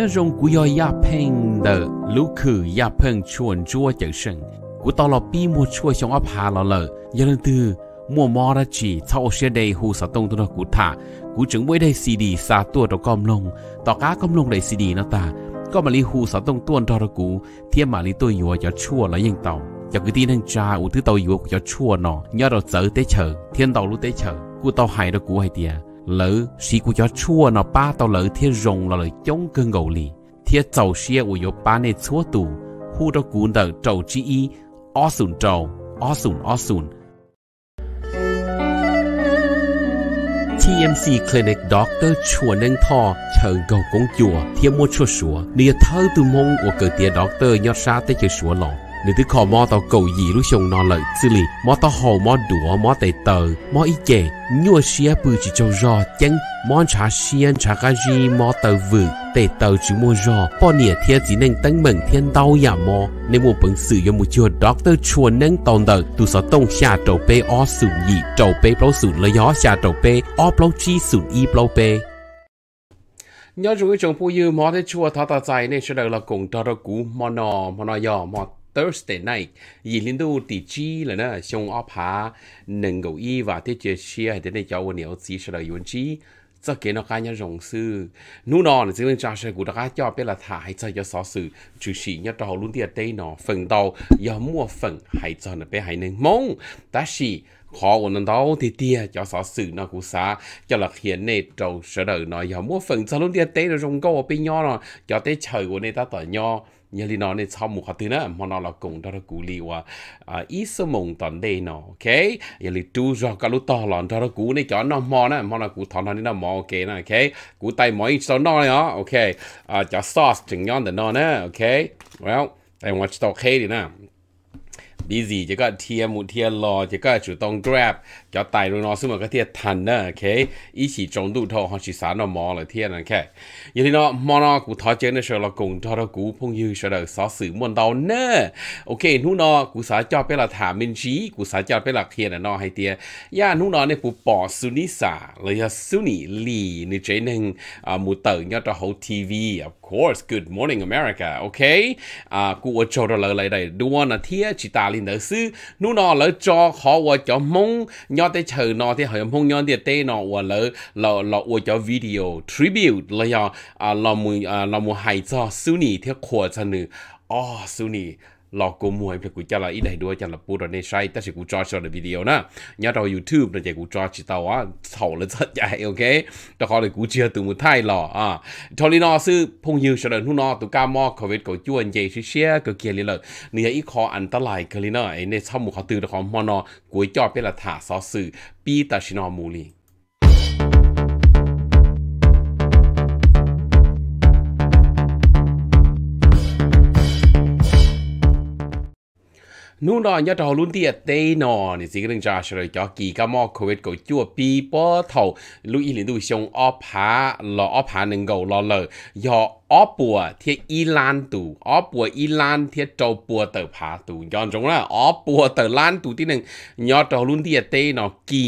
nhớ rong của yo ya peng de lu khử ya peng chuồn chua chẳng sân của tao là bi mua chua trong ấp hà lò lờ giờ lần từ mua mò ra chi, sau xe đầy hù sa tông tôi nó cú thả cú chứng mỗi đây cd sa tua đó com lông tao cá com lông đầy cd nó ta có mà hù sa tông tuôn đó đó cú thiên mà lý tôi nhua cho chua là yên tàu cho cái tin thằng cha thứ tàu nhua cho chua nó nhớ rồi sợ tế chờ thiên tàu lúc tế chờ cú tao hay đó cú hay tiệt lỡ sĩ của cho chua nó ba tao lỡ thiên rồng là lời chống cơn gầu lì thiên tàu xe của yo ba nè chua tù hu đó cuốn đỡ trầu chi y ó sùn trầu ó sùn ó sùn TMC Clinic Doctor chua nâng thò chờ gầu công chùa thiên mua chua sủa nia thơ từ mong của cử tia doctor nhót xa tới chơi sủa lòng นึกถึงขอมอต่อเกาหยีลูกชงนอนเลยสิลงมอต่อหอมอดัวมอเตเตอร์มออีเกยัวเชียปืนจีโจรอจังมอนชาเชียนชากาจีมอเตอร์วึกเตเตอร์จูโมรอปอเนียเทียจีนึงตั้งเหมิงเทียนเต้าหย่ามอในมุมปังสื่อยมุจิวด็อกเตอร์ชวนนั่งตอนเดอร์ตุสต้งชาโตเปออสุนยีโจเปเปลาสุนละยอชาโตเปออปลาจีสุนอีเปลาเปย้อนจุกจงผู้ยืมมอเตชัวทอตาใจในเชลเลอรละกงทอตะกูมอนอมอนอยอมอ Thursday night yi lin du chi la na xiong op ha neng go yi và te che xia de ne giao niao zi shi la yun chi cho cái nó cá nhân rộng sư nu nọ là riêng cha sẽ của đã cho biết là thả cho cho xóa sự chủ sĩ nhất đầu luôn tiệt đây nó phần đầu giờ mua phần hay cho nó bé hay nên mong ta sĩ khó của nó đâu thì tia cho xóa sự nó cũng xá cho là hiện nay đầu sở đời nó giờ mua phần cho luôn tiệt đây là rộng câu ở bên nhau cho tới trời của nên ta tỏ nhau nhà li nó nên sau một khóa thứ nữa mà nó là cùng đó là cú li và ít số mông tận đây nó ok nhà li tu rồi cả lúc to lòn đó là cú này cho nó mò nè mò là cú thon nó mò ok nè ok cú tay mỏi sau nó này ok à cho sauce chừng nhon để nó nè ok well em watch tao ok đi nè busy chỉ có thiêm một thiêm lò chỉ có chủ động grab ก็ตายรอ้นอสมก็เทียทันเนอะโอเคอีสีจงดูทอหอสิสานอมอเลยเทียนั่นแค่ยี่นอมอนอกูทอเจนเชอร์ลกงทอรกูพงยืชรดสอสื่อมวนตาวเนอโอเคนู่นอกูสาจอดเป็นหลักฐามมินชีกูสาจอดเป็นหลักเทียนนอให้เทียย่านู่นอในผู้ปอซุนิสาเลยจะสุนิลีนี่เจนึงอ่ามูเตอร์ยอดฮทีวีอ f course good morning America โอเคอ่ากูดชว์เราเลยได้ดูว่านาเทียจิตาลินเดอร์ซื้อนู่นอเลยจอขอว่าจอมงยอดได้เชิญนอที่เหยมพงยอดเดียเต้นอวัวเลยเราเราอวดจอวิดีโอทริบิวต์แล้วยอเรามือเรามือหายจอซูนี่ที่ขวดเสนออ๋อซูนี่ลอกกูมวยเพื่อกูจะละอีไหนด้วยจะละปูดในใช้แต่สิกูจอชในวิดีโอนะเนี่ยเรา YouTube นะเจกูจอชิตาว่าเท่าเลยสัดใหญ่โอเคแต่ขอเลยกูเชื่อตัวมือไทยหล่ออ่าทอรินอซื้อพงยูวเฉลหุ่นนอตุก้ามอโควิดกบจวนเจชิเชียก็เกียร์เลยเนื้ออีคออันตรายคลินอไอในช่อบหมูเขาตื่นของมอนอกูจ่อเป็นละถาซอสื่อปีตาชินอมูลีนู่นนอนยอดทอลุ่นที่เตนอนี่สิก็ต้องจ้าเฉลยจอกีก็มอโควิดก็จั่วปีป้อเท่าลุยหลินดูชงอ้อผาหล่ออ้อผาหนึ่งเกาหล่อเลยยออ้อปัวเทียอีลานตูอ้อปัวอีลานเทียโจปัวเตอพาตูย้อนจงละอ้อปัวเตอลานตูที่หนึ่งยอดจอรุ่นที่เตยนอกี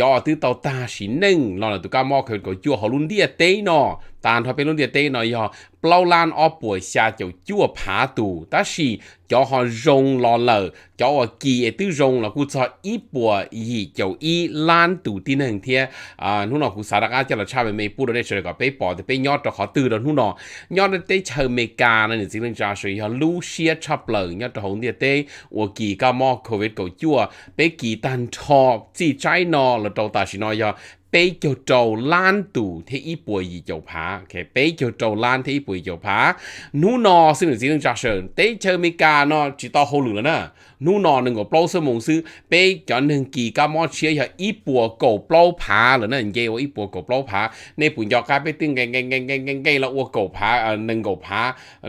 จอตื้อเตาตาสิหนึ่งนอนตุก้ามอเขินก็จั่วอรุ่นที่เตยนอตานทอเป็นรุ่นที่เตยนอยอเปล่าลานอ้อปัวชาเจ้าจั่วพาตูตาสีจอหอรงลอเลอจอกีไอตื้อรงละกูจออีปัวยีเจ้าอีลานตูที่หนึ่งเทียอ่านู่นนอกูสารกาเจ้าละชาเป็นเมย์ปูดได้เฉยก็ไปปอดไปยอดจอขอตื้อเนานู่นนอ nhớ nó tê chờ mê ca nên chỉ lên ra sự nhớ lưu xia chập lờ nhớ cho hồng địa tê và kỳ ca mò covid cầu chua bé kỳ tan cho chỉ trái nó là trâu ta chỉ nói nhớ bé cho trâu lan tù thế ít bùi gì chầu phá cái bé cho trâu lan thế ít bùi chầu phá nú nó xin được chỉ lên ra sự tê chờ mê ca nó chỉ to hồ lửa nè นู่นอนหนึ่งก็ปล้สมองซื้อ ไปจอนหนึ่งกี่กามอเชียอย่าอีปัวก่ปล้ผาหรือนั่นเยว่าอีปัวก่ปล้ผาในปุ่นยอกาไปตึงแกงแกงแกงแกงแกงแกงแล้วอัวก่ผาเออหนึ่งก่ผา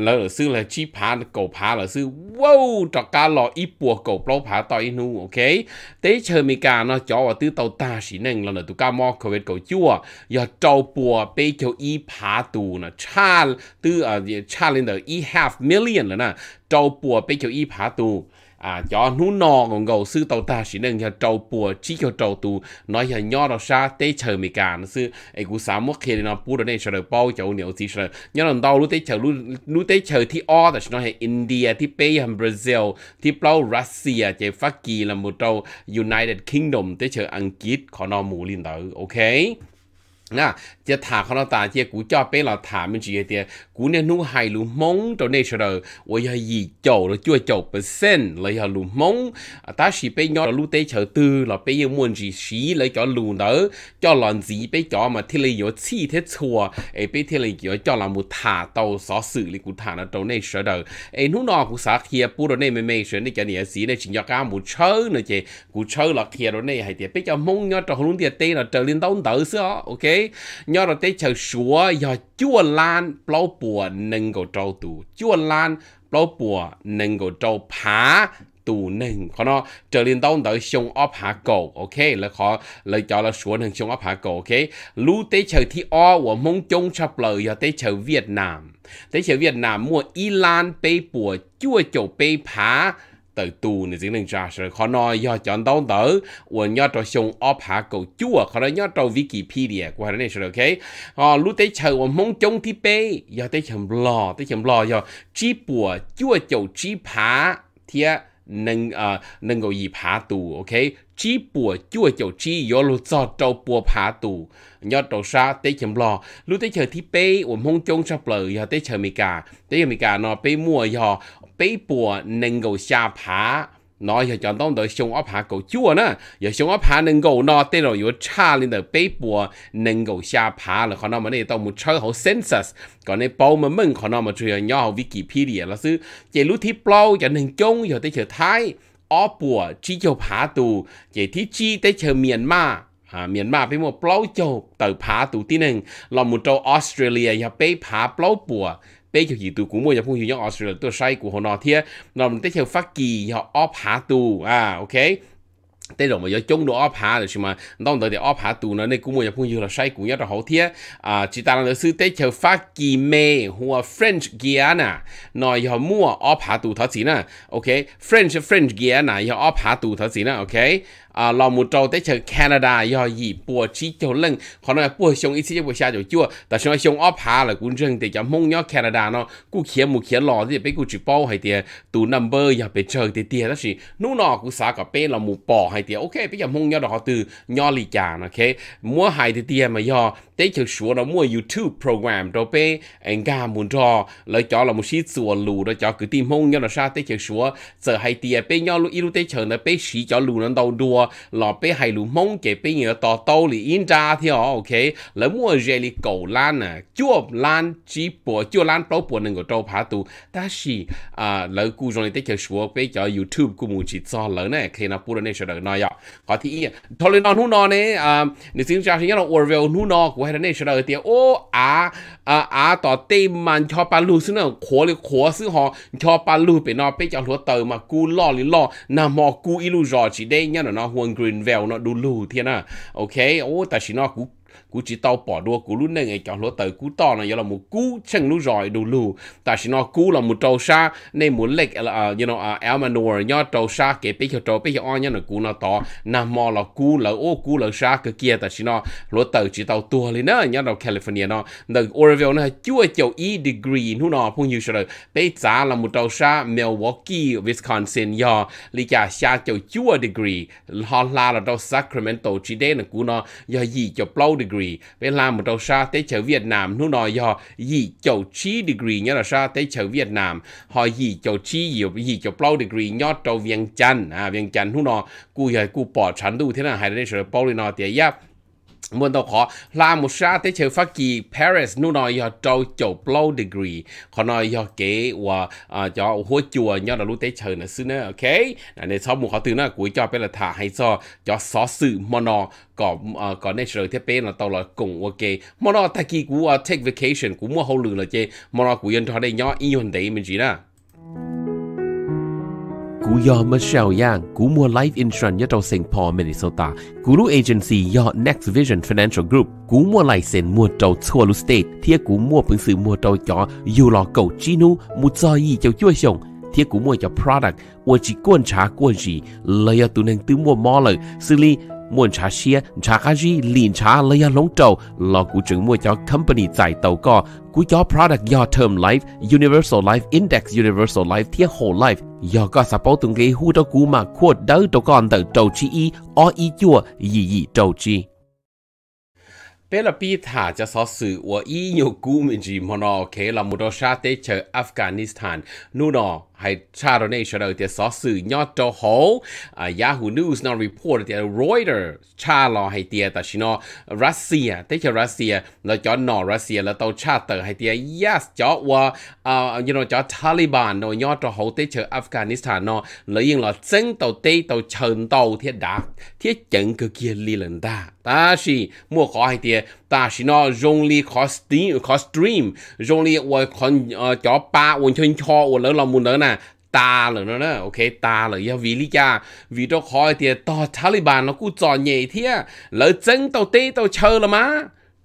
แล้วซื้อแล้วชี้ผาก่ผาแล้วซื้อว้าวจอกาหล่ออีปัวก่ปล้ผาต่ออีนู่โอเคเตเชอร์มีกาเนาะจอว่าตื้อเตาตาสีหนึ่งแล้วเนาะตุกามอเขวเวก่จั่วอย่าเจ้าปัวไปเจ้าอีผาตูนะชาตื้อเออชาเลนเดอร์อี half million แล้วนะเจ้าปัวไปเจ้าอีผาตู à cho nú nọ còn gầu sư tàu ta chỉ nên cho trâu bùa chỉ cho trâu tu nói cho nhỏ đó xa tế chờ mì cả nó sư ấy cũng sáng mất khi nó bùa đó nên sợ bao cháu nhiều gì chờ nhớ lần đầu lúc tế chờ lúc tế chờ thì o đó chỉ nói là India thì Tây hầm Brazil thì bao Russia chạy Pháp Kỳ là một trâu United Kingdom tế chờ Anh Kiết khó nó mù lên tới ok นะจะถาเขาตาเจียกูจ่อเป้เราถามันจีเตียกูเนี่ยนู้ไฮลูมงตัวเนี่ยเฉลยว่าอย่าหยีโจแล้วจ้วโจเปอร์เซ็นต์เลยอย่าลูมงตาสีเป้ยอดลูเตเฉยตือเราเป้ยังมวนจีสีเลยจ่อลูเนอจ่อหลอนจีเป้จ่อมาที่เลยอยู่ชี้เทชัวไอเป้ที่เลยอยู่จ่อเรามุถาโตสอสื่อเลยกูถาเราตัวเนี่ยเฉลยไอนู้นอกูสาเคียปูตัวเนี่ยไม่ไม่เฉยนี่จะเนี่ยสีเนี่ยจิงยอก้ามุเชยเนี่ยเจกูเชยเราเคียตัวเนี่ยให้เตียเป้จ่อมงยอดจ่อหลุนเตียเต้เราเจอลินต้องเต๋อเสือโอเค nhớ rồi tới chờ chúa giờ chua lan bao bùa nâng cầu trâu tù chua lan bao bùa nâng cầu trâu phá tù nâng khó nó trở lên tông tới xong óp hạ cầu ok là khó lời cho là xuống nâng xong óp hạ cầu ok lũ tới chờ thi o của mong chung sắp lời giờ tới chờ Việt Nam tới chờ Việt Nam mua lan, bê bùa chua chầu bê phá tới tù này diễn lên ra rồi khó nói do chọn đón tớ và nhớ trò sông óp hạ cầu chúa khó nói nhớ trò Wikipedia của hắn rồi ok họ ờ, lúc tới chờ và mong trông thì bê do tới chầm lò tới chầm lò do chi bùa chúa chầu chi phá thì nâng à nâng gọi gì phá tù ok chi bùa chúa chầu chi do lúc cho trâu bùa phá tù nhớ trò sa tới chầm lò lúc tới chờ thì bê và mong trông sắp lời do tới chờ mì cả tới mì nó bê mua do 北坡能够下爬。那要讲到的熊二爬够久呢，要熊二爬能够那对了有差的北坡能够下爬了，可那么那到我们超好 census，讲那包们们可那么主要要好 Wikipedia 了是，这路ที่ปล่อยจะ能用要得去睇，二坡只就爬度，这ที่只得去缅马。อ่าเมียนมาไปหมดเปล่าโจเติบผาตูที่หนึ่งเราหมุดโตออสเตรเลียอย่าไปผาเปล่าปัว bây giờ gì tụ cũng mua nhập hung hiệu Australia tôi sai của họ nọ thia nó mình tới theo phát kỳ họ op hạ tù à ok tế rồi mà giờ chống đồ áp hạ rồi mà đong đợi để áp hạ tù nó nên cũng muốn nhập hung là sai của nhất là hậu thiết à chỉ ta là được sư tiếp theo phát kỳ mê hoặc French Guiana nói họ mua áp hạ tù thật gì nè ok French French Guiana họ áp hạ tù thật gì nè ok 啊，老母州在去 Canada 要以波起就冷，可能波熊一次就不下就叫，但是熊二爬了，古正得叫梦要 Canada 呢，古看木看老的被古只包还的，都 number 也被找的的，但是努那古啥个被老母包还的，OK，被叫梦要的好都要理解呢，OK，莫还的的嘛要。tế chật sủa nó mua YouTube program đó bé anh ga muốn cho lời cho là một shit sủa lù đó cho cứ tìm hông nhau là sao tế chật sủa giờ hay tiệt à, bé nhau lù ilu tế chờ nó bé xí cho lù nó đầu đua là bé hay lù mông kể bé nhớ to tàu lì in ra thì họ ok là mua rẻ lì cầu lan à chua lan chỉ bỏ chua lan bao bỏ nên cái trâu phá tu, ta xì à lời cú rồi tế chật sủa bé cho YouTube cú muốn chỉ cho lời này khi nó bù này sẽ được nói vậy có thì à, thôi lên non hú non này à nếu xin chào thì nhớ là Orville hú non 国海的内学了点哦啊啊啊到对嘛，你瞧把路是那种阔的阔是哈，你瞧把路边那被叫罗头嘛，古老的老，那么古一路绕起的，人家那混 Greenville 那路路天呐，OK，哦，但是那古 cú chỉ tao bỏ đua cú lúc này ngày chọn lúa tới cú to này là một cú chân lúa rồi đủ lù ta chỉ nó cú là một trâu xa nên muốn lệch là ờ, ờ, you know uh, ờ, manor nhá trâu xa kể bây giờ trâu bây giờ on nhá nó cú nó to nằm mò là cú là ô cú là xa cái kia ta chỉ nó lúa tới chỉ tao tua lên nữa nhá đâu California nó đừng Oroville nó chưa chịu e degree nu nó phong nhiều rồi bây giờ là một trâu xa Milwaukee Wisconsin nhá lý cả xa chịu chưa degree họ là là trâu Sacramento chỉ đây là cú nó giờ gì cho blow degree degree về làm một đầu xa tới chợ Việt Nam nó nói họ gì chậu chi degree nhớ là xa tới chợ Việt Nam họ gì chậu chi gì gì chậu bao degree nhớ trâu Viêng chân à Viêng chân nó nói cú giờ cú bỏ chắn đủ thế nào hay đấy sẽ bao đi nói tiếng Yap mình tàu khó là một xã tế chơi phát kỳ Paris nu nói giờ trâu chầu blow degree họ nói giờ kế và cho hoa chùa nhớ là lúc tế chơi nữa xưa nữa ok này sau một khó từ nữa cuối cho bây là thả hay cho cho xó sự mono có à, có natural thế bên là tàu là cùng ok mono ta kỳ của à, take vacation của mua hậu lử là chơi mono cú yên cho đây nhớ yên đấy mình chỉ nè cú Michelle Yang cú mua life insurance nhất trong St. Minnesota. Cú lu agency yo Next Vision Financial Group. Cú mua lại sen mua trâu chua lu state. Thiệt cú mua bình sự mua trâu chó dù lò cầu chinu mua cho yi cho cú mua cho product. Ua chỉ quan trả quan gì. Lời tu nên tư mua mò lời. Xử muốn trả xe trả cá gì liền trả lấy ra lóng trâu, lo của trưởng mua cho company giải tàu co của cho product do term life universal life index universal life thiết whole life do có support từng cái hú đó của mà quote đó tàu con tàu trầu chi y o y chua gì gì trầu chi mình chỉ kể là đôi sát Afghanistan, 贝拉比塔จะสอสื่อว่าอีโยกูมินจีมโนเคลามุโดชาเตเชออัฟกานิสถานนูนอ hay cha rồi này sau đó thì xóa sự nhót cho hố à, Yahoo News nó report thì Reuters cha lo hay tiệt ta chỉ nó Russia thế cho Russia là cho nó Russia là tàu cha tờ hay tiệt yes cho và you know cho Taliban nó nhót cho hố thế cho Afghanistan nó lấy yên là chân tàu tê tàu chân tàu thì đã thì chân cực kia li lần ta ta chỉ mua khó hay tiệt ta chỉ nó dùng li khó stream khó stream dùng li và còn cho ba uốn chân cho uốn lỡ lòng muốn nữa nè ta là nó nè ok ta là ya vì lý cha vì đó khỏi thì to Taliban nó cứ chọn nhẹ thế à. lỡ chân tao tê tao chờ là má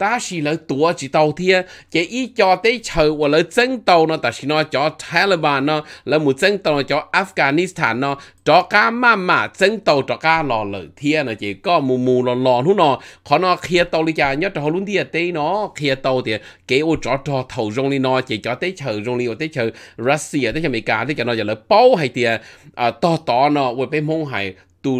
ta chỉ lỡ tua chỉ đầu thia chỉ ý cho tới chờ và lỡ dân tàu nó ta chỉ nói cho Taliban nó lỡ một dân tàu cho Afghanistan nó cho cá mà mà dân tàu cho cá lò lỡ thia nó chỉ có mù mù lò lò hú nó khó nó kia tàu đi chả nhất cho luôn thia tới nó kia tàu thì kế ô cho cho thầu rong đi nó chỉ cho tới chờ rong đi tới chờ Russia tới chờ Mỹ cả tới cho nó giờ lỡ bao hay thì à to to nó với bên mông hay tu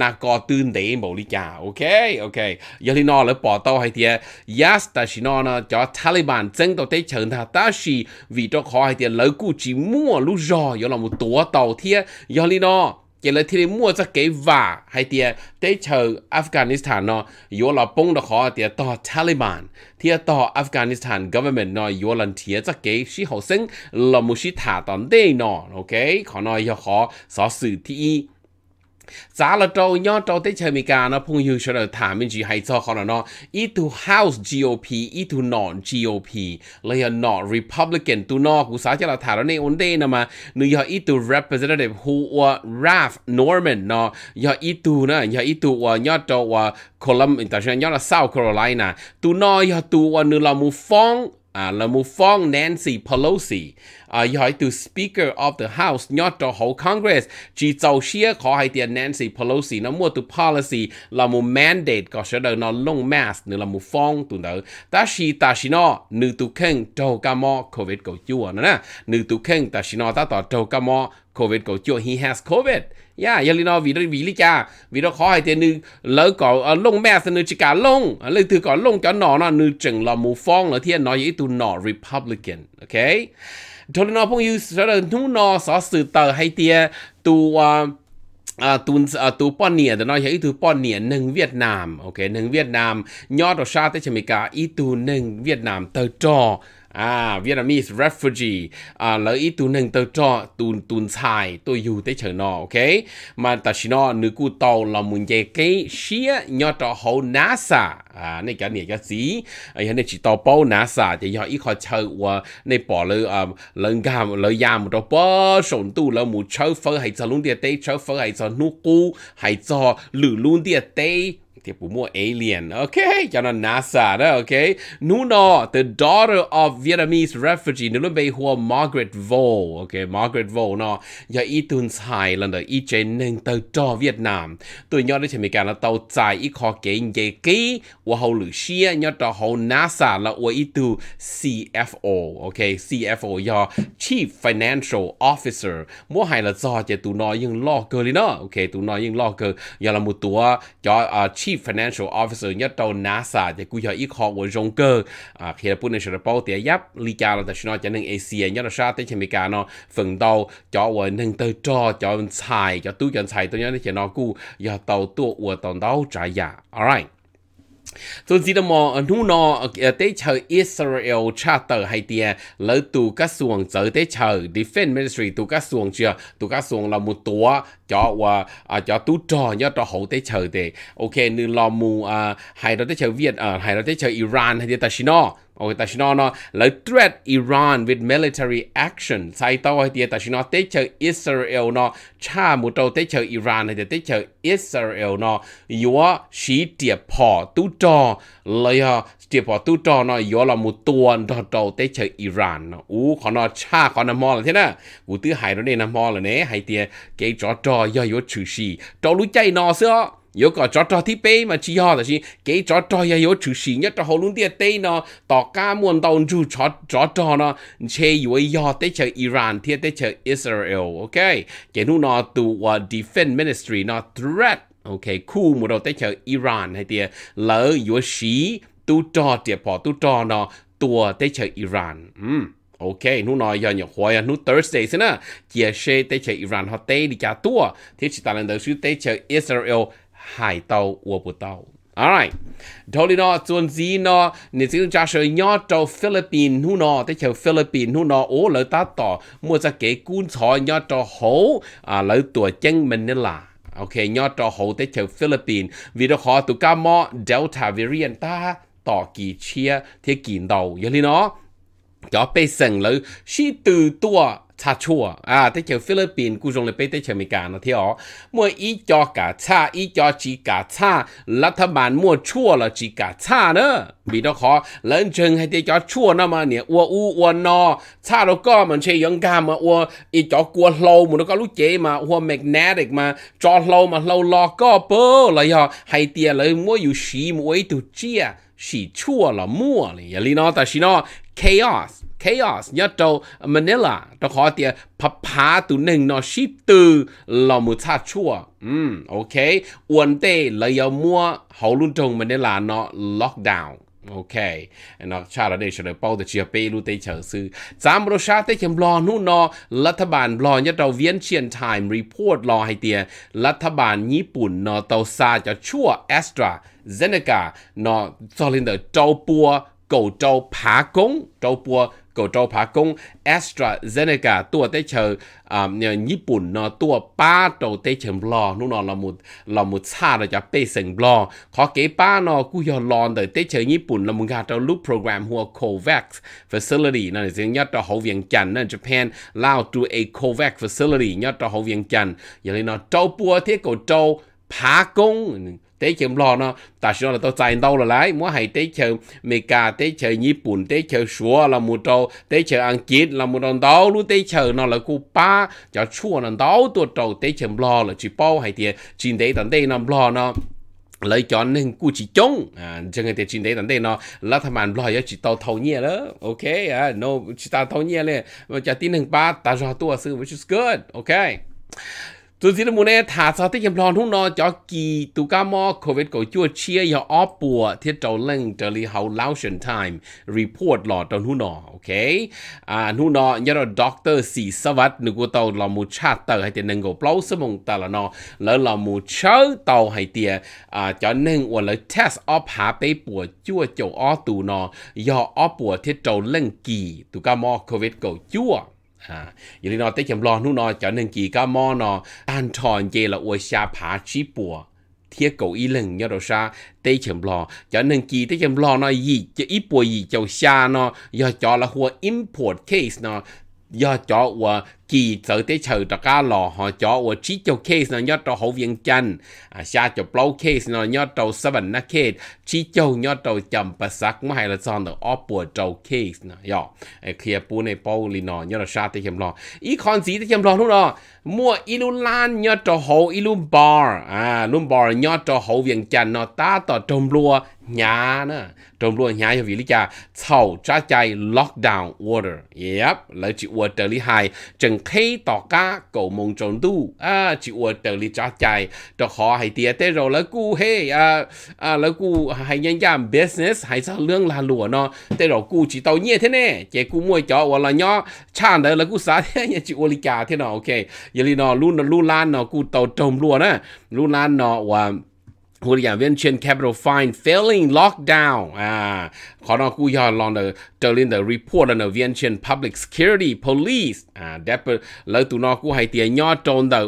na ko tun de mo li cha okay okay yo li no le po to hai tia yes ta shi no cho taliban zeng to te chen ta ta shi vì to kho hai tia le ku chi mua lu jo yo la mu to to tia yo li no chỉ là thì mua cho cái và hay tia tới chờ Afghanistan nó yếu là bông đó khó tia to Taliban tia to Afghanistan government nó yếu là tia cho cái sĩ học sinh là một sĩ thả tóm đây nó ok khó nói yếu khó sở sự thì giá là trâu nhớ trâu tới chơi mika nó phong hiệu sẽ là thả mình chỉ hay cho họ nó ít house GOP ít tu non GOP lấy là non Republican tu nó cũng sao cho thả nó nên ổn định nè mà nếu giờ ít representative who or Ralph Norman nó giờ ít tu nè giờ ít tu nhớ trâu Columbus international nhớ là South Carolina tu nó giờ tu nếu là mu phong ่าลมูฟองแนนซีพอลโลซีอ่าย้ายตัวสปีกเกอร์ออฟเดอะเฮาส์ยอดต่อหอคอนเกรสจีเจ้าเชียขอให้เตียนแนนซีพอลโลซีน้ำมือตัวพอลซีลมูแมนเดตก็เสนอนอนลงแมสเนื้อลมูฟองตัวเดิมแต่ชีตาชินอหนึ่งตัวเข่งโจกามอโควิดก็จั่วนะนะเนึ่งตัวเข่งต่ชินอตาต่อโจกามอ covid có chua he has covid ya ya vì đó vì lý cha vì đó khó hay thế lỡ có ờ, lông mẹ thì nữ lông ờ, lấy từ có lông cho nó nó chừng là mù phong là thiên nói với tụ nó republican ok cho phong yêu sẽ là nu nó sở sự tờ tu tu ờ, pon nia đó nói vậy tu pon nia nâng Việt Nam ok nâng Việt Nam nhỏ đó sao tới cả ít tu Việt Nam tờ trò à Vietnamese refugee à lợi ý tụi nâng tờ trò tụi tụi xài tôi dù tới chờ Nọ, ok mà ta chỉ nó nữ cụ tàu là muốn dạy cái xía nhỏ trò hậu NASA à này cái này cái gì à hiện nay chỉ tàu bao NASA thì họ ít khó chờ và này bỏ lời à lời gam lời giam một trò bao sổn tụ là muốn chờ phở hay chờ luôn địa tây chờ phở hay chờ nu cụ hay chờ lử luôn địa tây Tiếp bố mua alien. Ok, cho nó NASA đó, ok. Nú nọ, the daughter of Vietnamese refugee. Nú luôn bây hùa Margaret Vo. Ok, Margaret Vo nọ. Giờ y tuần sai lần đó, y chế nâng tờ cho Việt Nam. Tụi nhỏ đó chỉ mình cả là tàu chạy y khó kế nhé ký. Ua hậu lử xia, nhỏ tờ hậu NASA là ua y tu CFO. Ok, CFO do Chief Financial Officer. Mua hay là do chế tu nó nhưng lo cơ lý nó. Ok, tụi nó nhưng lo cơ. Giờ là một tụi cho uh, à, Chief chief financial officer nhất tàu NASA thì cú cho ít khó của rong cơ à khi là bún này sẽ bao tiền giáp lý cha là tại sao cho nên Asia nhất là sao tới chỉ cả nó phần đầu cho của nâng tới cho cho xài cho túi cho xài tôi nhớ nó chỉ nó cú giờ tàu tua của tàu đầu trả giá alright tôi chỉ mò nu ờ, nọ ờ, tế chờ Israel charter hay tia lỡ tù các xuồng chở tế chờ defense ministry tù các xuồng chưa tù các xuồng là một tùa cho và ờ, à, cho tú trò nhớ cho hậu tế chờ để ok nên là mù à hay đó tế chờ Việt à hay đó tế chờ Iran hay tia ta xin โอเคแต่ชินอนอแล้ว threat Iran with military action ไซต์ตไอเดียแต่ชินอเตเชออิสราเอลนอชาหมุดเอาเตเชออิหร่านไอเดียเตเชออิสราเอลนอยัวชีเตียพอตุจอ เลยอ่ะเตียพอตุจอนอยัวาหมุตัวนอโตเตเชออิหร่านอู้ขอนอชาขอนมอลเลยนะกูตื้อหายรถเนี่ยนมอลเลยเนี่ยหายเตียเกยจอจอย่อยชื่อชีโตรู้ใจนอเสือ chi chi ho Iran, Israel, 有個咗咗啲杯嘛，只可就是幾咗咗又有出事，一咗好亂啲地呢，大家們當住咗咗咗呢，且以為要得就伊朗，啲得就 Israel，OK，嘅นู่呢度話 Defense Ministry 呢 threat。OK，คู่มูเราได้เจออิหร่านให้เดียแล้วอยู่สีตู้จอเดียพอตู้จอเนาะตัวได้เจออิหร่านอืม OK, nu nói giờ nhập hoài, nu Thursday xin à, chia sẻ tới chơi Iran họ tới đi cả tua, thế chỉ ta lần đầu tiên tới chơi Israel 海到握不到。Alright，头里呢，总之呢，你这种假设要到菲律宾去呢，得去菲律宾去呢，我来打到，莫再给棺材要到好啊，来ตัว证明的啦。OK，要到好得去菲律宾，为了好ตัว感冒 Delta variant 打ต่อกี่เชียที่กิน到，有哩呢，要被省了，是多多。ชาชัวอ่าที่เชียฟิลิปปินส์กูจงเลยไปที่เชียอเมริกานะที่อ๋อเมื่ออีจอกาชาอีจอจีกาชารัฐบาลมั่วชั่วล้จีกาชาเนอะมีต้องขอเล่นชิงให้ที่จอชั่วนะมาเนี่ย อวอูอ้วนอชาเราก็มันใช่ยังกามาอ้วอีจอกัวเราเหมือนก็ลูกเจมาอ้วแมกเนติกมา จอเรามาเราลอก็เปอร์เลยอ๋อให้เตียเลยมั่วอยู่ชีมวยตุเจียีชัั่่่ววลลละมเยยอา是错了么？哩，你喏，但是喏，chaos chaos ยอดโตม a n i l a ตะขอเตียพับพาตุหนึ่งนอชีปตือลอมุชาชั่ว อืมโอเคอวนเตเลยามัวเฮาลุนตรงม a นล l าเนาะล็อกดาวน์โอเคนะชาติเดชเลยเป้าตต่เชียเปรูเตเฉอซื้อสามรสชาติเข็มรอนู่นนอรัฐบาลรอยเราเวียนเชียนไทม์รีพอร์ตรอให้เตียรัฐบาลญี่ปุ่นนอเตาซาจะชั่วแอสตราเซเนกานอซอลินเดอร์เจ้าปัว cầu trâu phá công trâu bùa cầu trâu phá công AstraZeneca tua tới chờ um, Nhật Bản nó tua ba trâu tới chờ lo nó nó là một là một xa rồi cho bê sừng lo khó kế ba nó cú yo lon đời tới chờ Nhật Bản là một gà trâu lúc program hua COVAX facility nó là riêng nhất trâu hậu viện chăn nó Japan lao to a COVAX facility nhất trâu hậu viện chăn giờ nó trâu bùa thế cầu trâu phá công tế chơi lo nó ta sẽ là tôi chạy đâu là lái muốn hay tế chơi mì cà tế chơi nhật bản tế chơi xúa là một trâu tế chơi ăn chết là một đồng đâu luôn tế chơi nó là cô ba cho chua là đâu tua trâu tế chơi lo là chỉ bao hay tiền, chỉ để tận đây nó lo nó lấy cho nên cú chỉ chống à cho người ta chỉ để tận đây nó là tham ăn lo chỉ tàu thầu nhẹ đó ok à no chỉ tàu thầu nhẹ lên mà chỉ tin hàng ba ta cho tôi sự which is good ok tôi xin muốn em thả sao tiết kiệm lon hung nó cho kỳ tụ ca mò covid cổ chua chia yo ó bùa thiết trầu lưng trở lý hậu Laotian time report lọ tròn hung nó ok à hung nó nhớ rồi doctor sĩ sa vật nữ của tàu là một cha tờ hay tiền nâng gỗ plau sơ mong tờ là nó lỡ là một chớ tàu hay tiền à cho nên hoặc là test ó phá bế bùa chua chầu ó tụ nó yo ó bùa thiết trầu lưng kỳ tụ ca mò covid cổ chua à giờ đi nó tới chấm lo nu nó cho nên chỉ có mò tròn về là ôi xa phá chi bùa thiết cầu ý lừng nhớ đồ xa tê chấm lo cho nên chỉ tới chấm lo nó gì chứ bùa gì chầu xa nó do cho là hùa import case nó do cho hùa chỉ sợ tới chờ cho cá lò họ cho và chỉ cho case nó nhớ cho hậu viên chân à xa cho blow case nó nhớ cho seven na case chỉ cho nhớ cho chậm bả sắc mà hay là son được óp bùa cho case nó yo ai kia bu này bao lì nó nhớ là xa tới kem lò ý con gì tới kem lò lúc đó mua ilu lan nhớ cho hậu ilu bar à lu bar nhớ cho hậu viên chân nó ta tỏ trồng lúa nhà nữa trồng lúa nhà cho vì lý cha sau trái chạy lockdown order yep lấy chữ order lý hai chừng 人去大家 cầu 夢中都啊，只我道理抓ใจ就ขอให้เตียเตเราแล้วกูเฮ้อ่าอ่าแล้วกูให้ยังยาม business ให้ซะเรื่องลาหลัวเนาะแต่เรากูจิตเอาเนี่ยเท่แน่เจกูมวยจอวันละเนาะชาเด้อแล้วกูสาเท่เนี่ยจิโอลิกาเท่เนาะโอเคยลีเนาะรู้รู้ล้านเนาะกูเตาจมรัวนะรู้ล้านเนาะว่า huấn luyện viên trên Capital Fine failing lockdown à khó cú giờ lon the trở the report on the Vientiane Public Security Police à đẹp lỡ tụi nó cú hay tiền nhỏ tròn the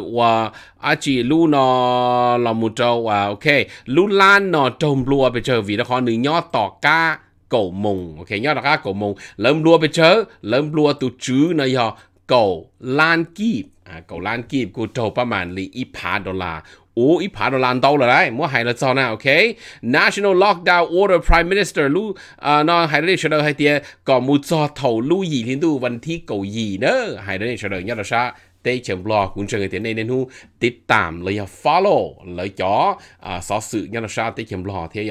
và chỉ lu nó là một trâu à, ok lu lan nó trồng lúa bây giờ vì nó khó nữ nhỏ tỏ ca cổ mùng ok nhỏ tỏ ca cổ mùng lấm lúa bây giờ lấm lúa tụi chứ nó cổ lan kịp à cổ lan kịp cú trâu ประมาณลีอีพาดอลลาร์ Ủa, ít phá nó lan đâu rồi đấy, mua hay là sao nào, ok? National Lockdown Order Prime Minister lu, à, nó hay là sao đâu hay tiệt, còn mua cho thầu lu gì thì tu vấn thi cầu gì nữa, hay là sao đâu nhớ là sao? tê chấm blog cũng chơi tiếng này nên hu tít tạm lấy follow lấy chó à, xóa sự nhớ là sao tê chấm blog thế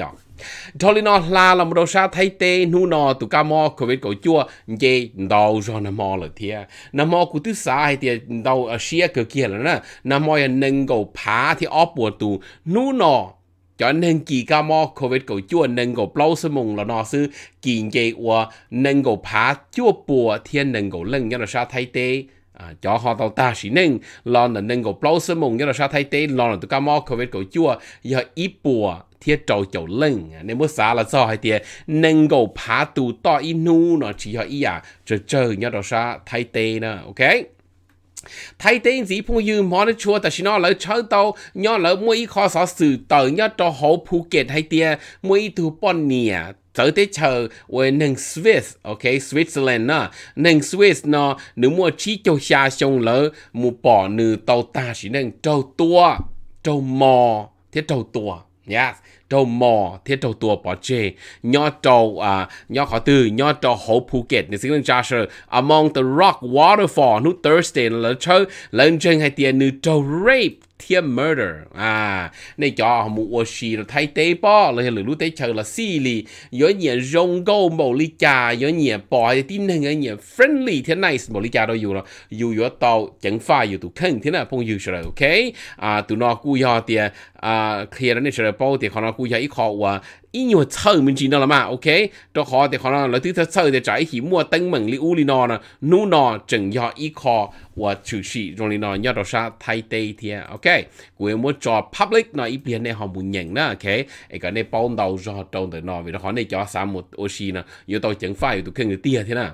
Dolino la là một đồ sa thay tê nu nọ tụ ca mò covid cổ chua dê đầu cho nó mò là thia nó mò cụ thứ sa hay thì đầu ở xia cơ kia là nè nó mò là nâng cầu phá thì óp bùa Tu nu nọ cho nên kỳ ca mò covid cổ chua nâng cầu plau sơ mùng là nọ sư kỳ dê ua nâng cầu phá chua bùa thiên nâng cầu lưng cho nó sa thay tê à cho họ tàu ta chỉ nên lo là nên có blow sớm mùng như là sao thay tế lo là tụi cá mò covid cổ chua giờ ít bùa thiết trâu trâu lưng à, nên mới xả là do hai tiền nên có phá tù to ít nu nó chỉ họ ít à chờ chờ như là sao thay tế nè ok thay tên gì phong yêu món chua tại vì nó lỡ chơi tàu nhớ lỡ mỗi khó sở sự tờ nhớ cho họ phu kết hay tiền mỗi thu bọn nè tới tới chờ với nâng Swiss ok Switzerland na nâng Swiss nó nếu mua chi cho xa sông lỡ mua bỏ nữ tàu ta chỉ nâng trâu tua trâu mò thế trâu tua yes trâu mò thế trâu tua bỏ chê nhỏ trâu à nhỏ khó từ nhỏ trâu hổ Phuket nên xin lên Joshua among the rock waterfall nu Thursday là chơi lên chân hai tiền nữ trâu rape thiên murder à này cho họ một ô xì là thay tế bò là lũ lũ tế chờ là xì lì nhớ nhẹ rong gâu màu lý cha, nhớ nhẹ bò thì tin hình nhớ nhẹ friendly thế nice màu lý cha đâu dù là dù yếu tàu chẳng phải dù tụ khen thế nào phong dù rồi ok à tụ nó cú yo thì à khi đó này rồi bao thì họ nó cú yo ít khó ý nhiều sơ mình chỉ nó mà ok cho họ thì họ là thứ sơ thì trái thì mua tân mừng li u li nó là nu nó ý khó và chủ sĩ trong li nó nhớ đó sa thay tê thì ok của mua cho public nó ý này họ muốn nhận đó ok cái này bao đầu cho trong tới nó vì họ này cho sa một oxy nè yếu tôi chẳng phải tụi kia người tia thế nào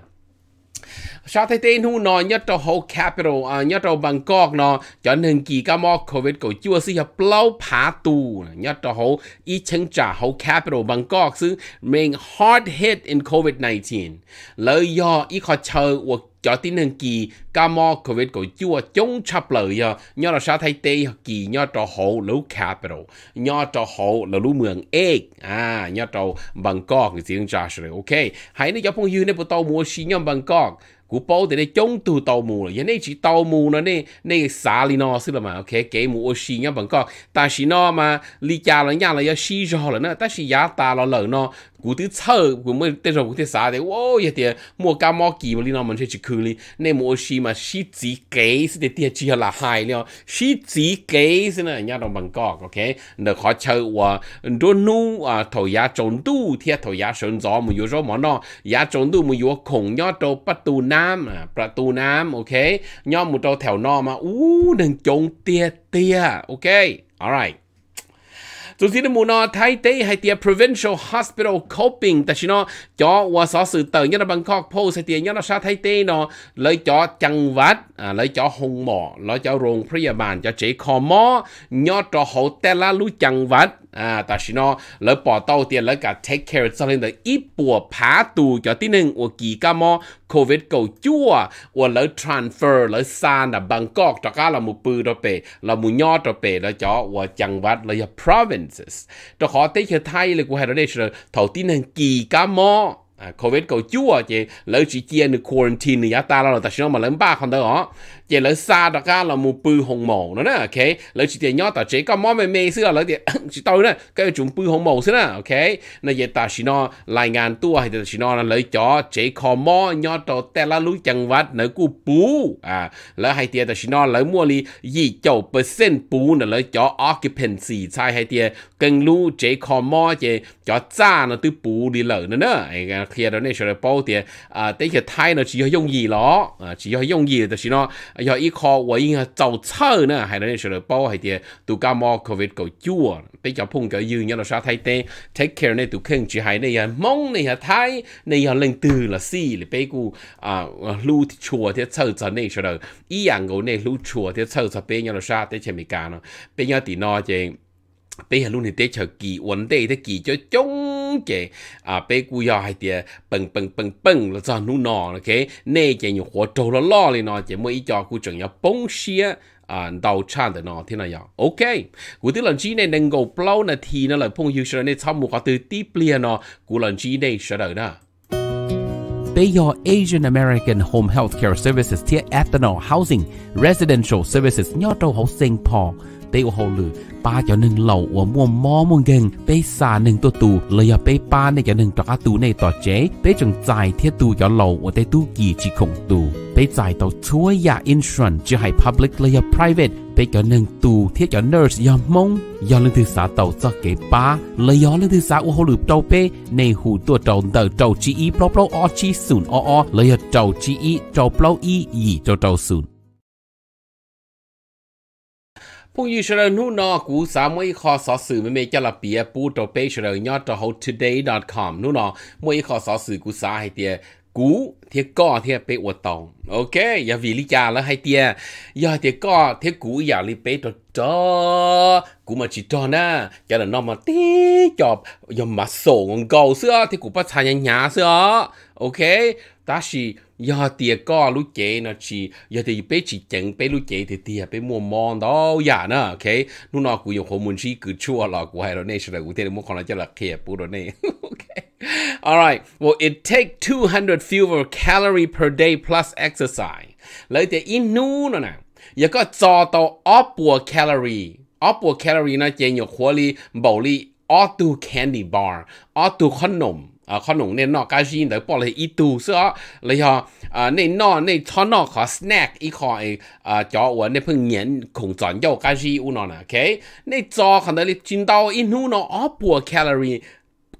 sa thay tên hu nó nhất trong whole capital à nhất trong Bangkok nó cho nên kỳ ca mò covid của chua si hợp lâu phá tù nhất trong whole ý chân trả whole capital Bangkok xứ mình hard hit in covid 19 lời do ý khó chờ của cho tin hưng kỳ ca mò covid của chua chống chập lời giờ à, nhớ là sao thay tê à, kỳ nhớ trò hộ lũ capital nhớ trò hộ là lũ mường e à nhớ trò bangkok cái tiếng trả rồi ok hãy nó cho phong hưu này bộ tàu mua xí nhom bangkok cú bố thì này chống từ tàu mù rồi, nên chỉ tàu mù nó nên nên xả li nó xí là mà ok kể mù ô xí nhá bằng con, ta xí nó mà li cha là nhà là ya xí rồi là nó, ta xí giá ta là lợn nó 古啲臭，我们带着古啲啥的，我一点莫干莫记，我哩那门去去看哩，那莫是嘛，是自己是的点只要拉海了，是自己是呢，人家都问讲，OK，那好臭哇，多怒啊，头牙中毒，天头牙生咗，没有什么呢，牙中毒没有孔，要到ประตูน้ำ啊，ประตูน้ำ，OK，要冇到條น้ำ嘛，อู้能中跌跌，OK，all right。总之你无奈睇地系啲 provincial hospital coping，但是呢，咗我所是等一個 Bangkok Post 係啲一個沙睇地呢，你咗จังหวัด啊，你咗ห้องหมอ，你咗โรงพยาบาล，咗เจ็บคอหมอยอด咗好แต่ละรู้จังหวัด啊，但是呢，你把到点你个 take care 这里的一波爬度，叫啲人我记噶么？covid 够久啊，我你 transfer 你山啊，Bangkok 大家啦冇背到背，啦冇鸟到背，啦叫我จังหวัด啦要 provinces，都好啲去睇你估喺度啲事，头啲人记噶么？啊，covid 够久啊，即你只见 quarantine 一打啦，但是我冇谂巴看到哦。giờ lỡ xa đó cả là một bư hồng màu nữa nè ok lỡ chỉ tiền nhau ta chế có món mềm mềm xưa lỡ tiền chỉ tôi nè cái chúng bư hồng màu xưa nè ok nè giờ ta chỉ nó lại ngàn tua hay chỉ nó là lỡ chó chế có mò nhau tàu tè la lũ chẳng vắt nỡ cú bú à lỡ hay tiền ta chỉ nó lỡ mua li gì chầu percent bú nè lỡ cho occupancy sai hay tiền cần lũ chế có mò chế chó cha nó từ bú đi lỡ nữa nè ai kia đó này sẽ là bao tiền à tới giờ thay nó chỉ có dùng gì đó à chỉ có dùng gì ta chỉ nó 要依靠我應做錯呢，係能少了包係啲度假冇 covid 個住，比較碰個要一路沙太低，take care 呢度肯住係呢樣懵呢樣太呢樣令到啦死，你比如啊路錯啲錯就呢少了，依樣個呢路錯啲錯就變一路沙啲前面間咯，變一啲呢嘢。bây giờ luôn thì tế chờ kỳ vấn đề thì kỳ cho chung chế à bây cú yo hay tiề bừng bừng bừng bừng là do nu nọ là cái nè chế nhiều khó trâu là lo lên nó chế mới cho cú chừng nhau bông xía, à đầu chăn để nọ, thế nào, rồi ok cú tức là chỉ này đang gầu plau nà thì nó là phong hiệu sửa này sau một cái từ tiếp liền nọ, cú lần chỉ này sửa đời đó giờ Asian American Home Health Care Services thiết ethanol housing residential services nhỏ trâu hậu sinh ตอหลือป้าจะหนึ่งเหล่าอวมวมมอมงเงไปสาหนึ่งตัวตูเลยอย่าไปป้าในจะหนึ่งตระตูในต่อเจ๊ไปจงใจเทียตูจะเหล่าอวเตตูกี่จีคงตูไปจ่ายต่อช่วยยาอินชรนจะให้ public เลยอย่า private ไปจะหนึ่งตูเทียจะ nurse อย่ามงอยอนลืมอสาเต่าจะเก็ป้าเลยอย่นลืมอสาอวหลือเต่าเปในหูตัวเต่าเต่าเต่าจีอีเปล่าเปล่าออจีศูนย์ออเลยอย่าเต่าจีอีเต่าเปล่าอีอีเต่าเต่าศูนย์ผู้ยูชเราหนูนอกูสามวยคอสอสื่อไม่เมจะละเปียปูโตเปชเรายอดจะ how today com นูนอมวยคอสอสื่อกูสาให้เตียกูเทียก้อเทียเปอวตองโอเคอย่าวีลิจาแล้วให้เตียอย่าเทียก้อเทียกูอย่าลิเปตัวจอกูมาจิตอนะจะละนอมาตีจอบอย่ามาส่งเกาเสื้อเทียกูปัจจัยหยาเสื้อโอเคแต่สิยาเตียก็รู้เจนะชียาเตียไปจีเจ๋งไปรู้เจเตียไปมัวมองดออย่านะโอเคนู่นนอกูยังคงมุนชีกือชั่วหรอกกูให้เราเนี่ยฉันกูเทนมุขขอลเราจะหลักเคีปูเราเนี่ยโอเค alright well it take 200 fewer calorie per day plus exercise แล้วแต่อินนู่นนะยาก็จอต่ออัพปัวแคลอรี่อพปัวแคลอรี่นะเจนอยู่ควอลีบอลีออตูแคนดี้บาร์ออตูขนมอ่าขนมเนนอกาชินแต่ปอเลยอีตูเสื้อเลยฮะอ่าเนนอในช้อนอขอสแน็คอีคอยอ่าจออวนในเพิ่งเหยียนคงจอนเยากาชีอุนอนะโอเคในจอขนาดนีจินดาอินูเนาะอ๋อปวดแคลอรี่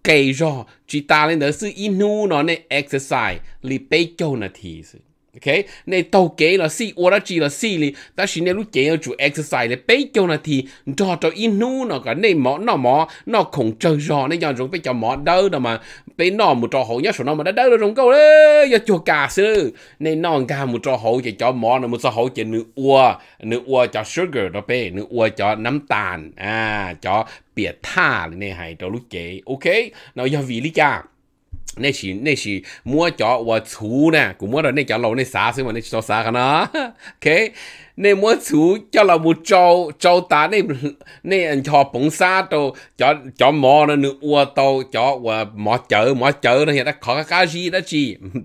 เกย์จอจิตาเลยเดี๋ยวซื้ออินูเนาะในเอ็กซ์ไซส์ลีเปโจนาทีสิ OK，你到给了四，我了记了四哩，但是你如今要做 exercise 咧，背叫那题，找找一努那个你毛那毛那恐症 rõ，你要用背叫毛 đâu đó mà bé nó một trò hậu nhất số nó mà đã đâu được trong câu đấy, giờ chùa cà sư, nên nó cả một trò hậu cho mỏ nó một trò hậu chỉ nửa ua, nửa ua cho sugar đó bé, nửa ua cho nấm tàn, à cho bia tha này hay cho lúc chế, OK, nó giờ vì lý 那是那是摸脚我粗呢，古摸到那脚老那啥什么那叫啥个呢？OK，那摸粗叫老母招招打那那人叫崩沙都叫叫毛那那我都叫我毛脚毛脚那些那考个考试那是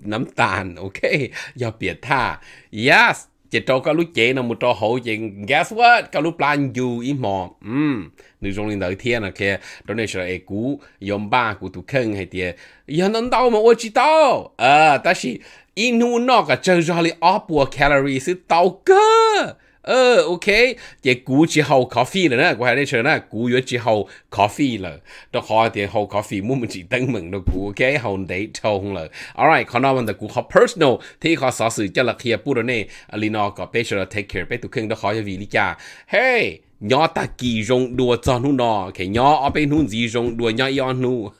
น้ำตาล OK 要别他 Yes。chỉ cho các lúc chế nó một trò hậu chỉ guess what các lúc plan you ít mò um nữ trong linh đầu thiên là kia đó này sẽ cú yom ba của tụ khen hay tiệt giờ nó đâu mà tôi chỉ đâu à ta chỉ inu nó cả chơi ra li áp calorie sự tao cơ 呃，OK，也估之後 coffee 了呢，我喺呢場呢，估咗之後 coffee 了，都好點好 coffee，冇乜事登門都估 OK，好你通了。Alright，可能我哋估好 personal，睇下少少即係佢不如呢，阿李娜個 patient take care，俾到傾都可以為你家。Hey，我得幾種多真好呢，其我我俾你幾種多，我一樣多。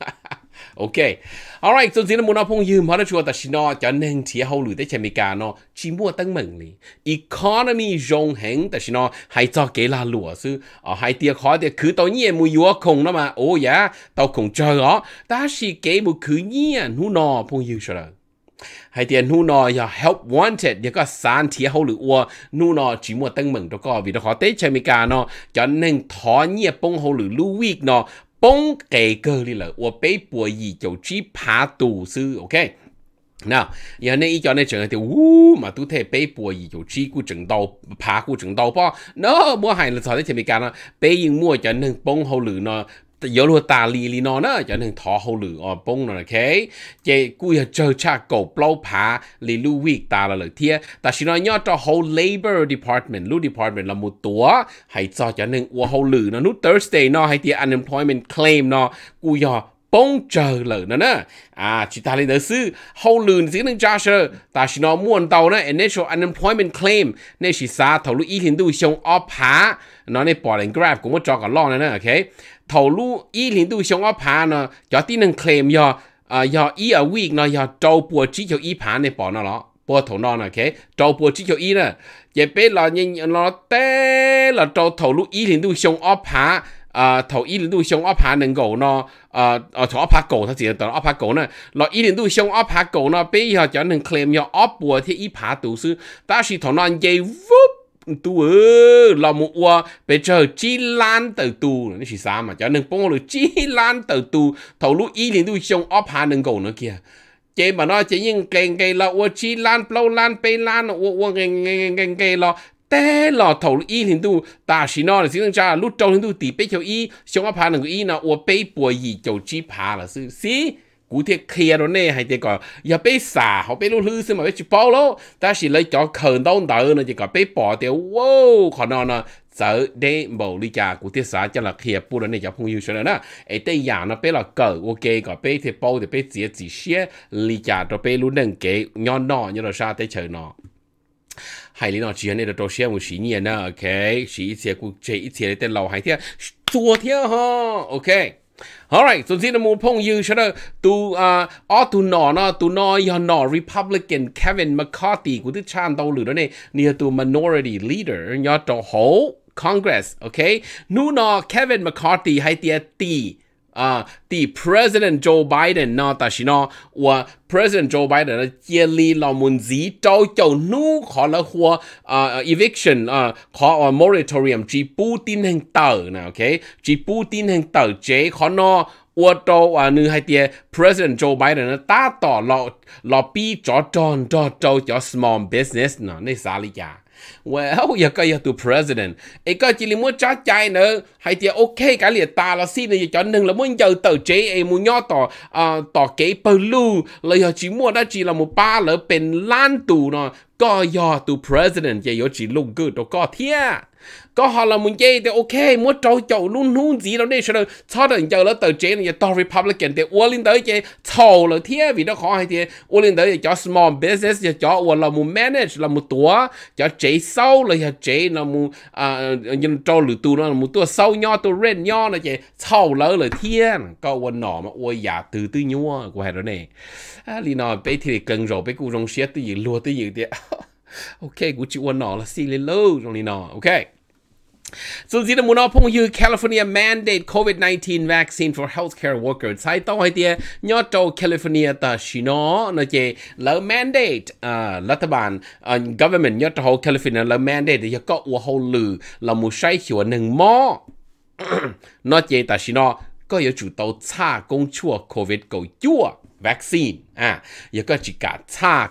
OK alright so zina muna phong yum hara chua ta shino cha neng ti hau lu de che mi ka no chi mua tăng meng li economy jong heng ta shino hãy cho ke la lu Sư, a hai tia kho de khu to nie mu yo khong na ma o ya tao khong chờ đó ta shi ke mu khu nie nu no phong yu shara hai tiền nu nọ ya help wanted ya có san thia hậu lự ua nu nọ chỉ mua tăng mừng đó có vì đó khó tế chơi mi cả nọ cho nên thó nhẹ bông hậu lự lưu week nọ 崩给隔离了，我被迫以就去爬读书，OK。那然后呢，伊叫你整个的呜嘛，都太被迫以就去过整到爬过整到吧，那我还是朝在前面讲了，被因我叫能崩好了呢。luôn ta ta ta lì lì nó, cho nên ok, là nói 有路大理里呢呢，就能讨好路哦，崩了，OK。这故意就查狗包爬，里路 cho 大了了天，但是呢，要找好 labor department, department，路 department là một hãy cho cho nên nó 那么多，还找就能我好路呢，路 Thursday nó 呢，还啲 unemployment claim nó, 呢，故意。bông chờ lỡ nữa nè à chỉ ta lì tới sư hầu lươn tiếng nâng cha sơ ta chỉ nói muôn tàu nè initial unemployment claim nè chỉ sa thảo lũ ý hình đuôi xong ọp phá, nó nè bỏ lên graph cũng có cho cả lo nè ok thầu lũ ý liền tu xong ở nó cho tí năng claim yo à yo ý ở week nó yo trâu bùa chỉ cho ý phá này bỏ nó lọ bùa thầu nó nè kế trâu bùa chỉ cho ý nè vậy bé là nhìn nó té là trâu thầu lũ ý liền tu xong ở à thầu ý liền tu xong ở phá nó à à thầu ở phá cổ nó chỉ là ở phá cổ nè là ý liền tu xong ở phá cổ nó bé giờ cho năng claim yo ở bùa thì ý phá tụ sư ta chỉ thầu nó dây vúp tu ơ là một qua bây giờ chi lan từ tu nó chỉ sao mà cho nên bông rồi chi lan từ tu thầu lúc ý liền tu trong ốp hà nâng cầu nữa kìa chế mà nói chế nhưng cái cái là ô chi lan lâu lan bê lan ô ô cái cái cái cái là té là thầu lúc ý liền tu ta chỉ nói, là chỉ rằng cha lúc trâu liền tu tỷ bê cho ý trong ốp hà nâng ý là ô bê bùa gì cho chỉ phá là sư, xí 古啲企喺度呢係啲個又俾沙，好俾路路先咪俾住包咯。但是你講看到到呢，就講俾包掉，哇！可能呢走啲無理㗎，古啲沙真係企喺布呢，有朋友上嚟啦。誒啲人呢俾落狗，我記個俾啲包就俾自己自些理解到俾路能給尿尿，尿到沙啲長尿。係你呢主人呢度到時有冇事呢？OK，是一次古這一次你啲流係啲昨天哈，OK。Alright, so zin mo pong yu shara tu a o tu no no tu no ya no Republican Kevin McCarthy ku tu chan dau lu ne ni tu minority leader ya to ho Congress, okay? Nu no Kevin McCarthy hai tia ti 啊，the President Joe Biden 呢，但是呢，我 President Joe Biden 呢，接力了门子，早就努可了或啊 eviction 啊，可啊 moratorium 只不定很到呢，OK，只不定很到，这可呢。我到啊，你还爹 President Joe Biden John, 呢，打倒老老比着涨着着叫 small business 呢，那啥哩呀？Well, giờ coi giờ tụ president. Ấy coi chỉ là muốn trả chạy nữa. Hay thì ok cả liệt ta là xin này cho nên là muốn giờ tờ chế ấy muốn nhỏ tỏ tỏ cái bờ lưu. Là giờ chỉ mua đó chỉ là một ba lỡ bên lan tù nó. Coi giờ tụ president giờ chỉ lùng cư to có thiệt có họ là muốn chơi thì ok muốn trâu chậu luôn luôn gì đâu đây sao đâu cho đến giờ nó tự chế này tờ Republican thì uống lên tới chơi thầu là thế vì nó khó hay thì uống lên tới cho small business cho uống là muốn manage là muốn tua cho chế sâu là chế là muốn à nhân trâu lử tu nó là muốn tua sâu nho tua red nho là chơi thầu lỡ là thế có uống nọ mà uống giả từ từ nhua của hai đứa này à lì nọ bây thì cần rồi bây cũng rong xiết từ gì luôn từ gì đấy OK，估计我拿了心里漏容易拿。OK。So zira muna pong yu California mandate COVID-19 vaccine for healthcare workers. Sai tao hai tia nyo to California ta shino no che lo mandate uh, à, lataban uh, à, government nyo to California lo mandate ya ko wo ho lu la mu sai hiu nang mo. no che ta shino ko yu chu tao cha công chua COVID go chua vaccine à giờ có chỉ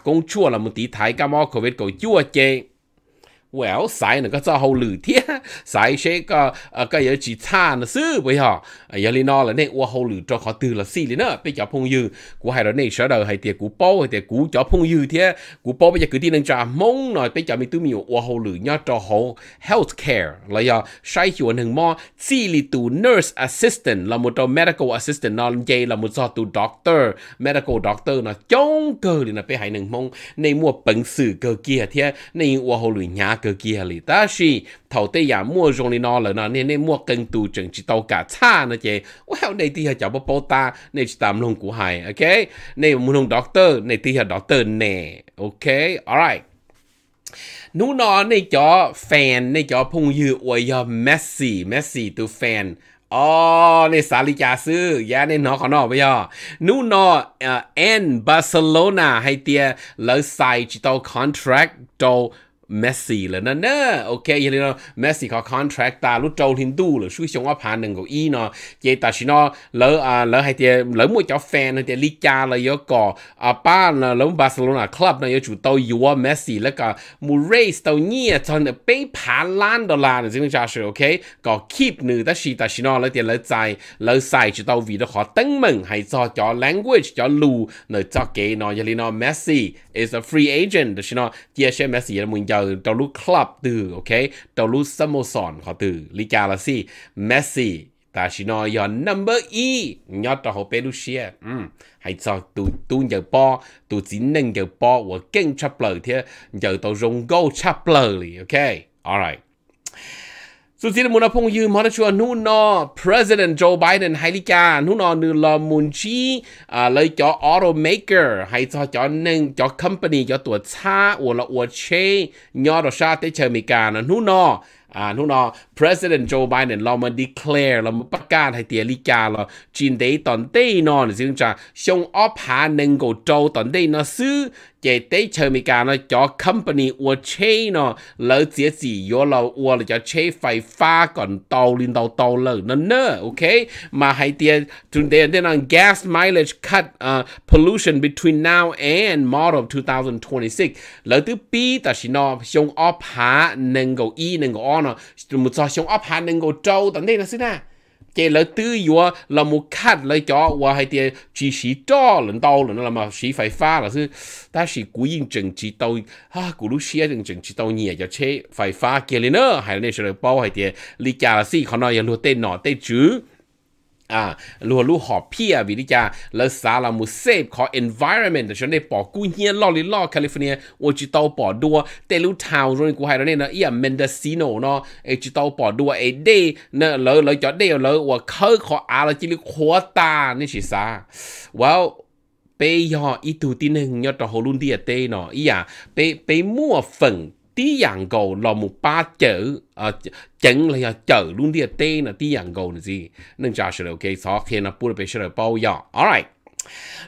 công chua là một tí thái cả mò covid cầu chua chê well 晒那个早好露天，晒些个呃个有几餐的事不要，要哩那了呢，我好露着好得了死哩呢，别交朋友，我还了那晓得还得古包还得古交朋友天，古包不要古啲人家懵呢，别交咪对面我好露要着好 health care 了呀，晒起我能么，这里都 nurse assistant 了么到 medical assistant 那嘢了么做到 doctor medical doctor 那中个哩那别还能懵，你莫本事个 kia 天，你我好露伢。个机合里，但是头对也莫容易拿了呢，你你莫跟读整只到 cả xa nữa chứ. Well, này thì chả bao bao ta, này chỉ tạm lòng của hai, ok? Này muốn lòng doctor, này thì là doctor nè, ok? Alright. นูนอนในจอแฟนในจอพงยืออวยยอเมสซี่เมสซี่ตัวแฟนอ๋อในสาลิกาซื้อยาในนอขอนอไปย่อนูนอเอ่อแอนบาร์เซโลนาให้เตียแล้วใส่จิตอลคอนแทรคโต Messi 了呢呢，OK，伊了 Messi 考 contract 打路招听度了，属熊我盘能够伊呢，也但是呢，了啊了还得了么叫 fan 呢，得离家了有个啊巴呢，了 Barcelona club 呢有主到有啊 Messi 了个 mu race 到你真的被盘烂的啦，这种架势 OK，搞 keep 呢，但是但是呢，了得了在了赛就到位的好登门还做叫 language 叫路呢做给呢，伊了呢 Messi is a free agent，但是呢，这些 Messi 了么叫。าเราลูคลับตื่อโอเคเราลูสโมสรขอตื่อลิกาลาซี่เมสซี่ตาชิโนยอนนัมเบอร์อียอดต่อเขาเปรูเชียอืมให้จอตัวตัวเจ้าปอตัวจีนึงเจ้าปอว่าเก่งชับเปลือเทียเจ้าตัวรงโกชับเปลอเลยโอเคอะไรสุดที่มุนพงยืมฮอตชัวนูนอ President Joe Biden ไฮลิกานูนอนือลอมุนชีอ่าเลยจอ automaker ไฮจอจอหนึ่งจอ company จอตัวช้าอวละอวเชยอดชาติเชมิกานูนออ่านู่นอ president Joe Biden เรามา declare เรามาประกาศให้เตียลิกาเราจีนเดตอนเต้นอนซึ่งจะชงออฟหาหนึ่งกูโจตอนเต้นอซื้อ这对球迷讲呢，叫 company 我吹呢，老自己有了我了叫吹费发跟到领导到了呢呢，OK，嘛还点准点点呢 gas mileage cut 啊、uh, pollution between now and model 2026，老都比但是呢，想 up 下能够一能够二呢，么子想 up 下能够做，等等那是呢。chế lợi tư yếu là một cách lợi cho và hay tiền chỉ sĩ cho lần đầu lần là mà sĩ phải pha là sư ta sĩ cố yên chừng chỉ tàu à cố lúc sĩ chừng chừng chỉ tàu nhẹ cho chế phải pha kia lên nữa hay là nên sẽ bao hay tiền lý trả là sĩ họ nói là luôn tên nọ tên chứ อ่าลัวรู่หอบเพียวิดิจาเละสาลามุเซฟขอ environment แต่ฉันได้ปอกูเฮียลอลิลอแคลิฟอร์เนียโอจิตาปอดัวเตลูทาวนรุ่นกูให้เราเนีนะเอียเมนเดซิโนเนาะไอจิตาปอดัวไอเดย์เนาะเลยเลยจอเดย์เลยว่าเขาขออาราจิลิขัวตาเนี่ยชิซาว้าวไปย่ออีตูตีหนึ่งย่อต่อฮอลุนเดียเต้เนาะอีอย่ไปไปมั่วฝึ่ง tí giảng cầu là một ba chữ à, ờ, chẳng là chữ luôn đi tên là tí giảng cầu là gì nên trả lời ok sau khi nó bù được bây giờ bao giờ alright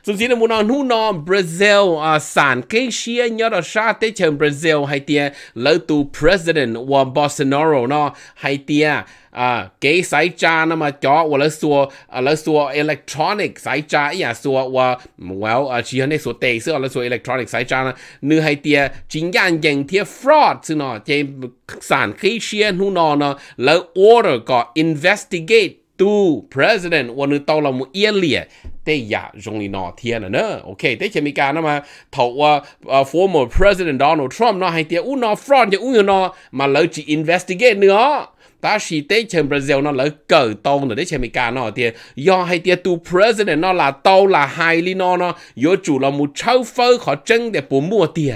dù gì là muốn nói hú nó Brazil à, sản cái xia nhớ là xa tế Brazil hay tia lỡ President Juan Bolsonaro nó hay à cái sai cha nó mà cho và lỡ xua electronic sai cha ý à xua và well chỉ hơn này xua tệ xưa à, lỡ electronic sai cha nó nữ hay tia chính gian dành tia fraud xưa nó chế sản cái xia hú nó nó lỡ order có investigate tu president วันนี้ตเรามุเอียเลียแต่อย่าจงลีนอเทียนะเนอะโอเคแต่จะมีการนะมาถอว่า former president Donald Trump นอให้เตียอู้นอ front จะอู้นอมาเลยจี investigate เนื้อตาชีเต้เชมบราซิลนอเลยเกิดตรงเนอะได้เชมิกานอเตียยอให้เตียตู president นอลาโตลาไฮลีนอนอยอจู่เรามุเช่าเฟอขอจังเดียปุ่มมัวเตีย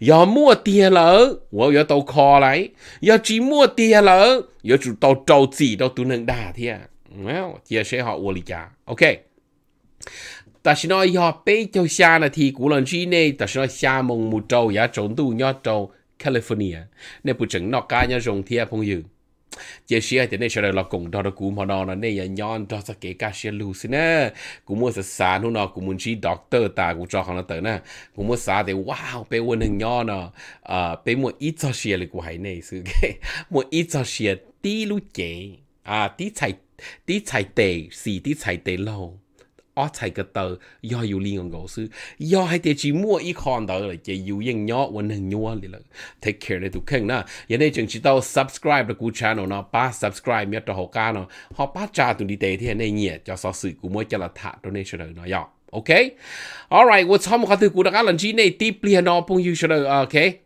要摸跌了，我要到靠来，要只摸跌了，要就到着急到都能打天。Well，解释好我理解，OK。但是呢，要背就下呢，提古人之内，但是呢，下蒙木州也总都要到 California，那不整那家人种天朋友。giờ xia thì nên sẽ là cùng đó đó cũng mà nó nên là à, nhon đó sẽ kể cả xia lưu xin nè cũng muốn sẽ sản hôm nào cũng muốn chỉ doctor ta cũng cho hàng nó tới nè cũng mua sản thì wow bé quân hình nhon nó, à ờ, bé muốn ít cho xia là cũng hay này sự cái muốn ít cho xia tí lúc chế à tí chạy tí chạy tệ xí tí chạy tệ lâu 我睇個到，要有呢個故事，要係啲住摸一看到嚟，就要應咗我能咗你啦。Take care 你都傾啦，人哋仲知道 subscribe 個 channel 咯，把 subscribe 咪到好間咯，學把揸到你哋啲呢嘢，就所事故冇一啦塔 donation 嚟咯，要 OK？All right，我參考到古德阿倫之內 deeply 咯，朋友出嚟 OK？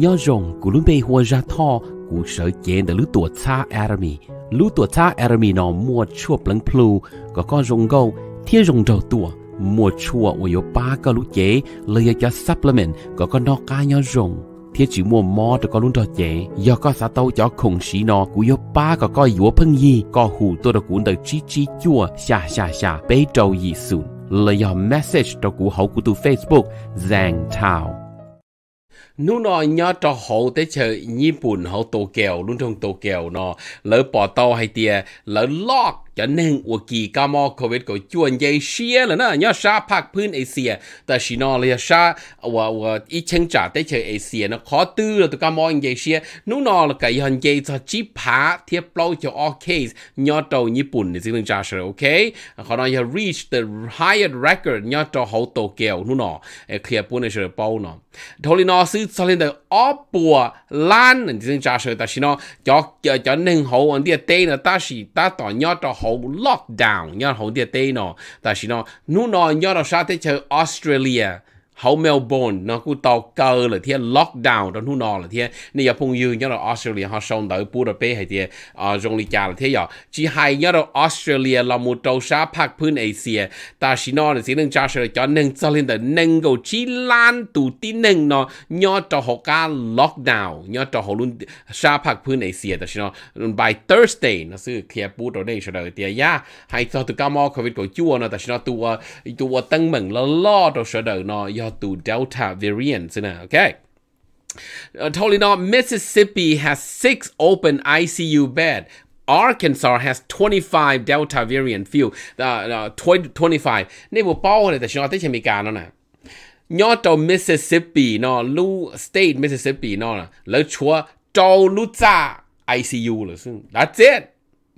要用古倫貝或熱湯。cú sở chế đã lũ tuổi cha Arami lũ tuổi cha Arami nó mua chua lăng plu có con rồng gâu thiên rồng đầu tuổi mua chua ở yếu ba cái lũ chế lấy cho supplement có con cá nhau rồng thiết chỉ mua mò cho con luôn chế do có xã tàu cho khủng sĩ nó cú yếu ba có coi yếu phân gì có hủ tôi được cuốn được chi chi chua xà xà xà bế trâu gì sùn lời do message cho cú hậu của tu Facebook Giang Thảo nu nó nhớ cho họ tới chờ nhị bùn họ tổ kèo luôn trong tổ kèo nó lỡ bỏ tàu hay tia lỡ lock cho nên 我记感冒 covid 个专业些了呢，要啥拍喷 A C 但是呢，你啥我我一清查得去 A C 呢，可多了都感冒一些，你呢了个样嘢就只拍贴包就 OK，要到日本你只能查是 OK，可能要 reach the higher record，要到好多高，你呢，诶，可以不能是包呢，头里呢是昨天的阿波兰，你只能查是，但是呢，要要要能好，我哋 day 呢，但是但到要到。lockdown, nó 好 chơi Australia？hậu Melbourne nó cứ tàu cơ là thế lockdown đó nu nó là thế nên giờ phong dương nhớ là Australia họ sống tới Budapest hay thế à rong lý cha là thế giờ chỉ hay nhớ là Australia là một châu xã phát พื้นเอเชียแต่ชินอเนี่ยสิ่งหนึ่งจะเสนอจอหนึ่งจะเล่นแต่หนึ่งก็ชีลานตูตีหนึ่งเนาะยอดจะหกการล็อกดาวน์ยอดจะหกรุ่นชาพักพื้นเอเชียแต่ชินอ by Thursday นะซึ่งเคลียร์ปูตัวเด้งเสนอเตียยาให้ตัวตุกามอโควิดก็จั่วเนาะแต่ชินอตัวตัวตั้งเหมืองแล้วล่อตัวเสนอเนาะยอด to Delta variant okay uh, not. Mississippi has six open ICU bed. Arkansas has 25 Delta variant few, uh, uh, 25. นี่ผมบอกเลยแต่ฉันที่อเมริกาเนาะนะยอดจาก Mississippi เนาะลู state Mississippi no, เนาะแล้วชัวจากลูจ้า ICU เลยซึ่ง that's it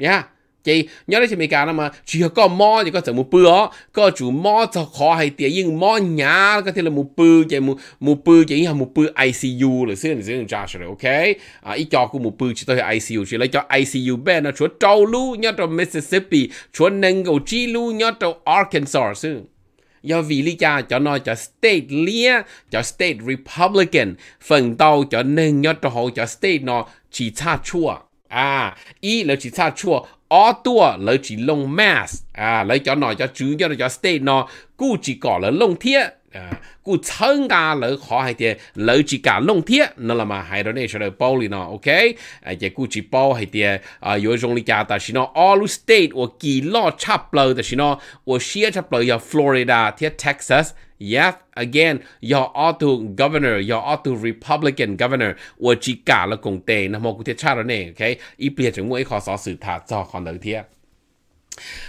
yeah chị nhớ đấy chị mình cả mà chỉ có mò thì có thể một bữa có chủ mò cho khó hay tiền nhưng mò nhà có thể là một bữa chị một một bữa chị là một bữa ICU là xưa là xưa là rồi ok à ít cho cũng một bữa chỉ tới ICU chỉ lấy cho ICU bên nó chúa trâu lu nhớ trong Mississippi chúa nâng cầu chi lu nhớ trong Arkansas xưa do vì lý cha cho nó cho state lia cho state Republican phần đầu cho nâng nhớ cho họ cho state nó chỉ cha chua à ý là chỉ cha chua ở tua lấy chỉ lông mass à lấy cho nó cho chữ cho nó cho state nó cú chỉ có là lông thiết à cú chân cả lấy khó hay thì lấy chỉ cả lông thiết nó là mà hay đó này sẽ là bao liền nó ok à chỉ cú chỉ bao hay thì à yếu trong lý cả ta xin nó all state của kỳ lo chắp lời ta xin nó của xia chắp lời ở Florida thiết Texas Yep, again, your auto governor, your auto Republican governor, wo chỉ cả là cùng tệ nằm một cái cha rồi nè, okay? Ý bây giờ mỗi khó xóa sự thả cho con đầu tiên.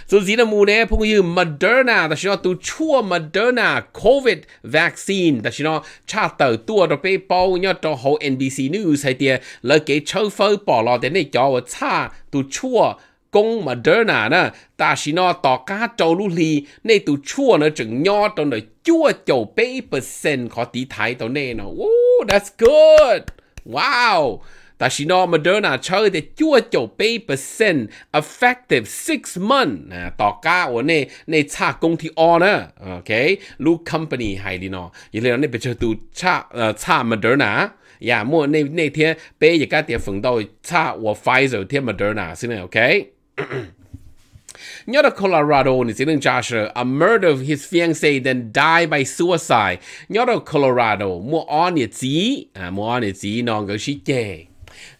So dĩ là mù nè, phong như Moderna, ta chỉ nói tu chua Moderna COVID vaccine, ta chỉ nói cha tờ tua rồi bê bao nhớ cho hồ NBC News hay tiề, lỡ cái châu phơ bỏ lò đến này cho cha tu chua công mà đỡ nà nè ta chỉ nó tỏ cá trâu lũ lì nên tụ chua nó chừng nho tao nó chua chầu bảy percent khó tí thái tao nè nó oh that's good wow ta chỉ nó mà đỡ nà chơi thì chua chầu bảy percent effective six month à tỏ cá ở nè nè cha công thì on nè. ok lũ company hay đi nó vậy là nè bây giờ tụ cha ờ, cha mà đỡ nà 呀，莫那那天被一个点分到差我 dạ, Pfizer 天 Moderna 是呢，OK。Near the Colorado ni silang Joshua, a murder of his fiance, then die by suicide. Near the Colorado, mua on nhiệt zi, à mua on nhiệt zi non gấu xí chê.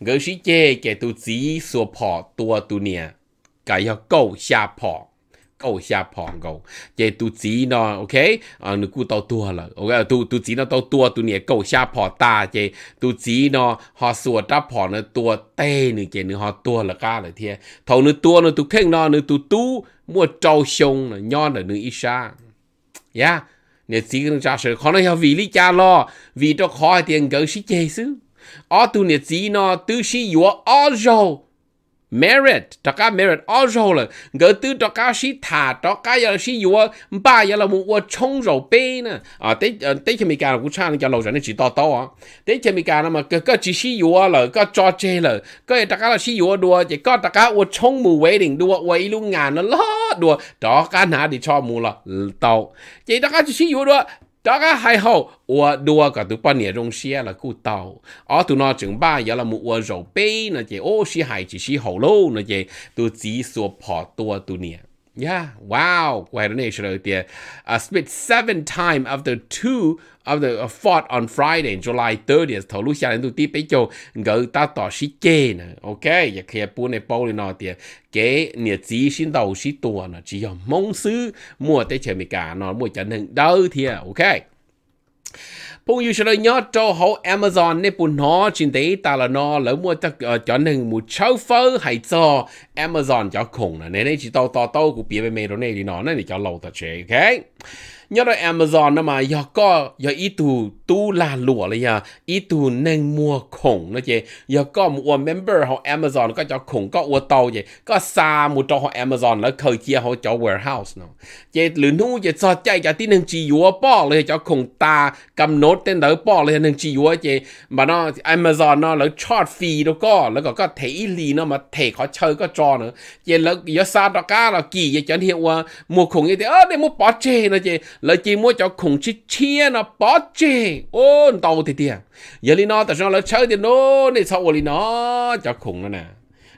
Gấu xí chê kẻ tu zi sùa phò tua tu nè, cái yêu cầu xa phò câu xa phòng câu chế tu chỉ nó ok à nó cứ tao tua là ok tu tu chỉ nó tao tua tu nè câu xa phò ta chế tu chỉ nó họ sửa ra phò nó tua tê nữa chế nữa họ tua là ca là thiệt thầu nữa tua nó tu khen nó nữa tu tu mua trâu sông là nhon là nữa ít xa yeah nè chỉ cần trả sử, khó nó hiểu vì lý cha lo vì cho khó tiền gỡ sĩ chế xứ ở tu nè chỉ nó tu sĩ yếu ở rồi merit cho cá merit all also ờ, ờ, là gỡ từ cho cá sĩ thả cho cá giờ sĩ vừa ba giờ là một quả chống rồi bê nè à tế tế chemi cá là cũng sang cho lâu rồi nó chỉ to to à tế chemi cá là mà cái cái chỉ sĩ vừa là cái cho chê là cái cho cá là sĩ vừa đùa chỉ có cho cá quả chống mù wedding đùa quả luôn ngàn nó lót đùa cho cá nã đi cho mù là tàu chỉ cho cá chỉ sĩ vừa đùa đó cái hay hậu ủa đua cả tụi bọn nhẹ rong xe là cụ tàu ở tụi nó chừng ba giờ là một ủa rầu bê nè chị ô xí hại chỉ xí hậu lâu nè chị tụi chỉ số bỏ tua tụi nhẹ Yeah, wow. Uh, split seven time after two of the uh, fought on Friday, July 30th. Thổ lúc xa đến tụi tiếp bế chô, ngỡ ta tỏ xí kê nè. Ok, giờ khi bố này bố lên nọ tìa, kế nịa chí xin đầu xí tùa nè, chỉ dòng mong sư mua tế chờ mì cả nọ, mua chẳng hình đâu thìa. À. Ok. พงยูชลยอดโจโฮ Amazon ในปุ่นหอจินตีตาละนอแล้วมัวจะจอหนึ่งมูเช่าเฟอร์ไฮจอ Amazon จะคงนะในในจิตโตโตโตกูเปียไปเมโรเน่ดีนอนั่นนี่จะเราตัดเชโอเค nhớ đó Amazon nó mà giờ có giờ ít tu, tu là lụa là giờ ít tu nên mua khủng nó chị giờ có một member họ Amazon có cho khủng có uo tàu chị có xa một cho họ Amazon là khởi chia họ cho warehouse nó chị lũ nu chị sao chạy cho tí nên chỉ uo bỏ là cho khủng ta cầm nốt tên đỡ bỏ là nên chỉ uo chị mà nó Amazon nó là charge fee đâu có là có có thể lý nó mà thể khó chơi có cho nữa chị là giờ xa đó cả là kỳ vậy cho nên hiểu mua khủng như thế ơ để mua bỏ chê nó chị là chỉ mua cho khủng chi chia nó bỏ chê ôn tàu thì tiền giờ đi nó tại sao là chơi thì nó để sau đi nó cho khủng nó nè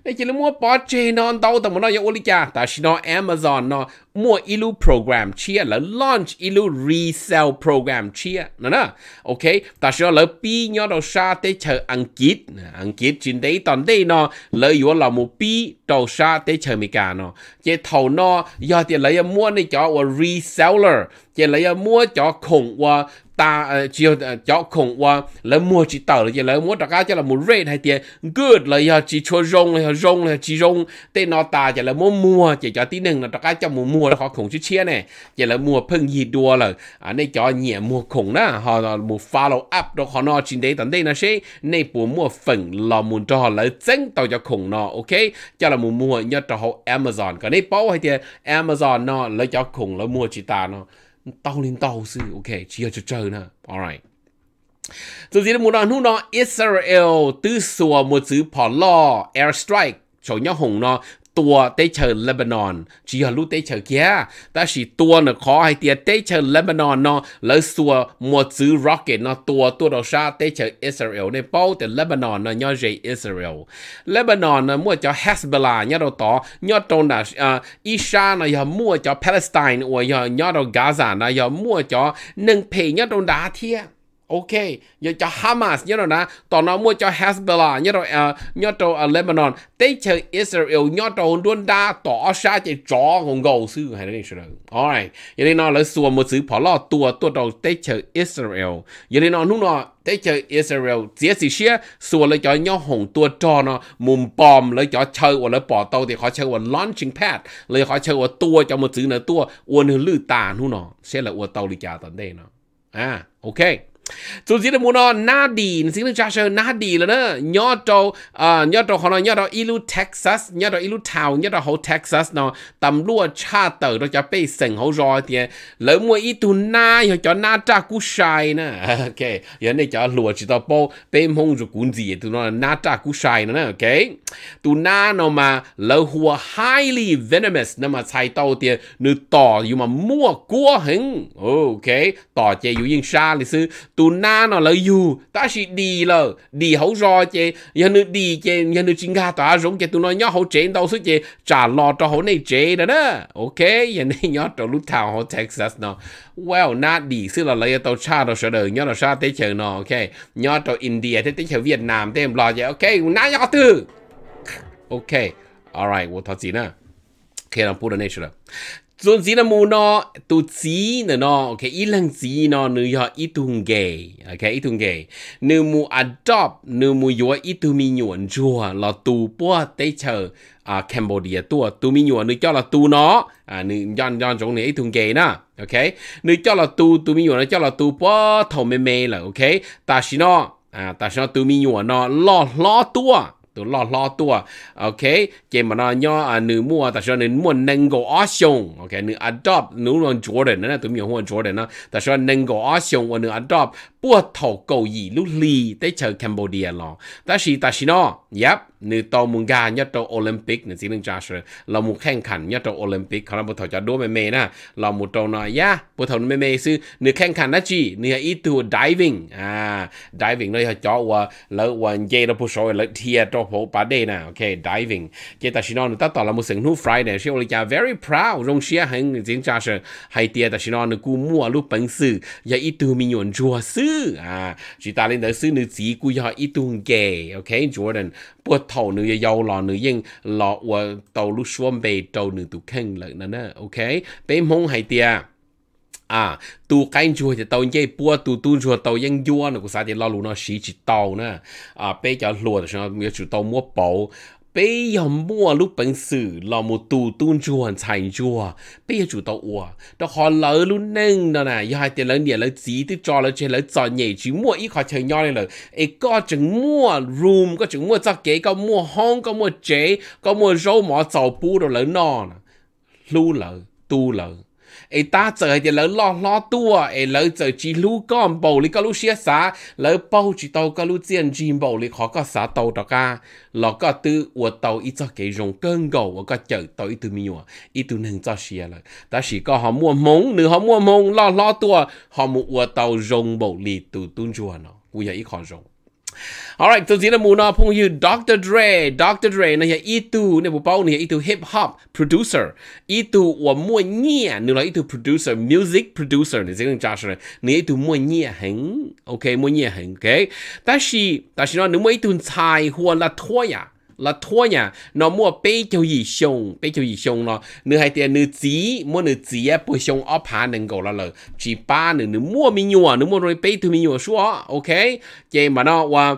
để chỉ là mua bỏ chê nó tàu muốn nó giờ ô lý cha Ta sao nó Amazon nó mua ilu program chia là launch ilu resell program chia nó nè ok ta tại sao là pi nhỏ đầu xa tới chờ ăn kít ăn kít trên đấy toàn đây nó lợi dụng là một pi đầu xa tới chờ mì cả nó chế thầu nó giờ thì lấy mua này cho resell reseller giờ lấy à, mua cho khủng qua ta chiều à, cho à, khủng qua lấy mua chỉ tàu giờ lấy mua đặc cho là một rate hay tiền good là giờ chỉ cho rong là rong là chỉ rong tên nó ta giờ là mua mua chỉ cho tí nâng là đặc cho mua mua là họ khủng chút chia này giờ là mua phân gì đua là à này cho nhẹ mua khủng đó họ mua một follow up đó họ nói trên đấy tận đây là sẽ này bù mua phần là muốn cho họ lấy chân tàu cho khủng nó ok cho là một mua nhớ cho họ Amazon cái này bao hay tiền Amazon nó lấy cho khủng là mua chỉ ta nó ok chia cho chơi 道林道士，OK，只有这这呢，All right。Rồi thì một đoạn hút đó Israel tư sùa một chữ bỏ lo airstrike cho nhau hùng nó ตัวเตเชอร์เลบานอนจีฮาลูเตเชอร์เกียแต่สิตัวเนาะขอให้เตียเตเชอร์เลบานอนเนาะ แล้วสัวหมดซื้อร็อกเก็ตเนาะตัวตัวเราชาเตเชอร์อิสราเอลในเป้าแต่เลบานอนเนาะย่อเจอิสราเอล เลบานอนเนาะมั่วจะฮัสบลาเนี่ยเราต่อย่อตรงน่ะอ่าอิชาเนาะย่อมั่วจะปาเลสไตน์อวยย่อย่อเรากาซาเนาะย่อมั่วจะหนึ่งเพย์ย่อตรงดาเทีย ok nhớ cho Hamas nhớ rồi nè tao nó mua cho Hezbollah nhớ rồi uh, nhớ cho uh, Lebanon tế chờ Israel nhớ cho luôn đa tỏ xa chỉ chó ngon gầu sư hay đấy rồi alright giờ đây nó lấy xua một sự phỏ lo tua tua đầu tế chờ Israel giờ đây nó lúc nó tế chờ Israel chỉ gì xia xua lấy cho nhớ hồng tua cho nó mùm bom lấy cho chơi và lấy bỏ tàu thì họ chơi và launching pad lấy họ chơi và tua cho một sự nữa tua uốn lư tàn nó sẽ là uốn tàu đi chả tận đây nó à ok dù gì là muốn nó Nadine, xin chào sơ Nadine là nó nhỏ trâu, à, nhỏ trâu họ nói nhỏ trâu ilu Texas, nhỏ trâu ilu Tàu, nhỏ trâu hồ Texas nó tầm lúa cha tử đó cho bay sừng hồ rồi thì lỡ mua ít tu na cho cho na cha cú sai nè, ok, giờ này cho lúa chỉ tao bô bê mông rồi cuốn gì tu nó na cha cú sai nè, ok, tu na nó mà lỡ hùa highly venomous nó mà sai tao thì nữ tỏ dù mà mua cua hứng, ok, tỏ chơi dù yên xa lịch sư tu na nó là dù ta chỉ đi là đi hậu rồi chứ nhà nữa đi chứ nhà nữa chính ga ta giống chứ tu nói nhớ hậu chế đâu suốt chứ trả lo cho hậu này chế đó đó ok nhà này nhớ cho lúc thảo hậu Texas nó well na đi xưa là lấy tàu cha đó sợ đời nhớ là xa thế chờ nó ok nhớ cho India thế thế chờ Việt Nam thêm lo chứ ok na nhớ từ ok alright gì nữa, làm 我头先呢，可以让不的那去了。做 gì là mù nó tu chí nè nó ok ý lăng gì nó nữ yo ý tung ghê ok ý tung ghê nữ mù adopt nữ mu yo ý tu mi nhuận chùa là tu po tế chờ à Cambodia tua tu mi nhuận nữ cho là tu nó à nữ yon yon giống này ý tung ghê nè ok nữ cho là tu tu mi nhuận cho là tu po thầu mê mê là ok ta xin nó à ta xin nó tu mi nhuận nó lo lo tua ตัวล่อล่อตัวโอเคเจมันย่อหนึ่งมัวแต่ชนหนึ่งมัวนังโกออชงโอเคหนึ่ง adopt หนึ่งจอร์แดนนะตัวมีหัวจอร์แดนนะแต่ชนหนึ่งโกออชงวันหนึ่ง adopt ปวดท้องกูยีลุลี ได้เจอแคนเบอร์เดียรอแตาชิตาชินอยับนึกตมุงการยัดตัวโอลิมปิกหนึ่งสิ่งหนึ่งจ้าเชื่อเรามุแข่งขันยัดตัวโอลิมปิกเขาเราปวดท้องจะด้วยเมย์นะ เรามุตัวน้อยยะปวดท้องเมย์ซื้อนึกแข่งขันนะจีเนื้ออีตัวดิวิง อ่าดิวิงเลยจะว่าเล้ววันเย่เราผู้ชมแล้เทียโตัวผู้ป้าเดนะ โอเคดิวิงเจตาชตินอนึกตัวเรามุสิงหูฟรายเนี่ยเชื่อว่าจะ very proud รงเชียหึงสิ่งจ้าเชื่อให้เทียแตาชินอนกูมัวลูเป็นสื่ออย่าอีตัวมีหยวนจัวซื้อ sư à chỉ ta lên tới sư nữ chỉ cú họ ít tuần kề ok Jordan bữa thầu nữ giàu lò nữ yên lò của tàu lúc xuống bề tàu nữ tụ khen lợi nè ok bé mong hay tia à tu cái chùa thì tàu dây bua tu tu chùa tàu yên vua nó cũng sao thì lo lù nó xí chỉ tàu nè à bé cho lùa thì nó chủ tàu mua bầu bây giờ mua lúc bệnh sử là một tù tuôn chùa thành chùa bây giờ chủ tàu ủa đó họ lỡ luôn nâng đó nè giờ hai tiền lớn điện lớn chỉ tức cho lớn chơi lớn cho nhảy chỉ mua ít khỏi chơi nhau này là ấy có chừng mua room có chừng mua cho kế có mua hong có mua chế có mua rau mỏ dầu bu đồ lớn nọ lu lỡ tu lỡ ai ta giờ thì lỡ lo lo tua ai lỡ giờ chỉ lu con bầu lý có lu xia xá lỡ bầu chỉ tàu có lu tiền chỉ bầu lý khó có xá tàu đó cả lỡ có tư của tàu ít cho cái rồng cơn gầu của có chở tàu ít từ mi ít từ nâng cho xia rồi ta chỉ có họ mua mông nữa họ mua mông lo lo tua họ mua của tàu rồng bầu lý từ tuôn chùa nó cũng vậy dạ, khó rồng Alright, là zina muna Phong yu Dr. Dre, Dr. Dre này na ya itu ne bu pau ni itu hip hop producer. ít tu wa mua nia là ít tu producer, music producer này, ni zing cha này ít tu mua nia heng. OK, mua nia heng, okay? Ta shi ta shi no nu mua itu cai huan la toya là thua nhà nó mua bê cho gì xong bê cho gì xong nó nữ hai tiền nữ chỉ mua nữ chỉ á bê xong ở phá nên gọi là lời chỉ ba nữ nữ mua mi nhua nữ mua rồi bê thu mi nhua xuống ok vậy mà nó qua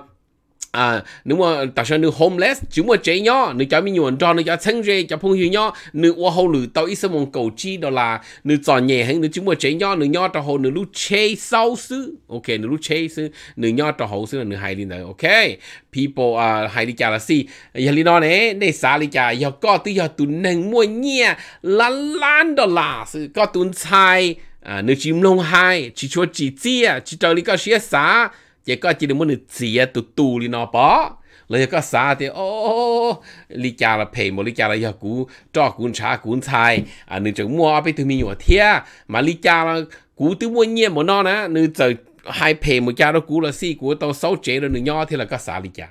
à nếu mà tại sao nếu homeless chúng mà chế nhỏ, nếu cho mình nhuận cho nếu cho thân rê cho phong hiếu nhỏ, nếu ô hậu lử tao ít sớm mong cầu chi đó là nếu trò nhẹ hơn nếu chúng mà chế nhỏ, nếu nhó trò hậu nếu lúc chế sau sư ok nếu lúc chế sư nếu nhó trò hậu sư là nếu hay đi nữa ok people à hay đi chả là gì giờ đi nói nè nè xa đi chả giờ có tự giờ tụi nâng mua nhẹ là lan đó là sư có tụi sai à nếu chim nông hai chỉ cho chỉ chia chỉ cho đi có xia xá chỉ có chỉ được muốn được chia tụ tu li nó bỏ lấy có xa thì ô lý cha là phải một lý cha là giờ cú cho cuốn cha cuốn sai à nữ chẳng mua bây từ mình nhỏ thia mà lý cha là cú từ mua nhiên một nó nè nữ chờ hai phải một cha đó cú là si cú tao sáu chế rồi nữ nhỏ thì là có xa lý cha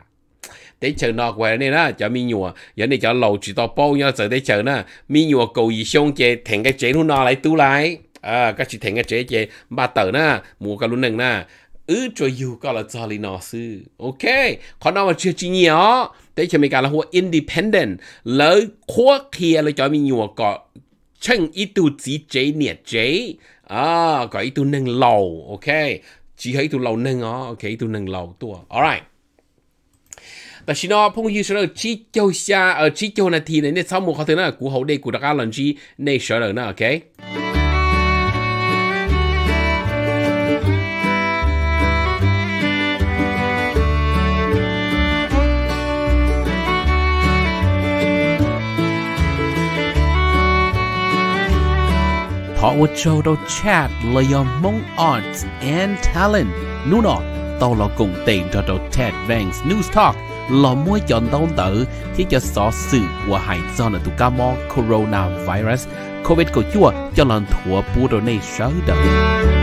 để chờ nó quay này nè cho mình nhỏ giờ này cho lầu chỉ tao bao nhau giờ để chờ nè mình nhỏ cầu gì xong chế thành cái chế nó lại tu lại à các chị thành cái chế chế ba tờ nè mua cái luôn nè ừ cho yêu có là cho lý nó sư ok còn nào mà chưa chỉ nhiều đấy cho mình cả là hùa independent lỡ khóa kia là cho mình nhiều có chân ý tu chỉ chế nhẹ chế à có ý tu nâng lầu ok chỉ thấy tu lầu nâng ó à, ok tu nâng lầu tua alright 但是呢，碰遇时候只就下呃只就那天呢，那草木好头呢，古好的古大家人去那时候呢，OK。Power Show đâu chat là do Mong Arts and Talent Nú nọ Tao là cùng tiền cho đầu Ted Banks News Talk Là mối chọn tao tử Thì cho xó sự của hải do là tụ ca mò Coronavirus Covid của chua cho lần thua bù đồ này sớ đời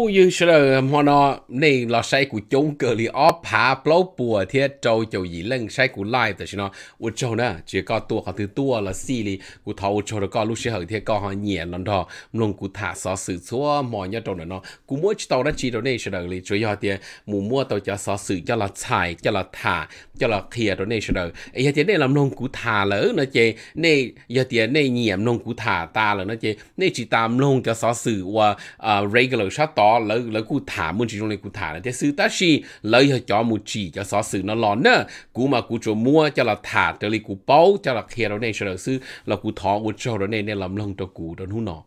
ผู้ยืเชื่อมหัวนอนี่เราใช้กูจงเกลีออผาเปล่าปัวเทียโจเจ้าหยีเล่งใช้กูไล่แต่ชินะอุจโจนะเจียก็ตัวเขาถือตัวละสี่ลีกูเทาโจแล้วก็ลูกเชื่อเทียก็หอยเหยียนลันทอลงกูถาสอสื่อชั่วมอยเนี่ยตรงนั้นเนาะกูมั่วจิตเอาด้จีตรงนี้เฉลยเลยจอยอเทียหมู่มั่วตัวจะสอสื่อจะละชายจะละถาจะละเคลียตรงนี้เฉลยไอ้ยาเทียเนี่ยลำลงกูถาเลยนะเจเนี่ยยาเทียเนี่ยเหยียมลงกูถาตาเลยนะเจเนี่ยจีตามลงจะสอสื่อว่าอ่า regular shot cho lỡ cụ thả muốn chỉ trong này cụ thả là thế sư ta chỉ lỡ cho một chỉ cho xó sự nó lo nữa cụ mà cụ cho mua cho là thả cho là cụ bao cho là kia đó này cho là sư là cụ thọ một cho đó nên làm lòng cho cụ đó nu nó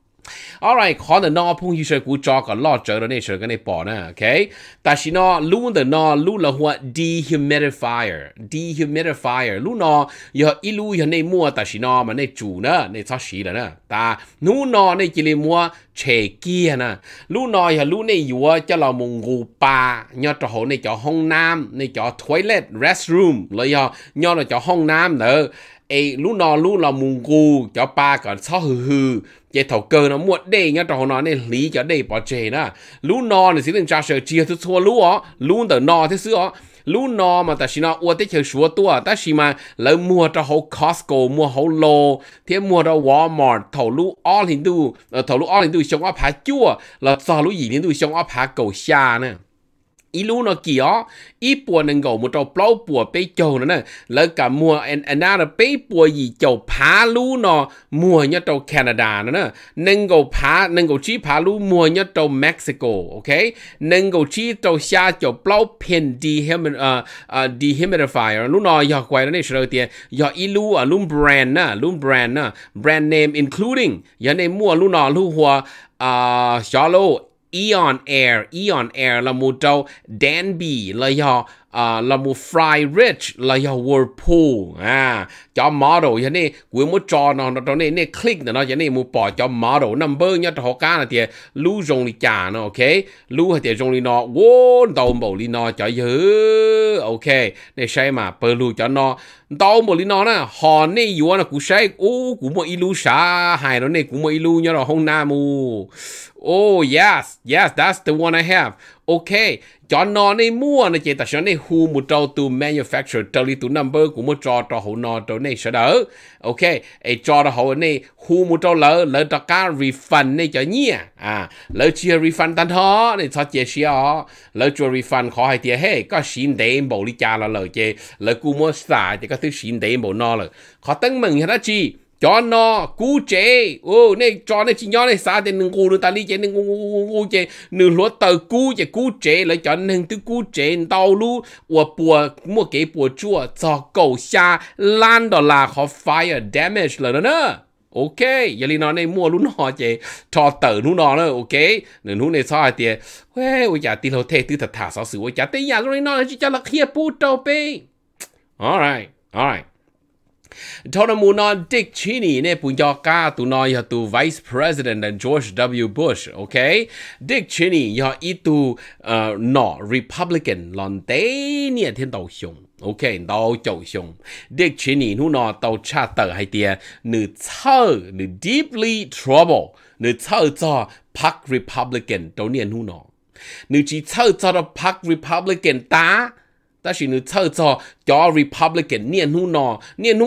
Alright，可能呢，碰一些古早个老早的那些个那包呢，OK，但是呢，路的呢，路了话 dehumidifier，dehumidifier，路呢要一路要那么，但是呢嘛那煮呢那啥洗了呢，但路呢那几里么切鸡呢，路呢要路那有叫老蒙古巴，要之后那叫ห้องน้ำ那叫 toilet restroom，了要要了叫ห้องน้ำ呢。ấy lúc nó lúc nó mùng gu cho ba còn sao hừ hừ cái thầu cơ nó muộn đây nhá trò nó nên lý cho đây bỏ chê nè lúc nó thì xin đừng trả sợ chia thứ thua lúc ó lúc từ nó thế xưa lú no mà ta xin nó uo tết chơi súa tua ta xin mà lỡ mua cho hậu Costco mua hậu Lo thế mua cho Walmart thầu lú all hindu ờ, thầu lú all hindu xong áp há chua là sao lú gì hindu xong áp há cầu xa nè 一路呢几哦，一波能够么着老波被叫呢呢，来个么安安那的被波一叫爬路呢，么要到 Canada 呢呢，能够爬能够去爬路么要到 Mexico，OK，、okay? 能够去到下叫老偏 dehumid 呃呃 dehumidifier，路呢要怪的那时候点，要一路啊路 brand 呢，路 brand 呢，brand name including，要那么路呢路和啊小路。Eon Air Eon Air là một trâu Danby là do à, là một Fry Rich là do Whirlpool à cho model cho nên cuối một trò nó nó nên này click nó cho nên một bỏ cho model number nhớ cho cá là thì lưu dùng đi trả nó ok lưu thì dùng đi nó vốn đầu bộ đi nó cho dữ ok này xem mà bơ lưu cho nó đầu bộ đi nó nè họ nên yêu nó cũng sẽ ô cũng một ilu sa hai nó này, cũng một ilu nhớ là không nam mu Oh, yes, yes, that's the one I have. Okay, cho nó này mua này chị ta cho này who một trâu tu manufacture, trâu li tu number của một trò trò hậu nó trâu này sẽ đỡ. Okay, ai trò đó hậu này who một trâu lỡ lỡ trò cá refund này cho nhỉ à lỡ chia refund tan thó này sao chia chia lỡ chia refund khó hay tiền hết có xin đếm bộ đi cha là lỡ chị lỡ cú mua xả thì có thứ xin đếm bộ nó lỡ khó tăng mừng hết đó cho nó cú chế ô này cho này chỉ nhỏ này xa thì nâng cú được ta lý chế nâng cú chế nâng lúa tờ cú chế cú chế lại cho nâng tư cú chế tàu lu và bùa mua cái bùa chua cho cầu xa lan đó là có fire damage rồi đó nữa ok giờ lý nó này mua luôn họ chế cho tờ luôn nó nữa ok nên lúc này sao à tiền, ôi ôi chả tin hồ thề tư thật thả sáu sự ôi chả tin nhà rồi nó chỉ cho là kia bù trâu bê alright alright Tona Munon Dick Cheney ne punyoka tu no ya tu Vice President and George W Bush, okay? Dick Cheney ya itu uh, no Republican lon te ni thiên đầu xiong. okay, đầu chậu xiong. Dick Cheney nu no tàu cha tờ hay tia nữ thơ nữ deeply trouble nữ thơ cho Park Republican đầu niên nu no. Nữ chỉ thơ cho Park Republican ta ta chỉ cho Republican niên hú nọ niên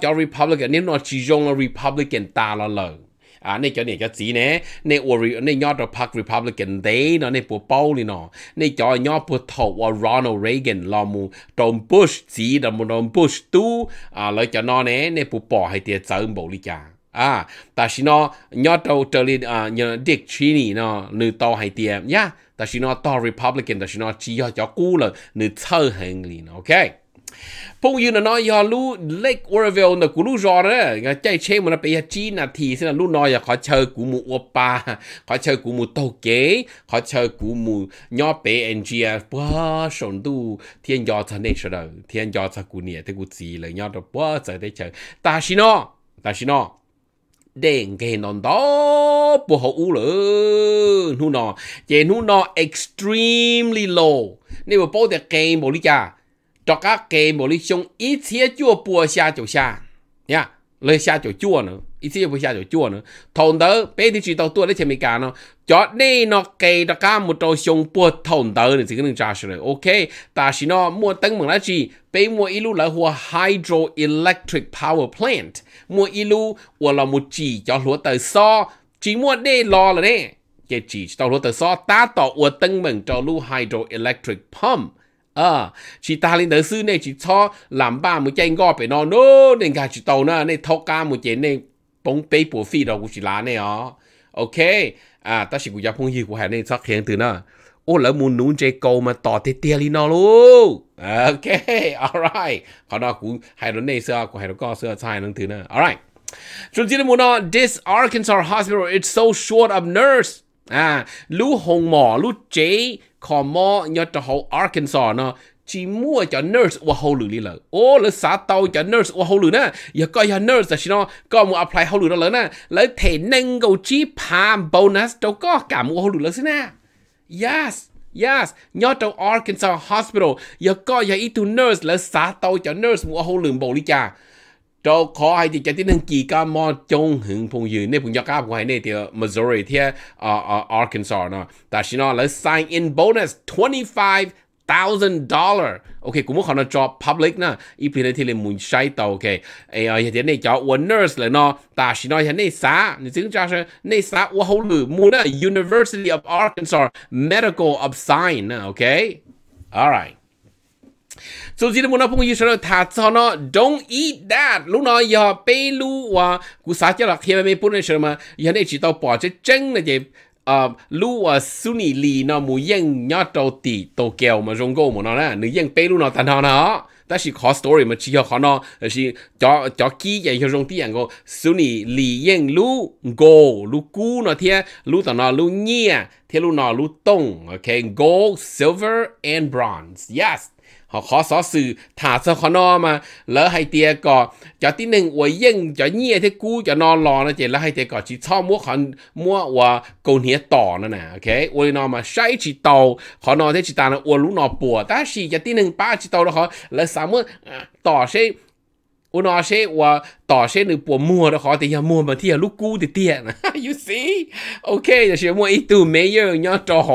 cho Republican niên nọ chỉ Republican ta là lời à này cho này cho gì nè này ori này nhớ được Park Republican đấy nó này bộ bao đi nó này cho bộ thầu của Ronald Reagan là mu Tom Bush gì đó mu Tom Bush tu à lấy cho nó nè này bộ bỏ hay tiền sớm bộ đi chả à ta xin nó nhớ đâu trở lên à nhớ Dick Cheney nó nữ tàu hay tiền nhá dạ, 但是呢，到 Republican，但是呢，只要要过了，你凑行里呢，OK。朋友呢，那要路 Lake Orville 呢，古路上呢，个在车么呢，被จีน啊，提现在路那要考车古木我爸，考车古木都给，考车古木要被 NG 啊，不上都天要在那时候，天要在古年这个字了，要到不在那车，但是呢，但是呢。đèn cái nó đó bộ hậu u lử nu nó chỉ nu nó extremely low nếu mà bao được cái bộ lý cha cho các cái bộ lý xong ít thế chua bùa xa chỗ xa nha lời xa chỗ chua nữa 一次也不下就脚呢。同头背地去到多的前面干呢，叫你呢给大家木到胸部同头呢，这个能扎实了。OK，但是呢，莫等门来去，被莫一路来或 hydroelectric power plant，莫一路我老木记叫罗德烧，寂寞的老了呢，也记到罗德烧打到我等门到路 hydroelectric pump。à chỉ ta lên tới sư này chỉ cho làm ba một chén gò phải nó nô nên cả chỉ tàu nó nên thâu ca một chén nên bông bê bổ phi đó cũng chỉ là này ó ok à ta chỉ cũng giáo phong hi của hải này chắc hiện từ nữa ô lỡ muốn nún chơi câu mà tỏ thế tia đi nó luôn ok alright còn đó cũng hai đó này xưa của hai đó có xưa sai năng từ nữa alright chúng ta muốn nói this Arkansas hospital it's so short of nurse à lú hồng mỏ lú chế cò Mỏ nhớ cho hậu Arkansas nó chỉ mua cho nurse và hậu lử đi lỡ ô lỡ xả tàu cho nurse và hậu lử nè giờ coi cho nurse là nó có một apply hậu lử đó lỡ nè lỡ thể nâng cầu chi phàm bonus đâu có cả một hậu lử lỡ xin nè yes yes nhớ trong Arkansas Hospital giờ coi giờ ít tu nurse lỡ xả tàu cho nurse một hậu lử bầu đi cha cho khó ai thì chạy tiến hành kỳ ca mò trong hưởng phong dư nên phong gia ca phong hay này thì ờ, Missouri thì ờ, ờ, Arkansas nó, ta xin nó là sign in bonus 25 thousand dollar ok cũng muốn họ nó cho public na ý phi này thì là muốn sai tàu ok ai ai ờ, thế này cho one nurse là nó ta chỉ nói hiện này xã nên tiếng cho sẽ này xã wo hậu lử muốn là University of Arkansas Medical of Science na ok alright so chỉ muốn nó phong ý sao ta cho nó don't eat that lúc nó giờ bê lu và cú xã cho là khi mà mình bún này sao mà giờ này chỉ tàu bỏ chứ chân là gì à lu à suni li nó mu yên nhá đầu tỷ tổ kèo mà rong gô mà nó nè nữ yên bê lu nó tàn nó nó ta chỉ khó story mà chỉ khó nó chỉ cho cho kỹ vậy cho rong tí go à, suni li yên lu gô lu cú nó thế lu tàn nó lu nhia thế lu nó lu tông ok gold silver and bronze yes ฮอขอสอสื่อถาสคอนอมาเล้วไฮเตียก่อจอที่หนึ่งอวยเย่งจอเงี้ยเทกู้จะนอนรอนะเจแล้วไฮเตียก่อชิชอบมัวขอนมัวว่าโกนเฮียต่อนั่นนะโอเคอวยนอนมาใช้ชิโตขอนอนเทชิตานะอวยรู้นอปวดแต่ชีจอที่หนึ่งป้าชิโตแล้วเขาแล้สามารถต่อใช้อุนอเช่วต่อเชนึ่งปวมัวนะขอแต่ยามัวมาเที่ยลูกกู้ติเตี้ยนะ you see โอเคจะเชื่อม่าอีตัวเมเยอร์ยอดจอโห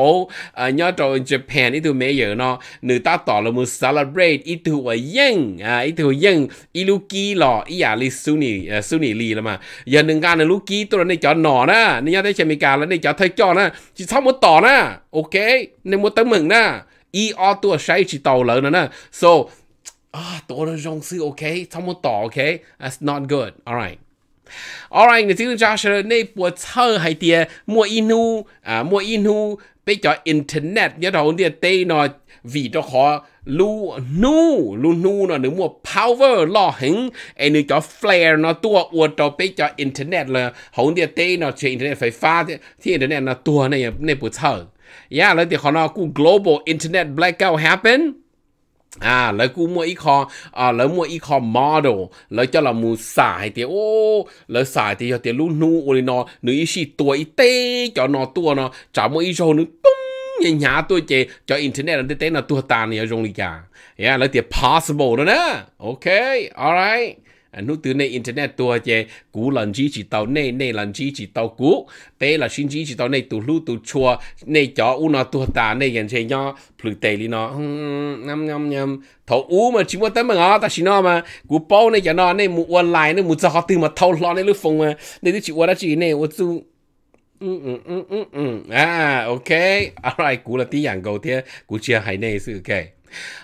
อ่ายอดจอญี่ปุ่นอีตัวเมเยอร์เนาะหนึ่งตาต่อลามือ celebrate อีตัวยังอ่าอีตัวยังอีลูกี้หล่ออีอย่าลิซูนี่อซูนี่ลีละมาอย่าหนึ่งการนลูกี้ตัวในจอหนอนะนี่ยอดได้เชมิการแล้วในจอไทยจอนะจิท่ามมัต่อนะโอเคในมัวตั้งมึงนะอีออตัวใช้จิตเอาเลยนะนะ so Ah, Dora Zhongzi, okay? Tamoto, okay? That's not good. All right. All right, người tiếng Joshua này bữa thơ hay mua inu à mua inu bây giờ internet nhớ đầu tiề tây nó vì cho họ lu nu lu nu nó nếu mua power lo hứng anh nếu cho flare nó tua uột cho bây giờ internet là hậu tiề tây nó chơi internet phải pha thì internet nó tua này này bữa thơ yeah, là thì họ nó cũng global internet blackout happen อ่าแล้วกูมัวอีคออ่าแล้วมัวอีคอโมเดลแล้วเจ้าละมูสายเตียโอ้แล้วสายเตียเตียลู่นูอุลินอหนูอีชีตัวอีเต้จ้านอตัวนอจับมัวอีโชนึงตุ้มยังหาตัวเจเจ้าอินเทอร์เน็ตนั่นเต้เต้นตัวตาเนี่ยจงลีกาเนี่ยแล้วเตีย possible นะโอเค alright À, nút từ này internet tua chè cú lần chỉ chỉ tàu này này lần chỉ chỉ tàu cú tê là xin chỉ chỉ tàu này tụ lú tụ chua này chó u nó tua ta này gần chơi nhau plự tê li nó nhâm nhâm nhâm, thầu u mà chỉ muốn tới mà ngó ta xin nó mà cú bao này cho nó này mu online này mu cho họ từ mà thâu lo này lúc phong mà này chỉ qua đó chỉ này u chú ừ ừ ừ ừ ừ à ok alright cú là tí dạng cầu thế cú chia hay này sự ok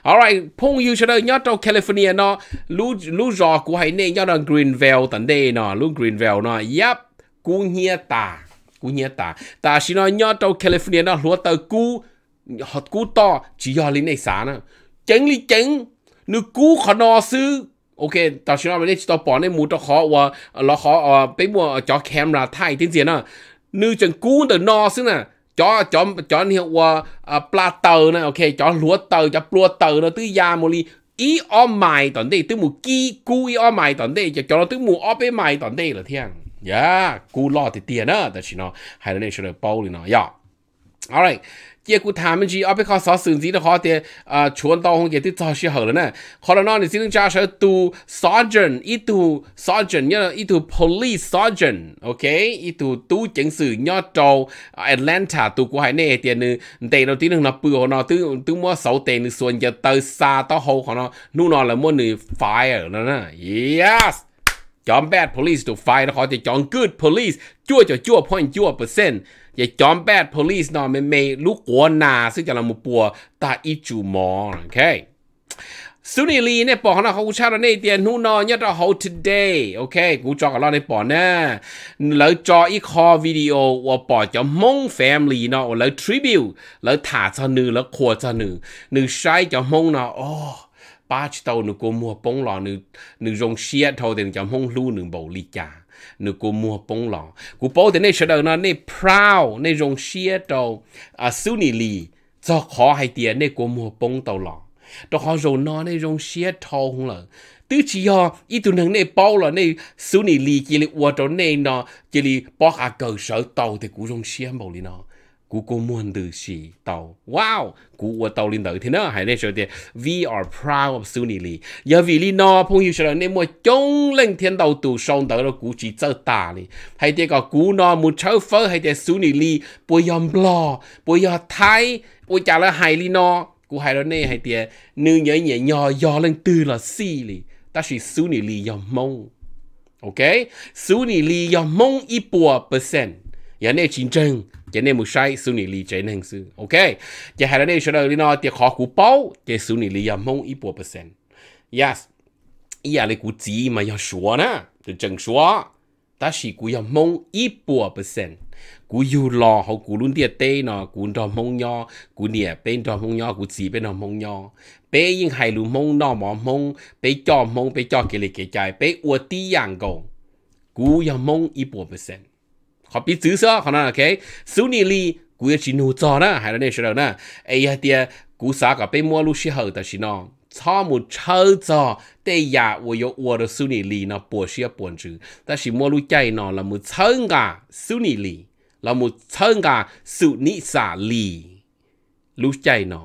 alright phong yêu cho đây nhớ trong California nó lú lú giò của hãy nên nhớ rằng Greenville tận đây nó lú Greenville nó yep cú nhia ta cú nhia ta ta chỉ nói nhớ trong California nó lúa tờ cú họ cú to chỉ do lính này xả nè, chén lý chén nếu cú khó no sư ok ta chỉ nói đây tao bỏ nên mua cho khó và lo khó ở bên mua cho camera thay tiếng gì nè, nếu chẳng cú từ no sư nè cho cho cho hiệu uh, ờ, uh, ờ, tờ này ok cho lúa tờ cho plua tờ nó tư ya mô li ý o mày tận đây tư mù ki cu ý o mày tận đây cho cho nó tư mù o bê mày tận đây là thiang yeah cu lo thì tiền đó tại chỉ nó hay là nên sửa bao thì nó yeah alright 结果他们去阿别靠耍手机的话的啊，全到红给都早些好了呢。好了，那你只能加上读 sergeant 一读 sergeant，要一读 police sergeant，OK，一读读警司要到 Atlanta 读过海那一点呢，但到底能那不好呢，都都么少点呢，算要到啥到好可能，นู่那了么呢 fire 了呢，yes。จอม bad police ถูกไฟนะขอจะจอม good police ชั่วจะชั่วพ่นชั่วเปอร์เซ็นต์ย่จอมแปด police 呢，妹ปัว ตาอิจูมอโอเคสุนีลีเนี่ยปอกนะเขาชาติเนี่ยเตียนหูนอนยอดเรา how today โอเค กูจอกับเราในปอนะแล้วจออีคอวิดีโอว่าปอจะมงแฟมลีเนาะแล้วทริบิว แล้วถาซะนือ แล้วขวดซะนือหนึ่งใช้จะมงเนาะอ๋อป้าชิตาหนึ่งกูมัวปงหล่อหนึ่งหนึ่งรงเชียเท่าเดิมจะมงลู่หนึ่งบาลีจา nếu cô mua bông lọ cô bảo thế này sẽ đâu nó này proud này rong xia đầu à xu nì lì cho khó hay tiền này cô mua bông tàu lọ cho họ rồi nó này rong xia thâu không lợ tứ chỉ ho ý tụ nâng này bao là này xu nì lì chỉ là uổng trốn này nó chỉ là bỏ cả cờ sở tàu thì cũng rong xia bảo lì nó 古古满都是到，哇！古我到领导天呢，还在说的，We are proud of Sunili。要为你那朋友说了，你莫总领天到都上到了古去走大哩，还得个古那木超佛，还得 Sunili 不要咯，不要太，我讲了还哩呢，古还了呢，还得女人也要要人对了死哩，但是 Sunili 要懵，OK，Sunili 要懵一百 percent。giờ này chiến tranh giờ này một sai xử lý lý chế hành sự ok giờ hai này sẽ là nó thì khó cú bao thì xử lý lý là mong ít bộ percent yes giờ này cú chỉ mà 要说呢就正说但是กูยังมงอีปัวเปอร์เซ็นต์กูอยู่รอเขากูรุ่นเดียเต้เนาะกูดอมงยอกูเนี่ยเป็นดอมงยอกูสีเป็นดอมงยอเป้ยิ่งไฮรูมงนอหมอมงเป้จอมงเป้จอเกลิเกใจเป้อวดตีอย่างกงกูยังมงอีปัวเปอร์เซ็นต์ขอปิซื้อซะขอนนั้นโอเค สุนีลีกูจะชิโนจอนะให้เราเนี่ยเชนะเอ้ยเดียกูสากับเปมัวลูชิเหอแต่ชินอชอบมุดเชอจอแต่ยาว่อยู่วัวสุนีลีนะปวดเชียปวดจื้อแต่ชิมัวลูใจนอเรามุดเชิงกาสุนีลีลรามุดเชิงกาสุนิสาลีรู้ใจนอ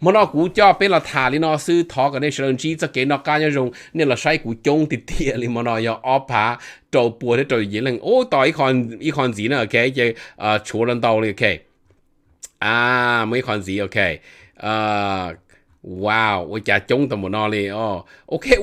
mà nó cú cho bên là thả đi nó sư thọ cái này sơn chi cho cái nó cá nhau dùng nên là sai cú chống thì tiệt đi mà nó giờ óp phá trâu bùa để trâu gì lên. ô tỏi còn ít còn gì nữa ok chứ à chúa lần đầu ok à mấy còn gì ok à wow ôi ok, gì, là đây sơn nó khó hay mua 我家中都冇攞咧哦，OK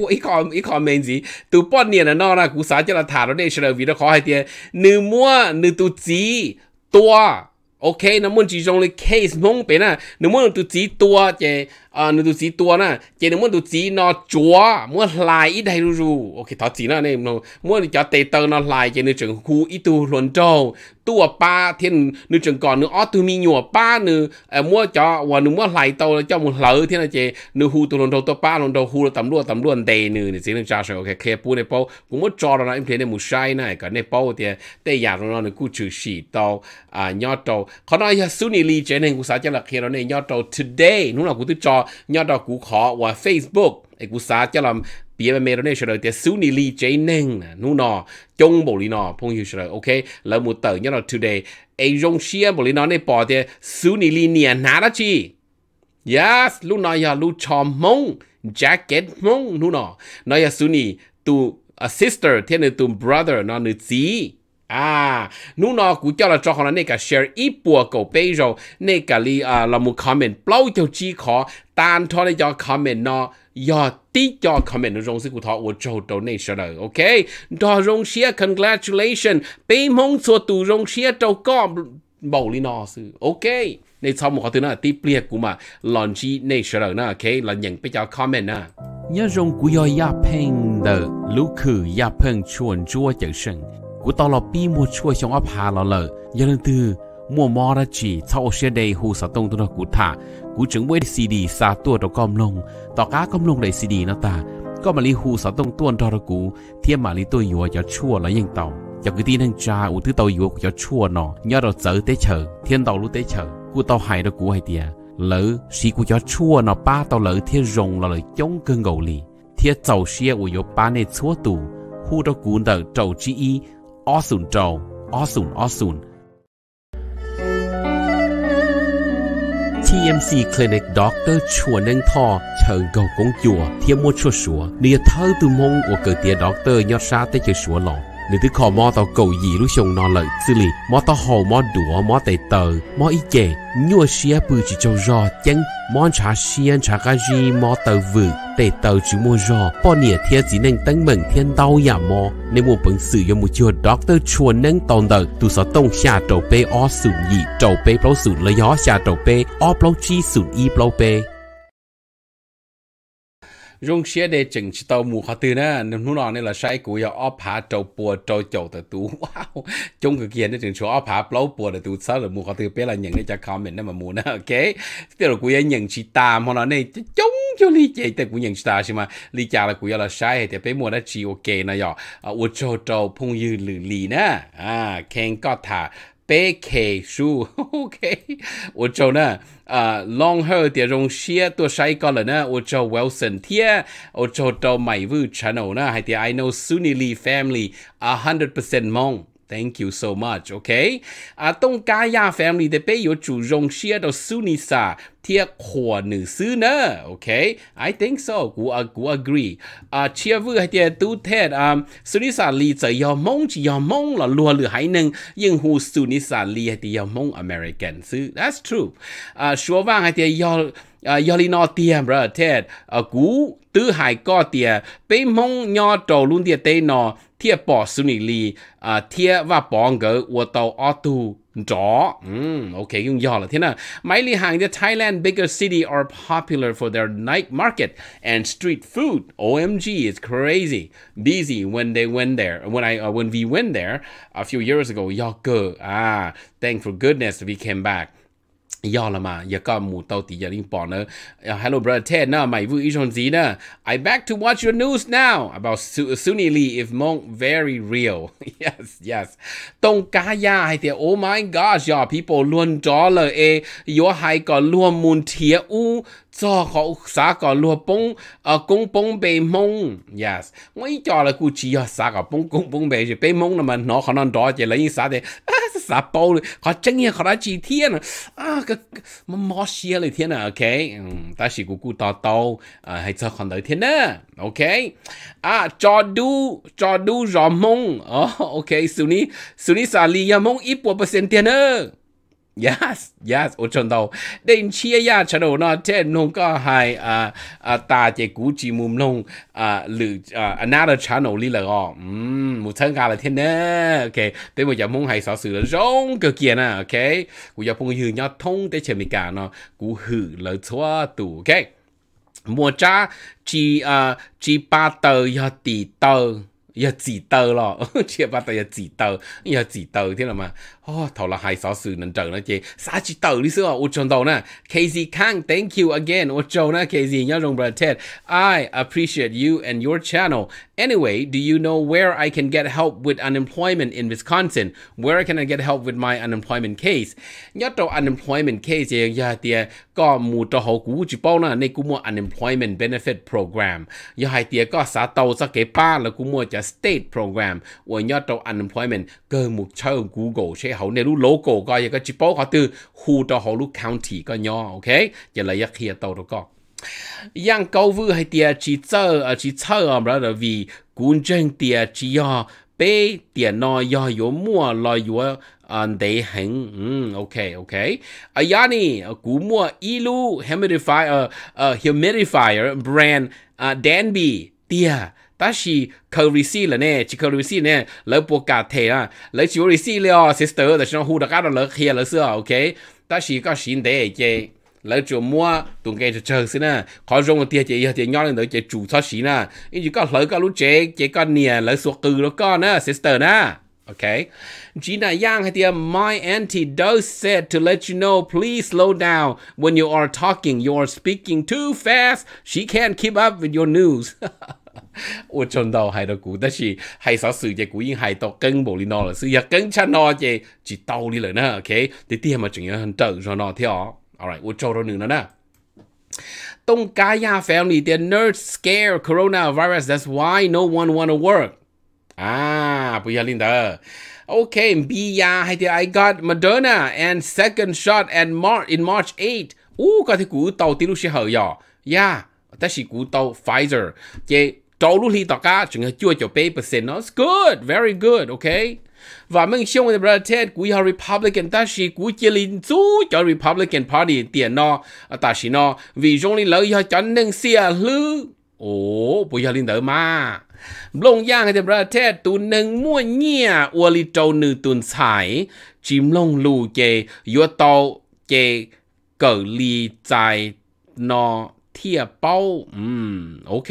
tua. OK 那么集中的 case 弄边啊，那么都几多啊？这 à nó tụt chỉ tua na, chỉ nó muốn tụt chỉ nó chúa muốn lại ít đây rồi ok thọ chỉ na này nó muốn cho tê tơ nó lại chỉ nó trường khu ít tu luận trâu tua ba thiên nó trường còn nó ót tu mi nhùa ba nữa à mua cho và nó muốn lại tàu cho một lỡ thế là chỉ nó khu tu luận trâu tua ba luận trâu là tầm luôn tầm luôn tê nữa thì chỉ nó trả rồi ok khép bu này bao cũng muốn cho nó em thấy này một sai này cả này bao thì tê giả rồi nó nó cứ chửi xì tàu à nhót tàu còn nói suy nghĩ lý chế này cũng sao cho là kia nó này nhót tàu today nó là cũng tự cho họ nhớ đó cú khó và Facebook ấy cũng xa cho làm bia mê đó này rồi thì xíu ni li chế nên nè nu nọ chung bộ lý nọ phong hiểu rồi ok là một tờ nhớ đó, today ấy rong xia bộ lý nọ này bỏ thì xíu ni li nia ná đó chi yes lúc nọ giờ lúc cho mông jacket mông nu nọ nó giờ xíu ni tu a sister thế này tu brother nó nữ chị à nu nó cũng cho là cho họ là này cả share ít bùa cầu bây giờ này cả li à là một comment blow cho chi khó 单拖的叫 comment 呢，要低叫 comment 的容是骨头，我做到那时了，OK？到容些 congratulation，被蒙错读容些都搞毛里呢是 OK？你操我对那低不列股嘛，乱七那时了呢，OK？乱人比较 comment 呢，一种古要一拼的，卢克一拼全做就剩，古到了闭幕出想要爬了了，有人对。mua mò ra chỉ thao xe đầy hù sa tông tôi nó cú thả cú chứng với CD sa tua đó com lông tỏ cá com lông đầy CD nó ta có mà lý hù sa tông tuôn đó đó cú thiên mà lý tôi yùa cho chua là yên tàu cho cái tin thằng cha ủ thứ tàu yếu, cho chua nó nhớ đó chở tế chở thiên tàu lúc tế chở cú tàu hại đó cú hay tiề lỡ xí cú cho chua nó ba tàu lỡ thiên rồng là lỡ chống cơn gầu lì thiên tàu xe ủ yùa ba này chua tù hù đó cú đỡ trầu chi y ó sùn trầu ó sùn ó sùn TMC Clinic Doctor Chua Nâng Tho Chờ Gầu Công Chùa Thiên Mua Chua Sùa Nìa thơ từ mong của cử tía Doctor Nhó Sa Tế Chư Sùa Lòng nếu tử khò mo tàu cầu gì lúc xong nó lợi xử lý mo tàu hồ mo đũa mo tệ tờ mo ý chè nhua xia bự chỉ cho rò chân mo trà xia trà gà gì mo tờ vự tệ tờ chỉ mua rò bao nhiêu thiên gì nên tăng mừng thiên đau nhà mo nên muốn bằng sự dụng một chiều doctor chuồn nâng tồn tờ tu sở tông xa trầu bê o sụn gì trầu bê bao sụn lấy gió xa trầu bê o bao chi sụn y bao bê rung xia để chỉnh chỉ tàu mù khó tư nè nên hôm nọ là sai cú yêu óp hạ trâu bùa trâu chậu tờ tú wow chung cực kiện nên số óp hạ lâu bùa tờ tú sao là mù khó tư bé là nhận để cho comment nè mà mù nè ok tức là cú yêu nhận chỉ ta mà nó này chung cho lý chế tờ cú nhận chỉ ta xí mà lý cha là cú yêu là sai thì bé mùa đã chỉ ok nè yọ ủa trâu trâu phong như lử lì nè à khen có thả 白开树，OK，我就呢，啊，然后的用些多晒个了呢，我就 Wilson 贴，我就到买物 channel 呢，还得 I know Lee family a hundred percent mong。Thank you so much. OK. a y อาต้องกายาแฟมลี่เดไปอยู่จูรงเชียดอสุนิสาเทียขวหนึ่งซื้อเนอะโอเค I think so กูอ่กู agree อาเชียร์วือให้เทียตู้แทดอ่าสุนิสาลีจะยอมมงจียอมมงหรอลัวหรือหายหนึ่งยิ่งหูสุนิสาลีให้เทียมมงอเมริกันซื้อ That's true อาชัวว่างให้เจียยอม Yolino, otu, jao. okay, yung yala. Tina. Miley Hang, the Thailand bigger city are popular for their night market and street food. OMG, is crazy. Busy when they went there. When I uh, when we went there a few years ago, you go. Ah, thank for goodness we came back. do mà giờ có mù tàu giờ đi bỏ nữa hello brother Ted nè mày vui ý gì nè I back to watch your news now about Su Sunny Lee if mong very real yes yes tông cá ya oh my gosh y'all people luôn cho lời yo hay có luôn muốn thiệt u cho họ xã có lúa bông ở công bông bề mông yes mấy cho là cụ chỉ ở xã có bông công bông bề chỉ bề mông là mà nó khả năng đó chỉ lấy xã để xã bao rồi họ chân nhiên họ đã chỉ thiên à cái mà mò xia lại thiên à ok ta chỉ cụ cụ tao tao à hãy cho còn tới thiên nữa ok à cho du cho du rõ mông ok suni suni xả lì mông ít bộ phần tiền nữa Yes, yes, ô chân đầu. Đến chia ya chân đầu nó thế nông có hai à à ta chỉ cú chỉ mồm nông à lử à another channel li là gò. Ừm, một thân gà là thế nè. Ok, tới bây giờ mong hay sáu sự là rong cơ kia nè. Ok, cú giờ phong hư nhau thông để chơi mì cả nó cú hư lời chua tủ. Ok, mua cha chỉ à chỉ ba tờ ya tỷ tờ. tờ tờ tờ tờ, ba mà 哦，頭啦係所事能整那些，啥去到你說我做到呢？Casey Kang, thank you again，我做呢 Casey 要用不了 Ted。I appreciate you and your channel. Anyway, do you know where I can get help with unemployment in Wisconsin? Where can I get help with my unemployment case? Nhớ tàu unemployment case thì giờ dạ, thì à, có một tàu hậu cũ chỉ bao nè, nên cũng mua unemployment benefit program. Giờ hai thì à, có xã tàu sắp kế ba là cũng mua cho state program. Và nhớ tàu unemployment cơ một chơi Google cái hậu này lu local coi cái chỉ bảo họ từ khu đó họ lu county coi nhau ok giờ lấy yak kia tàu đó coi yang câu vư hay tia chỉ chơ ờ, chỉ chơ mà là vì quân chân tia chỉ yo bê tia nó yo yo mua lo yo an để hình ừ, ok ok à yani ờ, cú mua ilu humidifier uh, humidifier brand uh, Danby tia là nè, nè, lấy lấy lấy lấy à, Sister, à, xưa, à, OK? có xin 但是扣利息了呢，只扣利息呢，老不加提啊，老只利息了，sister 的上户的干到老黑了是 lấy chỗ mua tụng cái chờ xin nè khó dùng một tia chị thì nhỏ lên tới chị chủ thoát xí nè à. ý chỉ có lấy có lúc chế chế con nè lấy số cừ nó con nè sister nè OK? Gina Yang hãy here my antidote said to let you know please slow down when you are talking you are speaking too fast she can't keep up with your news 我盡到係度估得是係所事嘅估已經係到更無理攞啦，是日更出攞嘅，只到你嚟啦，OK？你啲係咪仲要很得咗攞啲哦？Alright，我做到你啦啦。Don't Gaia family, they're nurse scare coronavirus. That's why no one wanna work. Ah, à, 不要 Linda. Okay, Bia, I got Madonna and second shot at March in March 8. Ooh, có thể cú tàu tí lúc sẽ Yeah, ta chỉ cú tàu Pfizer. Yeah, tàu lúc li tàu cá chúng ta chưa cho phần trăm nó good very good okay và mình xem với brother Ted cũng nhà Republican ta chỉ cũng chia linh chú cho Republican Party tiền nó à, ta chỉ nó vì trong linh lợi cho cho nên xia lư à, ồ bây giờ linh đỡ mà long giang thì brother Ted tụ nâng mua nhia ua li trâu nữ tuần sải chim long lù chê yếu tàu chê cờ li trái nó thiệp bao ừ ok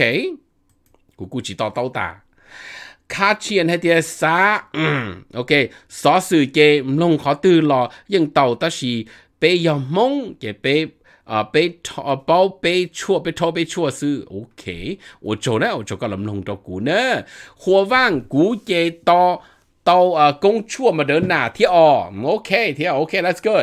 กูกูจีต่อเต้าตาคาเชียนให้เตียซาอืมโอเคสอสื่อเจมลงขอตื่นรอยังเต่าตาชีเปยอมมงเจเปยอ่าไปทอเป้าไปชั่วไปทอไปชั่วซื้อโอเคโอโจนะโอโจก็ลำลงตัวกูเนอะหัวว่างกูเจต่อเตาเอ่อกงชั่วมาเดินหน้าที่ออโอเคเที่ยโอเค let's go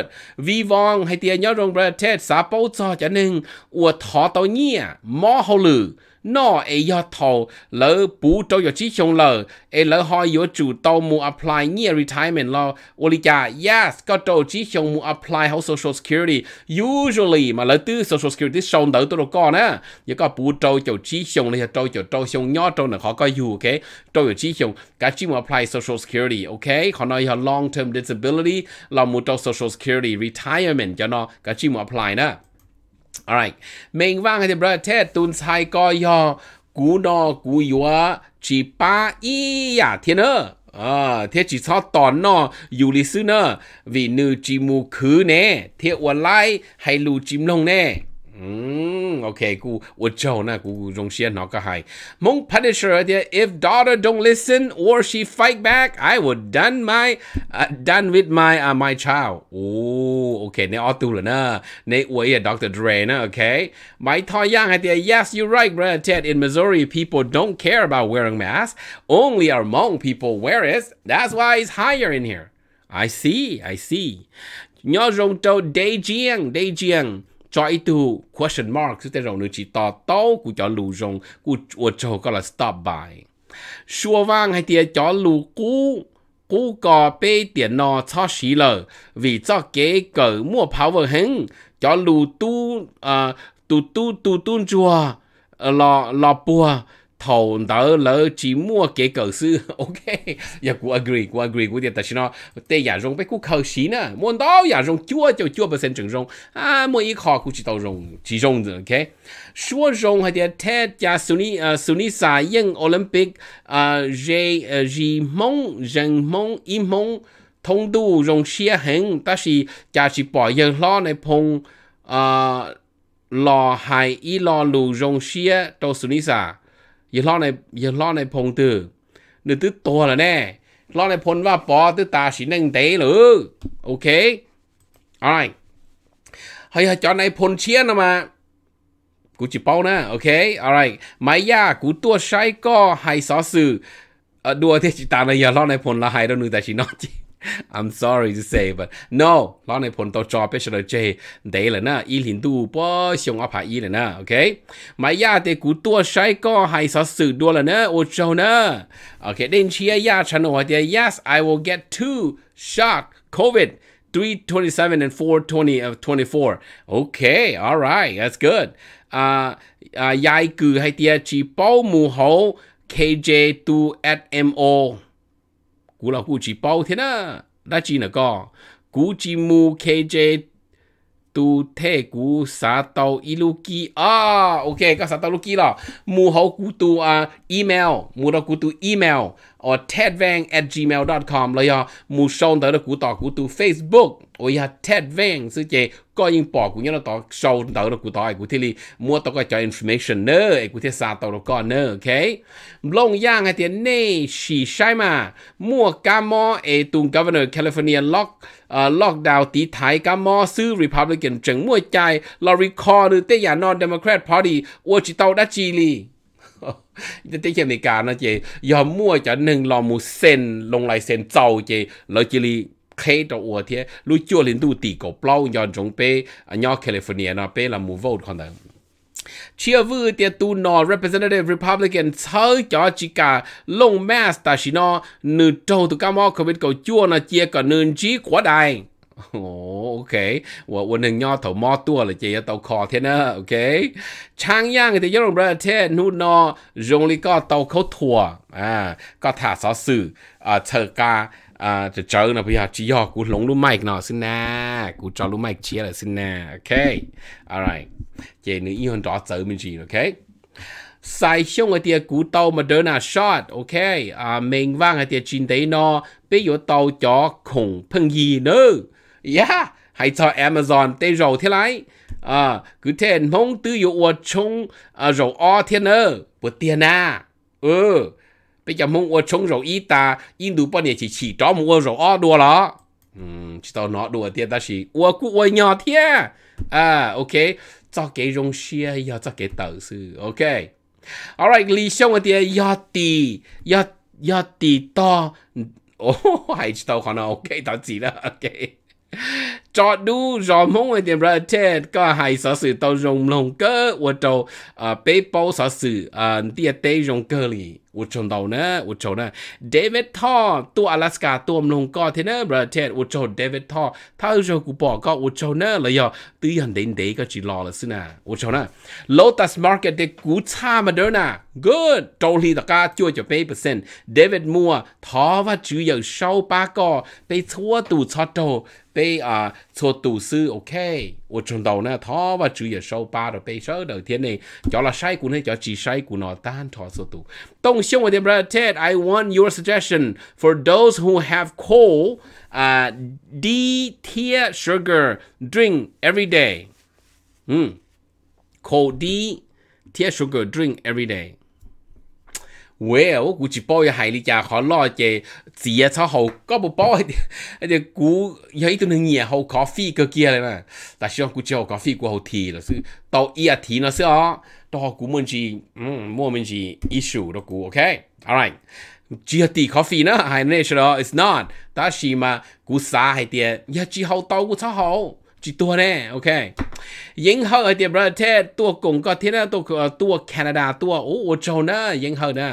วีวองให้เตียยอดรงประเทศสาเป้าจอจะหนึ่งอวดทอเตาเงี้ยมอเฮาลือ nó ấy do thầu lỡ bú trâu do chi chong lỡ ấy lỡ hỏi do chủ tàu mu apply near retirement lo olicha yes có trâu chi chong mu apply hậu social security usually mà lỡ tư social security xong đỡ tôi đâu có nè giờ có bú trâu cho chỉ chồng là trâu cho trâu chong nhỏ trâu là khó có dù ok trâu cho chỉ chồng cả chỉ mu apply social security ok họ nói họ long term disability là mu trâu social security retirement cho nó cả chi mu apply nè alright เมงว่างใหนประเทศตุนไทก็ยอกูนอกูยัวจีป้าอีอยาเทนเนอร์เทียจีซอตอนนออยู่ลิซึเนอร์วีนูจีมูคือเน่เทียอวไลให้ลูจิมลงแน่ Mm, okay, cool. What Joe na ku jong xie na ka Monk punisher if daughter don't listen or she fight back, I would done my uh, done with my uh, my child. Oh, okay. Ne all la na. Ne oi Dr. Dre okay. My ta yang yes, you're right, brother Ted. In Missouri, people don't care about wearing masks. Only our Hmong people wear it. That's why it's higher in here. I see. I see. Nyo jong to Dei Jiang, Dei Jiang. cho ít tu question mark tức là nữa chỉ tỏ tố của cho lù rồng của của châu gọi là stop by xua vang hay tia cho lù cú cú cò bê tiền nọ cho xí lờ vì cho kế cờ mua power hứng cho lù tu à tu tu tu tu chùa ờ, lò lò bùa thầu đó lỡ chỉ mua cái cờ sư ok giờ cũng agree cũng agree cũng được tại sao tê giả rong bé cũng khâu xí nè muốn đó giả rong chua cho chua bên sen trường rong à mua ít khó chỉ tàu rong chỉ rong rồi ok số rong hay là thế gia suni à suni sa yên olympic à jay à, jay mong jay mong im thông đủ rong xia hẹn ta chỉ cha chỉ bỏ giờ lo này phong à lò hại y lò lù rong xia tàu suni sa อย่าล้อในอย่าล้อในพงตือนึือตื้อตัวละแน่ล้อในพลว่าปอตื้อตาสีนังเต๋หรือโอเคอะไรเฮ้ยจอในพลเชียนมากูจิเป้านะโอเคอะไรไม่ยากกูตัวใช้ก็ไฮซอสื่อดัวเทจิตาในยาล้อในพลละไฮาหนึงแต่ชินอจี I'm sorry to say but no ลองในผลต่อจอเป็นชนเจเดเลยนะอีหลินดูปอชงอภาอีเลยนะโอเคมายาเตกูตัวใช้ก็ให้สอสื่อด้วยละนะโอเจ้านะโอเคเดนเชียยาชนหัวเดีย yes I will get two shot COVID 327 and 420 of 24 okay all right that's good อ่าอ่ายายกือให้เตียจีเป้าหมูโห KJ2 at MO 古老古只包天啊，那只那个古只木 KJ 都太古啥到一路基啊，OK，个啥到路基了，木好古都啊，email 木到古都 email or tedvang at gmail dot com 了呀，木上到的古到古都 Facebook。โอ้ยทดวซื้อเจ ก็ยิงปอกูยังต่อชว์ต่อเรากูต่อไอ้กูที่รีมัวต่อก็จะ information เนอร์ไอ้กูที่ซาต่อเราก็เนอร์โอเค ลงย่างไอ้เตียนเน่ชีใช่มา มัวกามอไอ้ตุง governor California ล็อกเอ่อล็อกดาวน์ตีไทยกามอซื้อ Republican จังมัวใจรารีคอหรือเตี้ยนอน Democrat Party อวจิตเอาดัชจีลีจะตีเขียมในการนะเจ ยอมมั่วจะหนึ่งลอมูเซนลงลายเซนเจ้าเจเลาจีลี khi đó ủa thế lúc chưa lên đủ tỷ cổ bao nhiêu trong bé nhau California nó bé là mua vote còn đâu chia vư tiệt tu nó representative republican thơ cho chỉ cả long mass ta chỉ nó nửa trâu tụ cá mò covid cầu chua nó chia cả nửa chí quá đài Ồ, ok. Và quân hình nho thầu mò tua là chị tàu khò thế nè, ok. Trang yang thì giống rồi thế nu nó dùng lý có tàu khấu thua. À, có thả xó sự, à, thờ ca, à chờ chờ bây giờ chỉ giờ cú lồng lũ mic nó xin nè cú cho lũ mic chia là xin nè ok alright chị nữ yêu hơn đó chờ mình ok sai xong cái tia cú tàu mà đơn shot ok à mình vang cái tia chín đấy nó bây giờ tàu cho khủng phân gì nữa yeah hãy cho Amazon tê rầu thế lại à cứ thế mong tư yêu uo chung à rầu o thế nữa tiền à ừ bây giờ mong ô chống rồi ít ta in đủ bao nhiêu chỉ chỉ cho mong ô rồi ó đùa đó um chỉ tao nói đùa tiền ta chỉ ô cụ ô nhỏ thế à? à ok cho cái rong xia ya cho cái tờ sư ok alright lý xong ở tiền ya tì ya ya tì to ô hay chỉ tao khó nào ok tao chỉ là ok จอดดูจอมงเดียนประเทศก็ให้สสื่อตรงลงเกอว่าโตเอ่เปเปสสื่อเอ่าเตียเตยงเกอลีอุชนเตานะอุชนะ เดวิดทอตัวอลาสกาตัวมลงก็เทเนอร์ประเทศอุชนเดวิดทอถ้าอุชนกูบอกก็อุชนะนเลยอ่ะตื่นเดนเดก็จีรอละสินะอุชนะโลตัสมาร์เก็ตเด็กกูช้ามาเดินนะ good โตลีตะกาจ่วยจะเปเปอร์เซ็นต์เดวิดมัวทอว่าจืออย่างเช่าปาก็ไปทั่วตู่ชอตโต被啊做读书 OK，我从头呢，他话主要收巴的被收的天呢，叫了晒股呢，叫只晒股呢，单他做读。东兄我的 brother Ted，I want your suggestion for those who have coal, uh, D tier sugar drink every day. 嗯，coal D tier sugar drink every day. 喂，我估住波嘅系列就係可攞嘅字啊出號，嗰部波一隻股有一種嘢好 coffee 嘅嘢嚟嘛，但係我估住好 coffee 股好甜咯，所以到依日甜咯先哦，到我估問住，嗯，冇問住 issue 都估，OK，all right。GHD coffee 呢，係 natural，it's not。但係嘛，股沙係啲，一支好到股出號。จิตัวแน่โอเคยิงเขาเดียประเทศตัวกงก็ทน่าตัวตัวแคนาดาตัวโอ้โอโจนะยิงเขานะ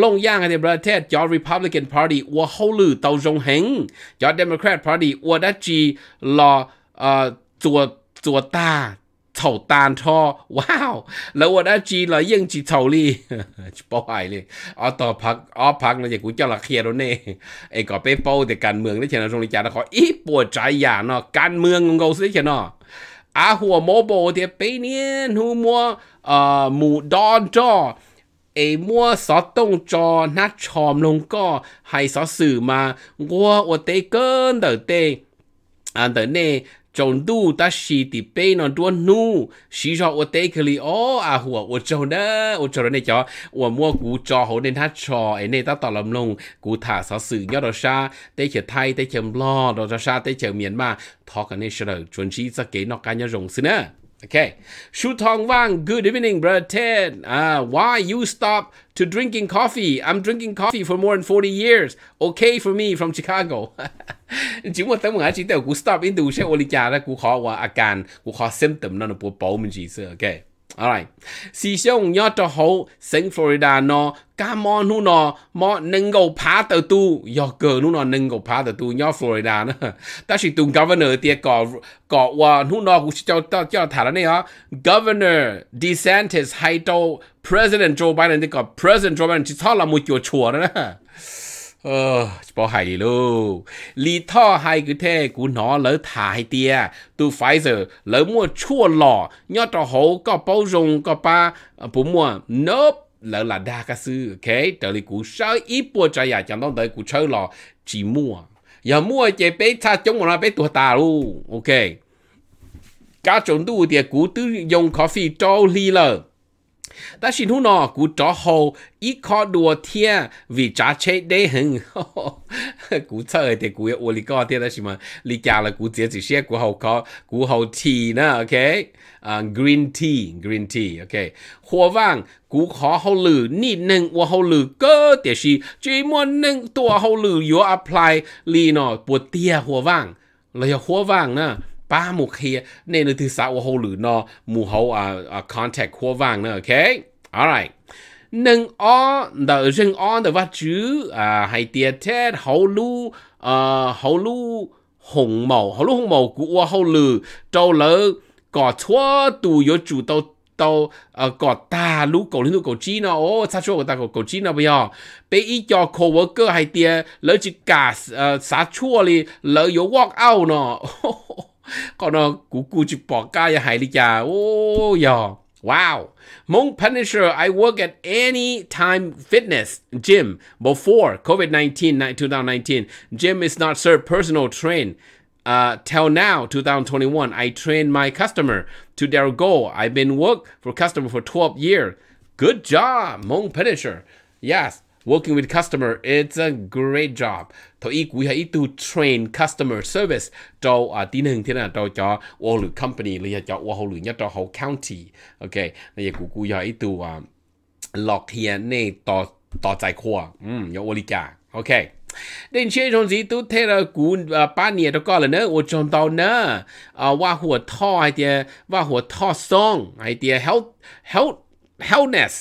ลงย่างเดียประเทศจอร์รีพับลิกันพาร์ตี้อัวเขาลือเตาจงเหงจอร์เดโมแครตพาร์ตี้อัวดัชจีรอเอ่อตัวตัวตาททาาตอว้าว แล้ววันอาจีนเราเยี่ยงจีท炒ลี่ปล่อยเลยอ๋อต่อพักอ๋อพักนะจะกูเจ้าละเคียรเน่ไอ้ก็ไปเป้าแต่การเมืองได้เชน่ะทรงริจาร์ขออีปวดใจอย่างเนาะการเมืองงงเสียเชนอ่ะอาหัวโมโบเทียเป้เนี่ยหูมัวเอ่อหมูดอนจ้อไอ้มัวสอตงจอหนัดชอมลงก็ให้สอสื่อมาวัวอวดเตกันเตอเตอันเดอเน่ chồng đu ta xì thì bê nó đua nu xì cho ô tê kì lì ô à hùa ô chồng nè ô chồng nè cho ô mua gu cho hậu nên hát cho, ấy này ta tỏ lầm lùng gu thả sáu sự nhớ đồ xa tê chờ thay tê chờ lo đồ xa tê chờ miền mà thọ cái này sẽ được chuẩn chỉ ra kế nó cá nhau rồng xin á Okay. Shu Tong Wang, good evening, brother Ted. Uh, why you stop to drinking coffee? I'm drinking coffee for more than 40 years. Okay for me from Chicago. 只我等我去到，我 stop 印度些，我哩家咧，我考我阿干，我考 Okay. Alright. Si xiong yo to ho sing Florida no come on hu no mo nengo pa to tu yo cơ nu no nengo pa to tu yo Florida no. Ta shi tu governor tia ko ko wa hu no ku cho cho tha la ne Governor DeSantis hai to President Joe Biden tia ko President Joe Biden chi tha la mu cho chua na. ờ bỏ hại đi lô lý thế của nó lỡ thả hai tia tu phải lỡ mua chua lò nhớ cho hậu có bao dùng có ba ờ, bố mua nớp lỡ là đa cái ok trở lại của sơ ít bùa trái nhà chẳng đâu tới của chơi lò chỉ mua giờ mua chỉ bé cha chống mà nó bé ta luôn ok cả chúng tu thì cú tư dùng coffee cho ly lờ 但是呢，古早后一靠多天为咋吃得很，古早的古要我哩搞的那什么，你加了古这这些古好搞古好 tea 呢，OK 啊、uh,，green tea，green tea，OK，、okay. 或望古好好了，你能我好了个，但是这么能多好了要 apply 你呢不跌或望，了要或望呢。ba một here nên là từ sao hồ lử nó mù hồ à à contact của vàng nữa ok alright nâng o đỡ rừng o đỡ vắt chữ à hay tiệt thế hồ lu ờ, à hồ lu hồng màu hồ lu hồng màu của hồ lử trâu lỡ có chúa tù yếu chủ tàu tàu à có ta lũ cổ lên cổ chi nó ô chua chúa ta cổ cổ chi nó bây giờ bây ý cho coworker hay tiệt lỡ chỉ cả ờ sao chúa đi lỡ yếu walk out nó kono kuku cipoka ya hai Oh yo. Wow. Mong Punisher, I work at any time fitness gym before COVID-19, 2019. Gym is not served personal train. Uh, till now, 2021, I train my customer to their goal. I've been work for customer for 12 years. Good job, Mong Punisher. Yes. working with customer it's a great job thôi ít we hãy to train customer service cho à tin hình thế nào cho cho all company là cho all lựa nhất cho whole county okay. ok này cũng quý hãy to à lock here nay tỏ tỏ giải khoa um yo olika okay. đến chế trong gì tôi thấy là cú à, ba nia đó có là nữa ô trong tàu nữa à và หัวท่อไอเดียว่าหัวท่อซองไอเดีย health health healthness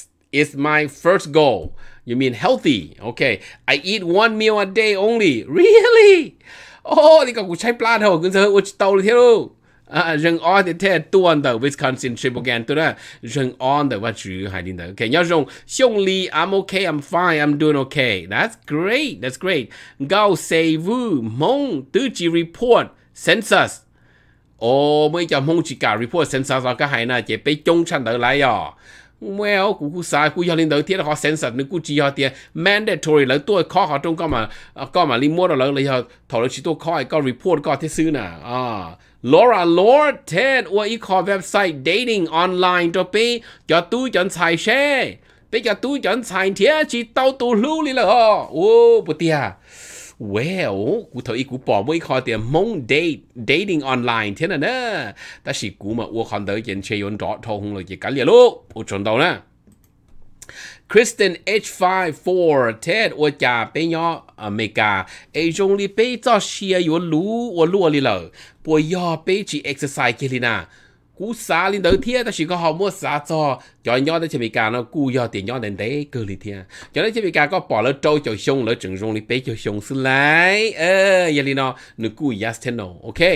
is my first goal You mean healthy. Okay. I eat one meal a day only. Really? Oh, thì cậu cũng chạy plan hầu cứ giờ ôi tàu thế đâu. À, rừng à, on thì thế tuần the Wisconsin Sheboygan tu đó rừng on the what? chữ hai đi đầu. Okay, nhớ dùng Xong li I'm okay, I'm fine, I'm doing okay. That's great, that's great. Gao say vu mong tư chi report census. oh, mới chồng mong chỉ cả report census là cái hai nè, chỉ bị chung chăn đỡ lại rồi. À well cú cú sai cú giờ lên đầu tiên là họ sensor nên cú chỉ họ tiền mandatory là tôi khó họ trong có mà à, có mà liên mua đó là lấy họ thầu là chỉ tôi khó có report có thế xứ nè à Laura Lord Ted, ua ý khó website dating online cho pe cho tôi chọn sai xe bây giờ tôi chọn sai thế chỉ tao tu lưu đi là họ ô bụt tiệt เวลกูเถออีก กูบอกไม่คอเตียมึงเดทเดทติ้งออนไลน์เท่านั้นะแต่สิกูมาอวดคอนเดอร์เยนเชยอนดอท้องเลยกันเลยลูกอู้ชนโตนะ Kristen H54 Ted ว่าจาเป็นยออเมริกาไอจงลีเไปจ้าเชียอยู่รู้ว่ารู้อะไรเลยป่วยยอเปจีเอ็กซ์ไซส์กันลีน่ะ cú xa lên đầu thiên ta chỉ có học mua xa cho cho nhau để chuẩn bị cả nó cú do tiền nhau đến đấy cơ lý thiên cho nên chuẩn bị cả có bỏ lỡ trâu cho xuống lỡ trứng rong lý bé cho xuống xứ lại ờ giờ lý nó nó cú yes thế nào ok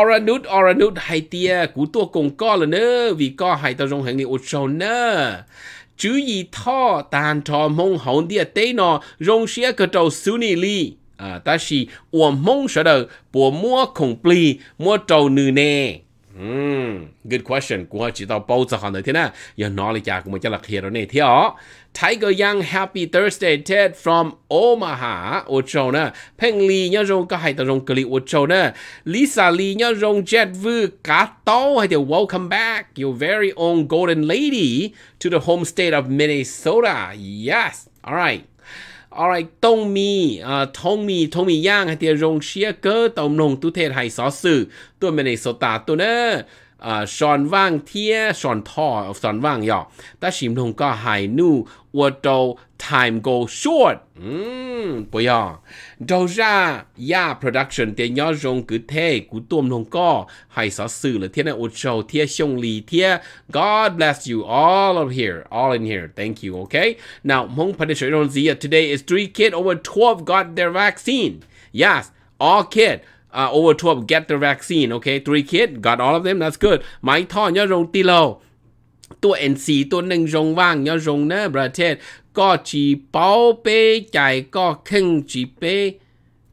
ora nút ora nút hay tia cú tua cùng co là nữa vì co hay tao rong hàng ngày ột sâu nữa chú ý thọ tàn thọ mong hồn địa tế nó rong xía cơ trâu xứ li, à ta chỉ uổng mong sợ đời bùa mua khủng pli mua trâu nư nè Mm, good question. Của chỉ tao bao giờ hòn đời thế na. Giờ nói lại cho cũng mới chắc là hiểu rồi nè. Thế ó. Tiger Young Happy Thursday Ted from Omaha, Ocho nè. Peng Lee nhớ rong có hai tao rong cli Ocho nè. Lisa Lee nhớ rong Jet Vu cá tao hay tao welcome back your very own golden lady to the home state of Minnesota. Yes. All right. alright ต้องมีอ่าทงมีทงมีย่าง ให้เตียรงเชียเกอร์ตอมนง ตุเทศไห้ซอสื่อตัวเมเนโซตาตัวเนอ uh, Wang Tia, Sean Tor of Wang Yao. Ta shim thong ka hai nu wo time go short. Mm, bo ya. ya production te yong, jong cứ thế cứ ka hai sư le thiên o tia xiong li tia. God bless you all of here, all in here. Thank you, okay? Now, mong panisher today is 3 kid over 12 got their vaccine. Yes, all kid. uh, over 12 get the vaccine. Okay, three kids got all of them. That's good. My thought, nhớ rong tì lâu. Tua NC, tua nâng rong vang, nhớ rong nè, bà thết. Có chỉ bao bê chạy, có khưng chỉ bê.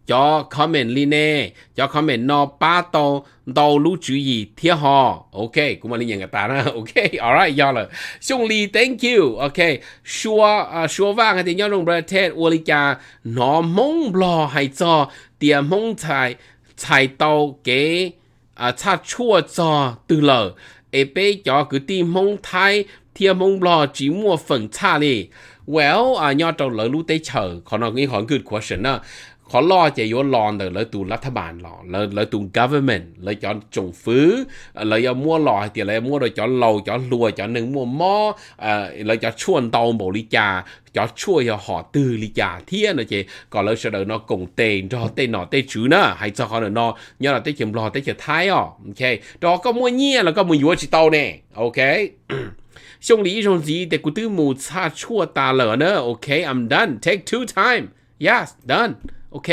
Cho comment li nè, comment nó ba tàu, tàu lũ chú ý thiết hò. Ok, cũng mà li nhận ta nè. alright, y'all là. Xung thank you. Ok, xua, uh, à, xua vang, thì nhớ rong bà thết, ua li cha, nó mong lo hay cho, tiền chạy tàu cái à cha chua cho từ lờ ấy bé cho cứ đi mong thái thiên mong lo chỉ mua phần cha đi well à nhau trâu lỡ lũ tế chờ còn nó nghĩ hỏi good question à ขอรอจะยรอนเดอเลยตูรัฐบาลรอเลยเลยตู government เลยจอนจงฟื้อเลยยมั่วรอเตียเลยมั่วโดยจอนเราจอนรัวจอนหนึ่งมั่วมอเอ่อเลยจอนชวนเตาบริจาจอนช่วยหอตือริจาเทียนะเจก่อนเลยเสดอนอกงเตนรอเตนหนอเตชื่อนะให้จะขอเนนอย่อนเตเข็มรอเตเข็มท้ายอ๋อโอเคดอกก็มั่วเงี้ยแล้วก็มั่วอยู่ว่าจิตเตาเน่โอเค兄弟，兄弟，得古德姆差错打了呢。OK，I'm done. Take two time. Yes, done ok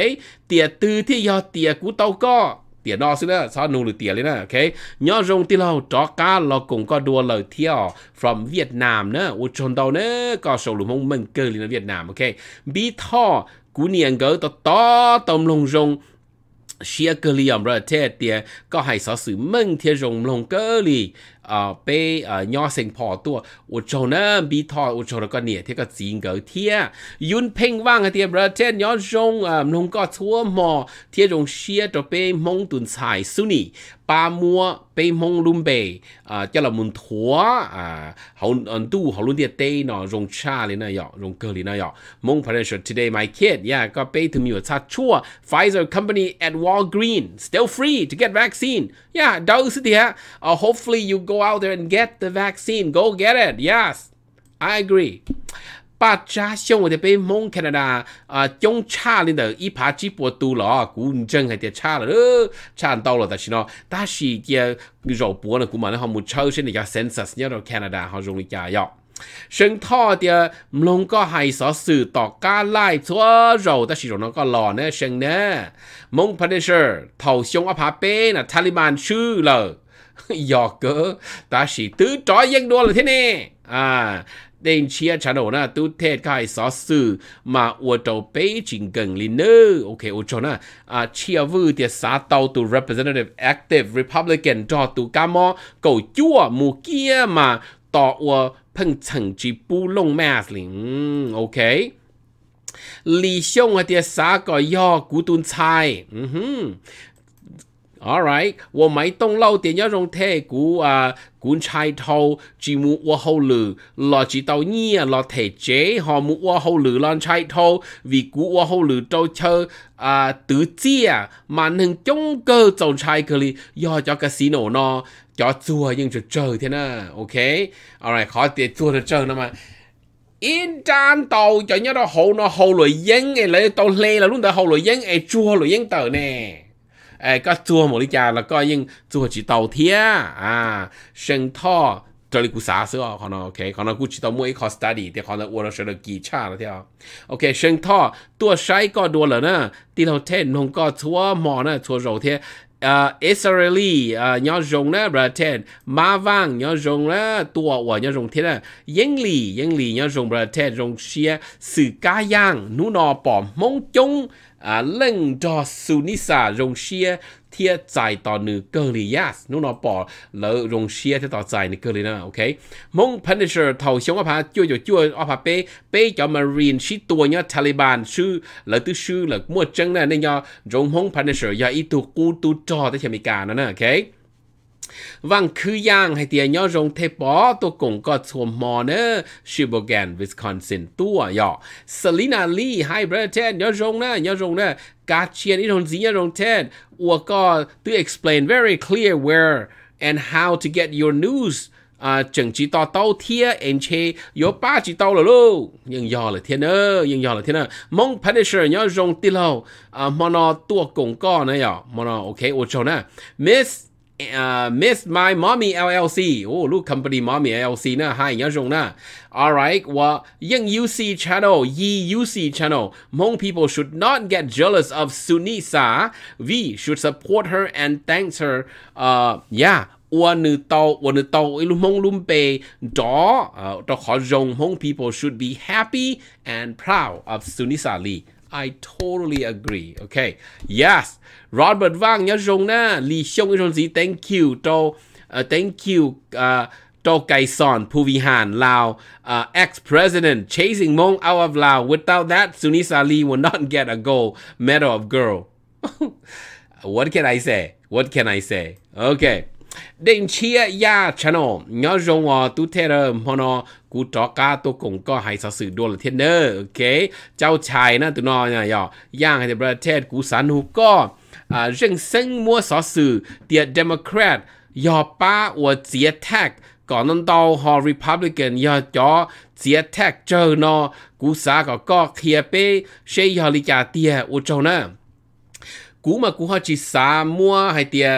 tia thì do tia cú tàu co tia đó xin đó sao nụ được tia lên nè ok nhớ dùng thì lâu chó cá lo cũng có đua lời theo from Việt Nam nữa ô chôn đâu nữa có số lượng mong mình cơ lên Việt Nam ok bi thọ cú niên gỡ to to tôm lông rồng xia cơ liam rồi thế tia có hay sở sự mừng thiên rồng lông cơ li เปเออยอเสีงพอตัวอุจจนะบีทออุจจนะก็เนี่ยเท่ากับจีนเกิเทียยุนเพ่งว่างเทียบระเทนยอจงเออนงก็ชั่วหมอ เทียจงเชียตัวเปมงตุนสายสุนี ba mua bê mông luôn bê à cho là muốn thua à hậu ấn à, tu hậu luôn địa tây nó rong cha lên này yọ rong cơ lên này yọ mong financial today my kid yeah có bê thử nhiều cha chua Pfizer company at Walgreens, still free to get vaccine yeah đâu sự thế uh, à, hopefully you go out there and get the vaccine go get it yes I agree ปัจจัยส่งเดไปมองแคนาดาอ่าจงชาลินเดออีพาจีปวดตูหลอกุมจังให้เดชาเลยชาตัวหลอแต่ชิโนแต่สิ่งเดียวรบวนกูมาเนี่เขาไม่เชื่อเช่นเดียวกับเซนซัสเนี่ยเราแคนาดาเขาจงรใจยอกฉันท่อเดียมลงก็ให้สอสื่อต่อการไล่ทัวเราแต่สิ่งนั้นก็หล่อเนี่ยเชันเนี่ยมงพันเดชเท่าชงอพาเป้น่ะทาริมันชื่อเลยยอกเกอแต่สิ่งตื้อจ่อยยังดวลเลยที่นี่อ่า đến chia channel na tu thế cái sở sư mà ô tô bế chính gần lì nữa, ok ô cho na à chia vư địa xã tàu tu representative active republican cho tu cà mò cầu chúa mù kia mà tỏ ô phân chẳng chỉ bù lông mẹ lì ok lì xong địa xã có yo cú tuân chai ừ Alright，我买栋楼点要用铁股啊，管柴头，只木我好路，落只到你啊，落铁 chế，họ mu 我好路 lan 柴头，vì cú 我好路 đâu chơi à tự chia mà nâng chống cơ trồng chai cơ do cho cái xí nổ nó nhưng cho thế nè ok alright khó tiền chua cho chờ mà in chan tàu cho nhớ đó hậu nó hậu lụi dân ấy lấy tàu lê là luôn đó hậu lụi dân ấy chua lụi dân tàu nè 誒個做冇呢家，那個應做去倒貼啊，生套這裡故啥事啊？可能 OK，可能估計到每一個 study 的可能我都學了幾差了條。OK，生套多曬個多了呢，啲頭貼弄個搓毛呢，搓肉貼。呃，Israeli 呃，要用呢，Britain，馬灣要用呢，多我要用貼呢，英里英里要用 Britain 用些是家樣，努那幫蒙中。เล่งดอสุนิสารงเชีย เทียใจต่อนือเกลียาสนุนอปอแล้วรงเชียเทียต่อใจในเกลีนาโอเคมงพันเดชเท่าเชีงอภาจ้วยจ้วยอภาเป้เป้จอมารีนชิตัวเนีายทาลิบานชื่อ แล้วตื้อชื่อแล้วมั่วจังนะเนี่ยรงมงพันเดชยาอีตัวกูตัวจอที่อเมริกานนนะโอเควังคือย่างให้เตียย่อรงเทปอตัวกงก็ชวมมอเนอชิบแกนวิสคอนซินตัวยอสลินาลีไฮเบรเทนย่อรงนะย่อรงนะกาเชียนอีทนซีย่อรงเทนอัวก็ตัว explain very clear where and how to get your news 啊，整只到到天，and 且有八只到了喽，人要了天呢，人要了天呢，蒙 punisher 要用的喽，啊，莫那多公告呢呀，莫那 OK，我走呢，Miss。uh, Miss My Mommy LLC. Oh, look, company Mommy LLC na. Alright, well, Young UC channel, Yi UC channel. Hmong people should not get jealous of Sunisa. We should support her and thank her. Uh, yeah. วันนึงโตวันนึงโตอิลุมงลุมเปดอเอ่อตอขอจง uh, Hmong people should be happy and proud of Sunisa Lee. I totally agree. Okay. Yes. Robert Wang nhớ dùng nè. Li Xiong nhớ dùng Thank you. Tô, uh, thank you. Uh, Tô Gai Son, Puvihan, Lao, uh, ex-president chasing Mong out of Lao. Without that, Sunisa Lee will not get a gold medal of girl. what can I say? What can I say? Okay. Then chia ya channel nhớ dùng tu thera mono กูจอกาตัวกงก็ให้สสื่อดวงละเทนเนอร์โอเคเจ้าชายนะตัวนอยนะยอย่างให้ประเทศกูสันหูก็อ่าเรื่องเส้นมัวสสื่อเตียเดโมแครตยอป้าอวดเสียแท็กก่อนนั้นตอฮอริพับลิกันยอจอเสียแท็กเจอนอกูสาก็ก็เคลียเป้เชยยอริกาเตียอุจโจนะกูมากูฮอจิสามัวให้เตีย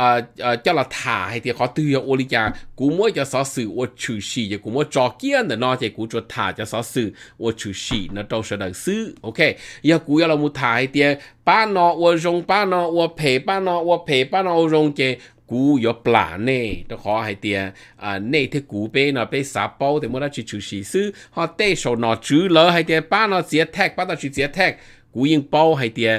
呃呃，叫了他还得好对呀，我里讲，古么叫啥事我出事呀，古么找见的那些古着他叫啥事我出事，那都是的事，OK，要古要了么他还得把那我用把那我陪把那我陪把那我用给。cú ờ, ờ, yo pla nè đó họ hay tiền à nè thế cú bé nó bé sá bao thì mua ra chỉ chú sĩ sư họ tê số nó chữ lỡ hay tiền ba nó chỉ tag ba nó chỉ chỉ กูยิงเป้าให้เตีย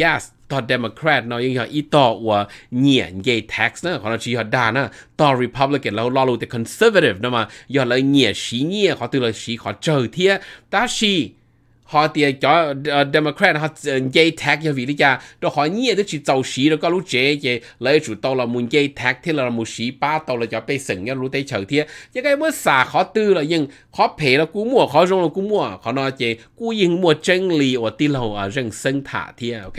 yes ต่อเดโมแครตเนาะยังอีต่อว่าเนี่ยเยซ์เนะของเราชี้ยอดดานะต่อรีพับลิกันแล้วรอลูแต่คอนเซอร์เวทีฟเนาะมายอดเลยเนี่ยชี้เนี่ยขอตัวเลยชี้ขอเจอเทียตาชี้ họ thì cho ờ, Democrat họ ờ, dây tag cho vị lý cha đó họ nhớ được chỉ tàu sĩ đó có lúc chế chế lấy chủ tàu là muốn dây tag thế là muốn sĩ ba tàu là cho bây sừng nhau lúc tây chờ thế chứ cái mới xả khó tư là nhưng khó phê là cú mua khó rong là cú mua khó nói chế cú yên mua chân lý ở tin lầu ở rừng sân thả thế ok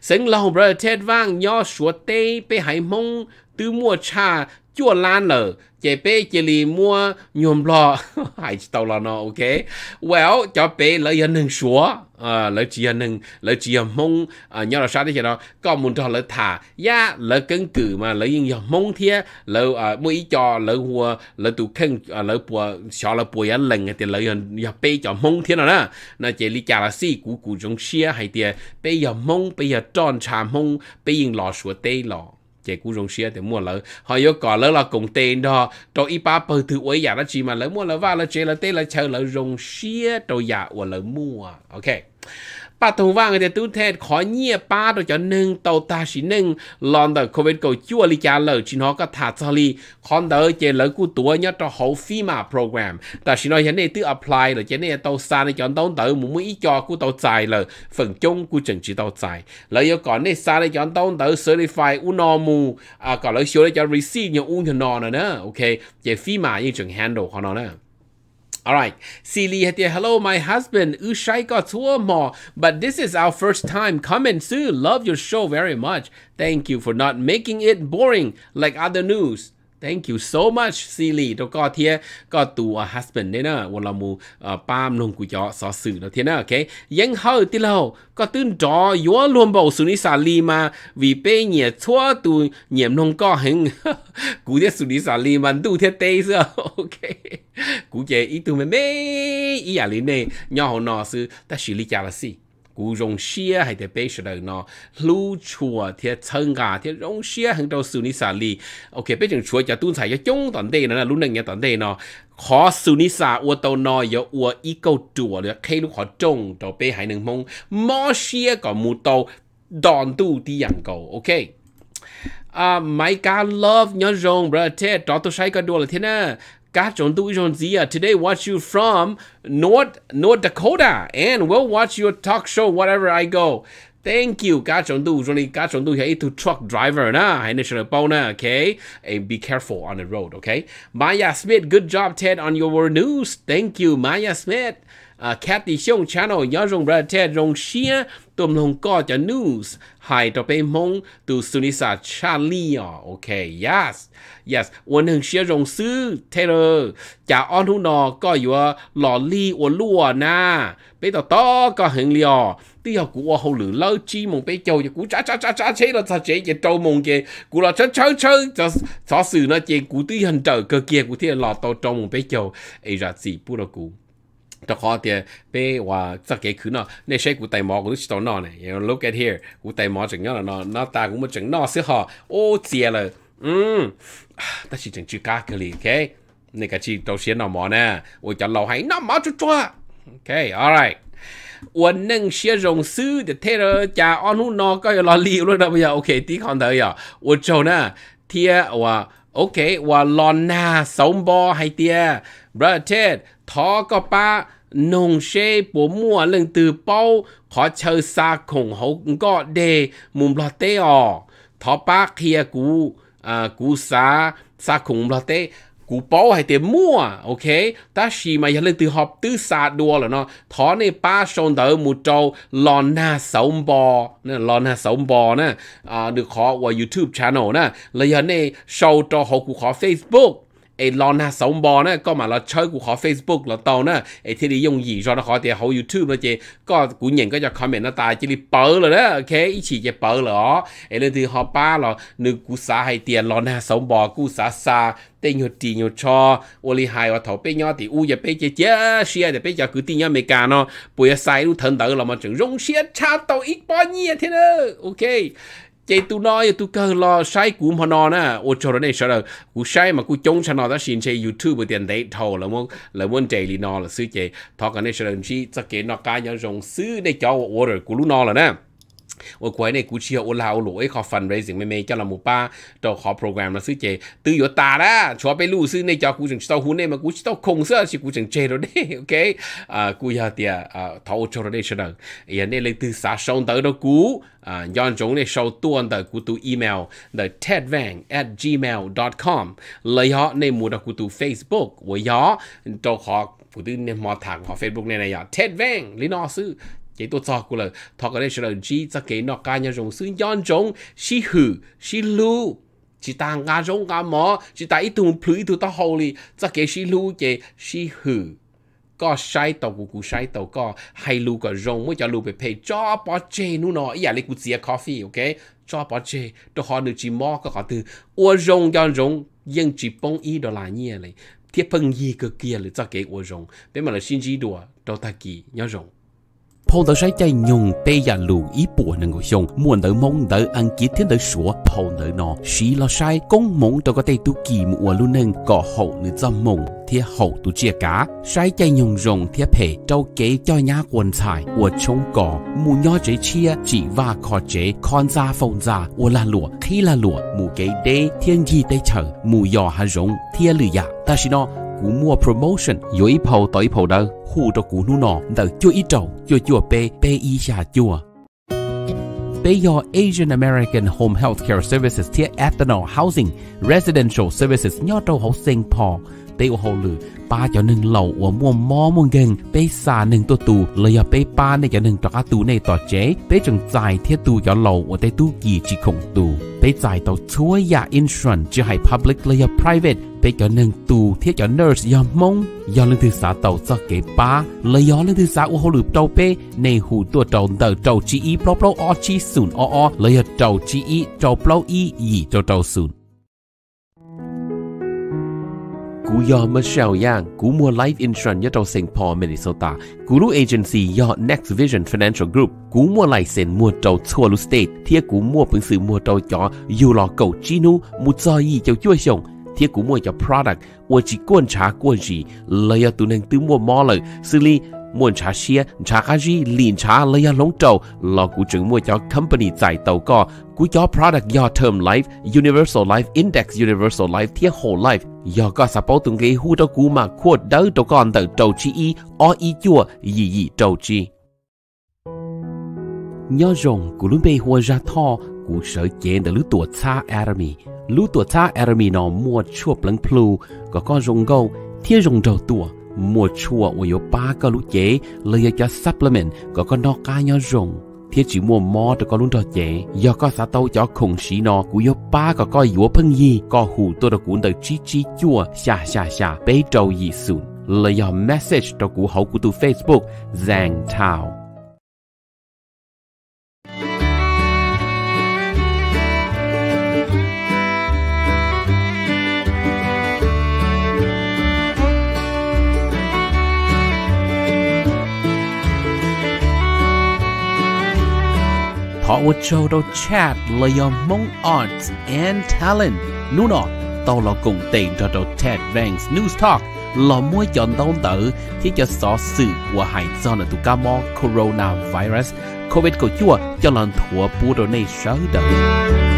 sân lầu brother Ted vang nho sủa tay, bê hải mông tư mua cha chua lan lờ chế bê chế lì mua nhôm lo, hãy tàu lo nó ok well cho bê lợi yên nâng số à lợi chỉ yên nâng lợi chỉ yên mông à nhớ là sao đấy đó có muốn cho lợi thả ya dạ, lợi cân cử mà lợi yên yên mông thia lợi à mua ý cho lợi hùa lợi tụ khen ờ, lợi bùa sợ lợi bùa yên lần thì lợi yên yên bê cho mông thia nữa nè chế lì chả là si cú cú trong xia hay thì bê yên mông bê yên tròn trà mông bê yên lò sủa tê lò chế cú rong xia thì mua lỡ họ yêu cỏ lỡ là cùng tên đó cho ít ba bờ thứ ấy giả nó chỉ mà lỡ mua lỡ vào lỡ chế lỡ tên lỡ chờ lỡ rong xia cho giả của lỡ mua ok bà thùng vang người tu thế khó nhẹ ba đồ cho nâng tàu ta xí nâng lon tờ covid cầu chua li cha chỉ nó có thả cho li đỡ chế lỡ cú tua nhớ cho hậu phí mà program ta xí nói hiện nay tự apply rồi chế này tàu xa này chọn tàu tờ muốn mới cho cú tàu dài lờ phần chung cú chừng chỉ tàu dài lỡ yêu này xa này chọn tàu tờ certify uno mu à còn lỡ xíu này cho receive nhiều uno nó nữa ok chế phí mà như handle của nó nữa Alright, Silly Hello, my husband. Ushai got but this is our first time coming soon. Love your show very much. Thank you for not making it boring like other news. Thank you so much ซีรีตัวก็เทียก็ตัว husband เนี่ยนะวันเรามูปามลงกุยอสอสื่อเราเทียนะโอเคยังเฮาที่เราก็ตื่นจอยัวรวมบ่สุนิสาลีมาวีเป้เหนียชั่วตัวเหนียมนงก็เห็นกูเทียสุนิสาลีมันดูเทียเตยซสโอเค กูเจอีตัวเม่อีอย่างนี้เนี่ยย่อหนอซื้อแต่ชิลิจาละสิ古榕些还得被说的呢，路错贴村啊，贴榕些很多苏尼萨里，OK，被人说叫东菜要中等的呢，路能也等า呢。ขอสุนิสาอวตัวนอยอวอีกตัวเลยเคลูกขอจงตัวไปหายหนึ่งมงมอเชียกับมูโตดอนตู้ที่ยังเก่าโอเคอ่าไม่การ love ย้อนรงประเทศต่อตัวใช้ก็ดูเลยทีน่ะ Saskatchewan, Division Z. Today, watch you from North North Dakota, and we'll watch your talk show wherever I go. Thank you, Du, Du, a truck driver need okay. 啦，係你上嚟幫啦，OK？And be careful on the road, okay. Maya Smith, good job Ted on your news. Thank you Maya Smith. Smith。啊，Cathy uh, Xiong channel 要用 brother Ted 用 share。tôm hồng có cho news hai tập em mong từ sunisa charlie ok yes yes quân hưng xia rong sư taylor chả on hú nọ có yếu ờ, lò li của na bây giờ to có hưng liò tí học của hậu lử lâu chi mong bây châu cho cú chá chá chá chá chế là sao chế cho trâu mong kì cú là chớ chớ chớ cho xó sự nó chế cú tí hình trợ cơ kia cú thì lò to trâu mong bây châu ấy ra gì bù là จะขอเดียเป้ว่าสักเกี่คืนเนาะในใช้กูไต่หมอกูต้องชิดตอนนอนเนี่ย you know look at here กูไต่หมอจังเนาะเนาะหน้าตากูมันจังนอเสียหอโอ้เจียเลยอืมแต่ชิจังชื่อกากเลยโอเคในกะชิตัวเสียนอหมอนะโอ้จะเราให้น้อหมอจุ๊จ้าโอเค alright วันหนึ่งเชียร์รงซื้อเดเทอร์จะอ้อนหุ่นนอก็อย่ารอรีบเลยนะพี่โอเคที่คอนเทอร์อ่ะวันโจน่ะเทียว่าโอเคว่าลอนนาสมบอให้เตียประเทศทอก็ป้านงเช่ปูมั่วเรื่องตือเป้าขอเชิญซาคงเขาก็เดมุมลอเตอทอป้าเคียกู อ่ากูซาซาคงลอเตกูเป้าให้เต็มมั่วโอเคตาชีมาอย่าเรื่องตือหอบตือซาดัวหรอเนาะทอในป้าชนเตอมูโจลอนหน้าสมบอนะลอนหน้าสมบอนะอ่าหรือขอว่ายูทูบชาแนลนะแล้วยันในโชว์จอขอกกูขอเฟซบุ๊ก ai lon ha sống bò nữa có mà là chơi của họ Facebook là tàu nữa ai thì đi dùng gì rồi nó họ thì họ YouTube nó chị có cũng nhận cái cho comment nó tài chỉ đi bỡ rồi đó ok chỉ chỉ bỡ rồi ai lên thì họ ba là nữ cú xã hay tiền lon ha sống bò cú xã xa tên nhiều tiền nhiều cho ô li hai và thầu bé nhỏ thì u giờ bé chế chế xia thì bé giờ cứ tiền nhỏ mày cả nó bây giờ luôn thần tử là mà chừng rong xia cha tàu ít bao nhiêu thế nữa ok chế tu nói tu cơ lo sai cú mà nó nè ô cho nó này sao đâu cú sai mà cú chống sao nó đó xin chơi youtube tiền đấy thầu là muốn là muốn chơi lì nó là xứ chơi thọ cái này sao đâu chi, cho cái nó cá nhau dùng xứ để cho order cú lúc nó là na ô cuối này cú chia ô lao lỗi khó phần raising mê mê cho là một ba cho khó program là sư chế từ yếu ta cho bé lưu sư này cho cú chừng sau hú này mà cú tao không sợ chỉ cú chừng chế rồi đấy ok à, cú giờ thì à, à thâu rồi đấy cho đừng giờ này lấy từ xã sông tới cú à yon này sau tuần tới cú tu email the tedvang at gmail com lấy họ này mua đó cú tu facebook với họ cho khó phụ tư nên mò facebook này này họ tedvang lý nó sư chỉ tôi cho cô là thọ cái này sẽ là chỉ cho cái nó cá nhân dùng xuyên giòn giống xí hử xí lưu chỉ ta ngã giống ngã mỏ chỉ ta ít tuần phứ tụi ta hầu li cho cái xí lưu cái xí hử có sai tàu của cụ sai tàu có hay lưu có rong mới cho lưu về phê cho bỏ chê nu nó ý là cụ chia coffee ok cho bỏ chê tôi họ được chỉ mỏ có họ từ ô rong cho rong nhưng chỉ bông ý đó là như này thiết phân gì cơ kia là cho cái ô rong bên mà là xin chỉ đùa đâu ta kỳ nhớ rong 跑到谁家用对呀路一步能够上，莫到梦到按几天的说跑到那，谁了谁公梦到个对都寂寞我路能搞好你怎梦？贴好都借 cá，谁家用用贴皮就给叫伢棺材，我冲过木鸟这车只挖靠这看咋风咋，我 la lụa khi la lụa mù cái đê thiên gì đây chờ mù yò hà rong thiên lử ya, ta xin nó cú mua promotion yo ít hầu tới ít hầu đâu khu cho cú nu nọ đỡ chưa ít trầu chưa chưa pe pe y xa chưa Bây giờ Asian American Home Healthcare Services thiết ethanol housing residential services nhỏ trâu hậu sinh phò เตอ้หลือปาเจ้าหนึ่งเหล่าอัวม่วมมอมงเงงไปสาหนึ่งตัวตูเลยอย่าไปปาในเจ้าหนึ่งตระกาตูในต่อเจ๊ไปจงใจเทียตูเจ้าเหล่าอัวเตตู้กี่จีคงตูไปจ่ายต่อช่วยยาอินชรันจะให้ public เลยอย่า private ไปเจ้าหนึ่งตูเทียเจ้าน u r s e ยอมมงย้อนเรื่องทสาเต่าจะเก็บปาเลยย้อนเรื่องทสาอัวหลือเต่าเป้ในหูตัวเต่าเต่าเต่าจีอีเปล่าเปล่าออจีศูนย์ออเลยอย่าเต่าจีอีเต่าเปล่าอีอีเต่าเต่าศูนย์ cú Michelle Yang cú mua life insurance nhất trong St. Minnesota. Cú lu agency yo Next Vision Financial Group. Cú mua lại sen mua trâu chua lu state. Thiệt cú mua phương sự mua trâu chó dù lò cầu chinu mu cho gì cho cú mua cho product. Ua chỉ quan trả quan gì. Lời tu nên tứ mua mò lời. Xử muốn trả xe trả cái gì liền trả lấy ra lóng trầu là của chứng mua cho company giải tàu co của cho product do term life universal life index universal life thiết whole life do có support từng cái hú đó của mà khuất đỡ tàu con tàu trầu chi y o y chua gì gì trầu chi nhớ rồng của lúc bây hoa ra thọ của sở chế đã lứa tuổi cha, Army lứa tuổi cha Army nó mua chuột lăng plu có con rồng gâu thiết rồng trầu tuổi mùa chua ủi ba cái lũ chế lấy cho supplement có con nó cá nhau rồng thiết chỉ mua mò cho con luôn cho chế do có xã tàu cho khủng sĩ nó cú yếu ba có coi yếu phân gì có hủ tôi được cuốn đời chi chi chua xà xà xà bế trâu gì sùn lấy cho message cho cú hậu của tu Facebook Zhang Tao Hawacholo Chad Leon Mong Arts and Talent Nuno Tàu là cùng tiền cho đầu Ted Vance News Talk là mua chọn đón tử thì cho xó sự của hai do là tụ ca mò coronavirus COVID của chua cho lần thua bù đồ này sớ đời.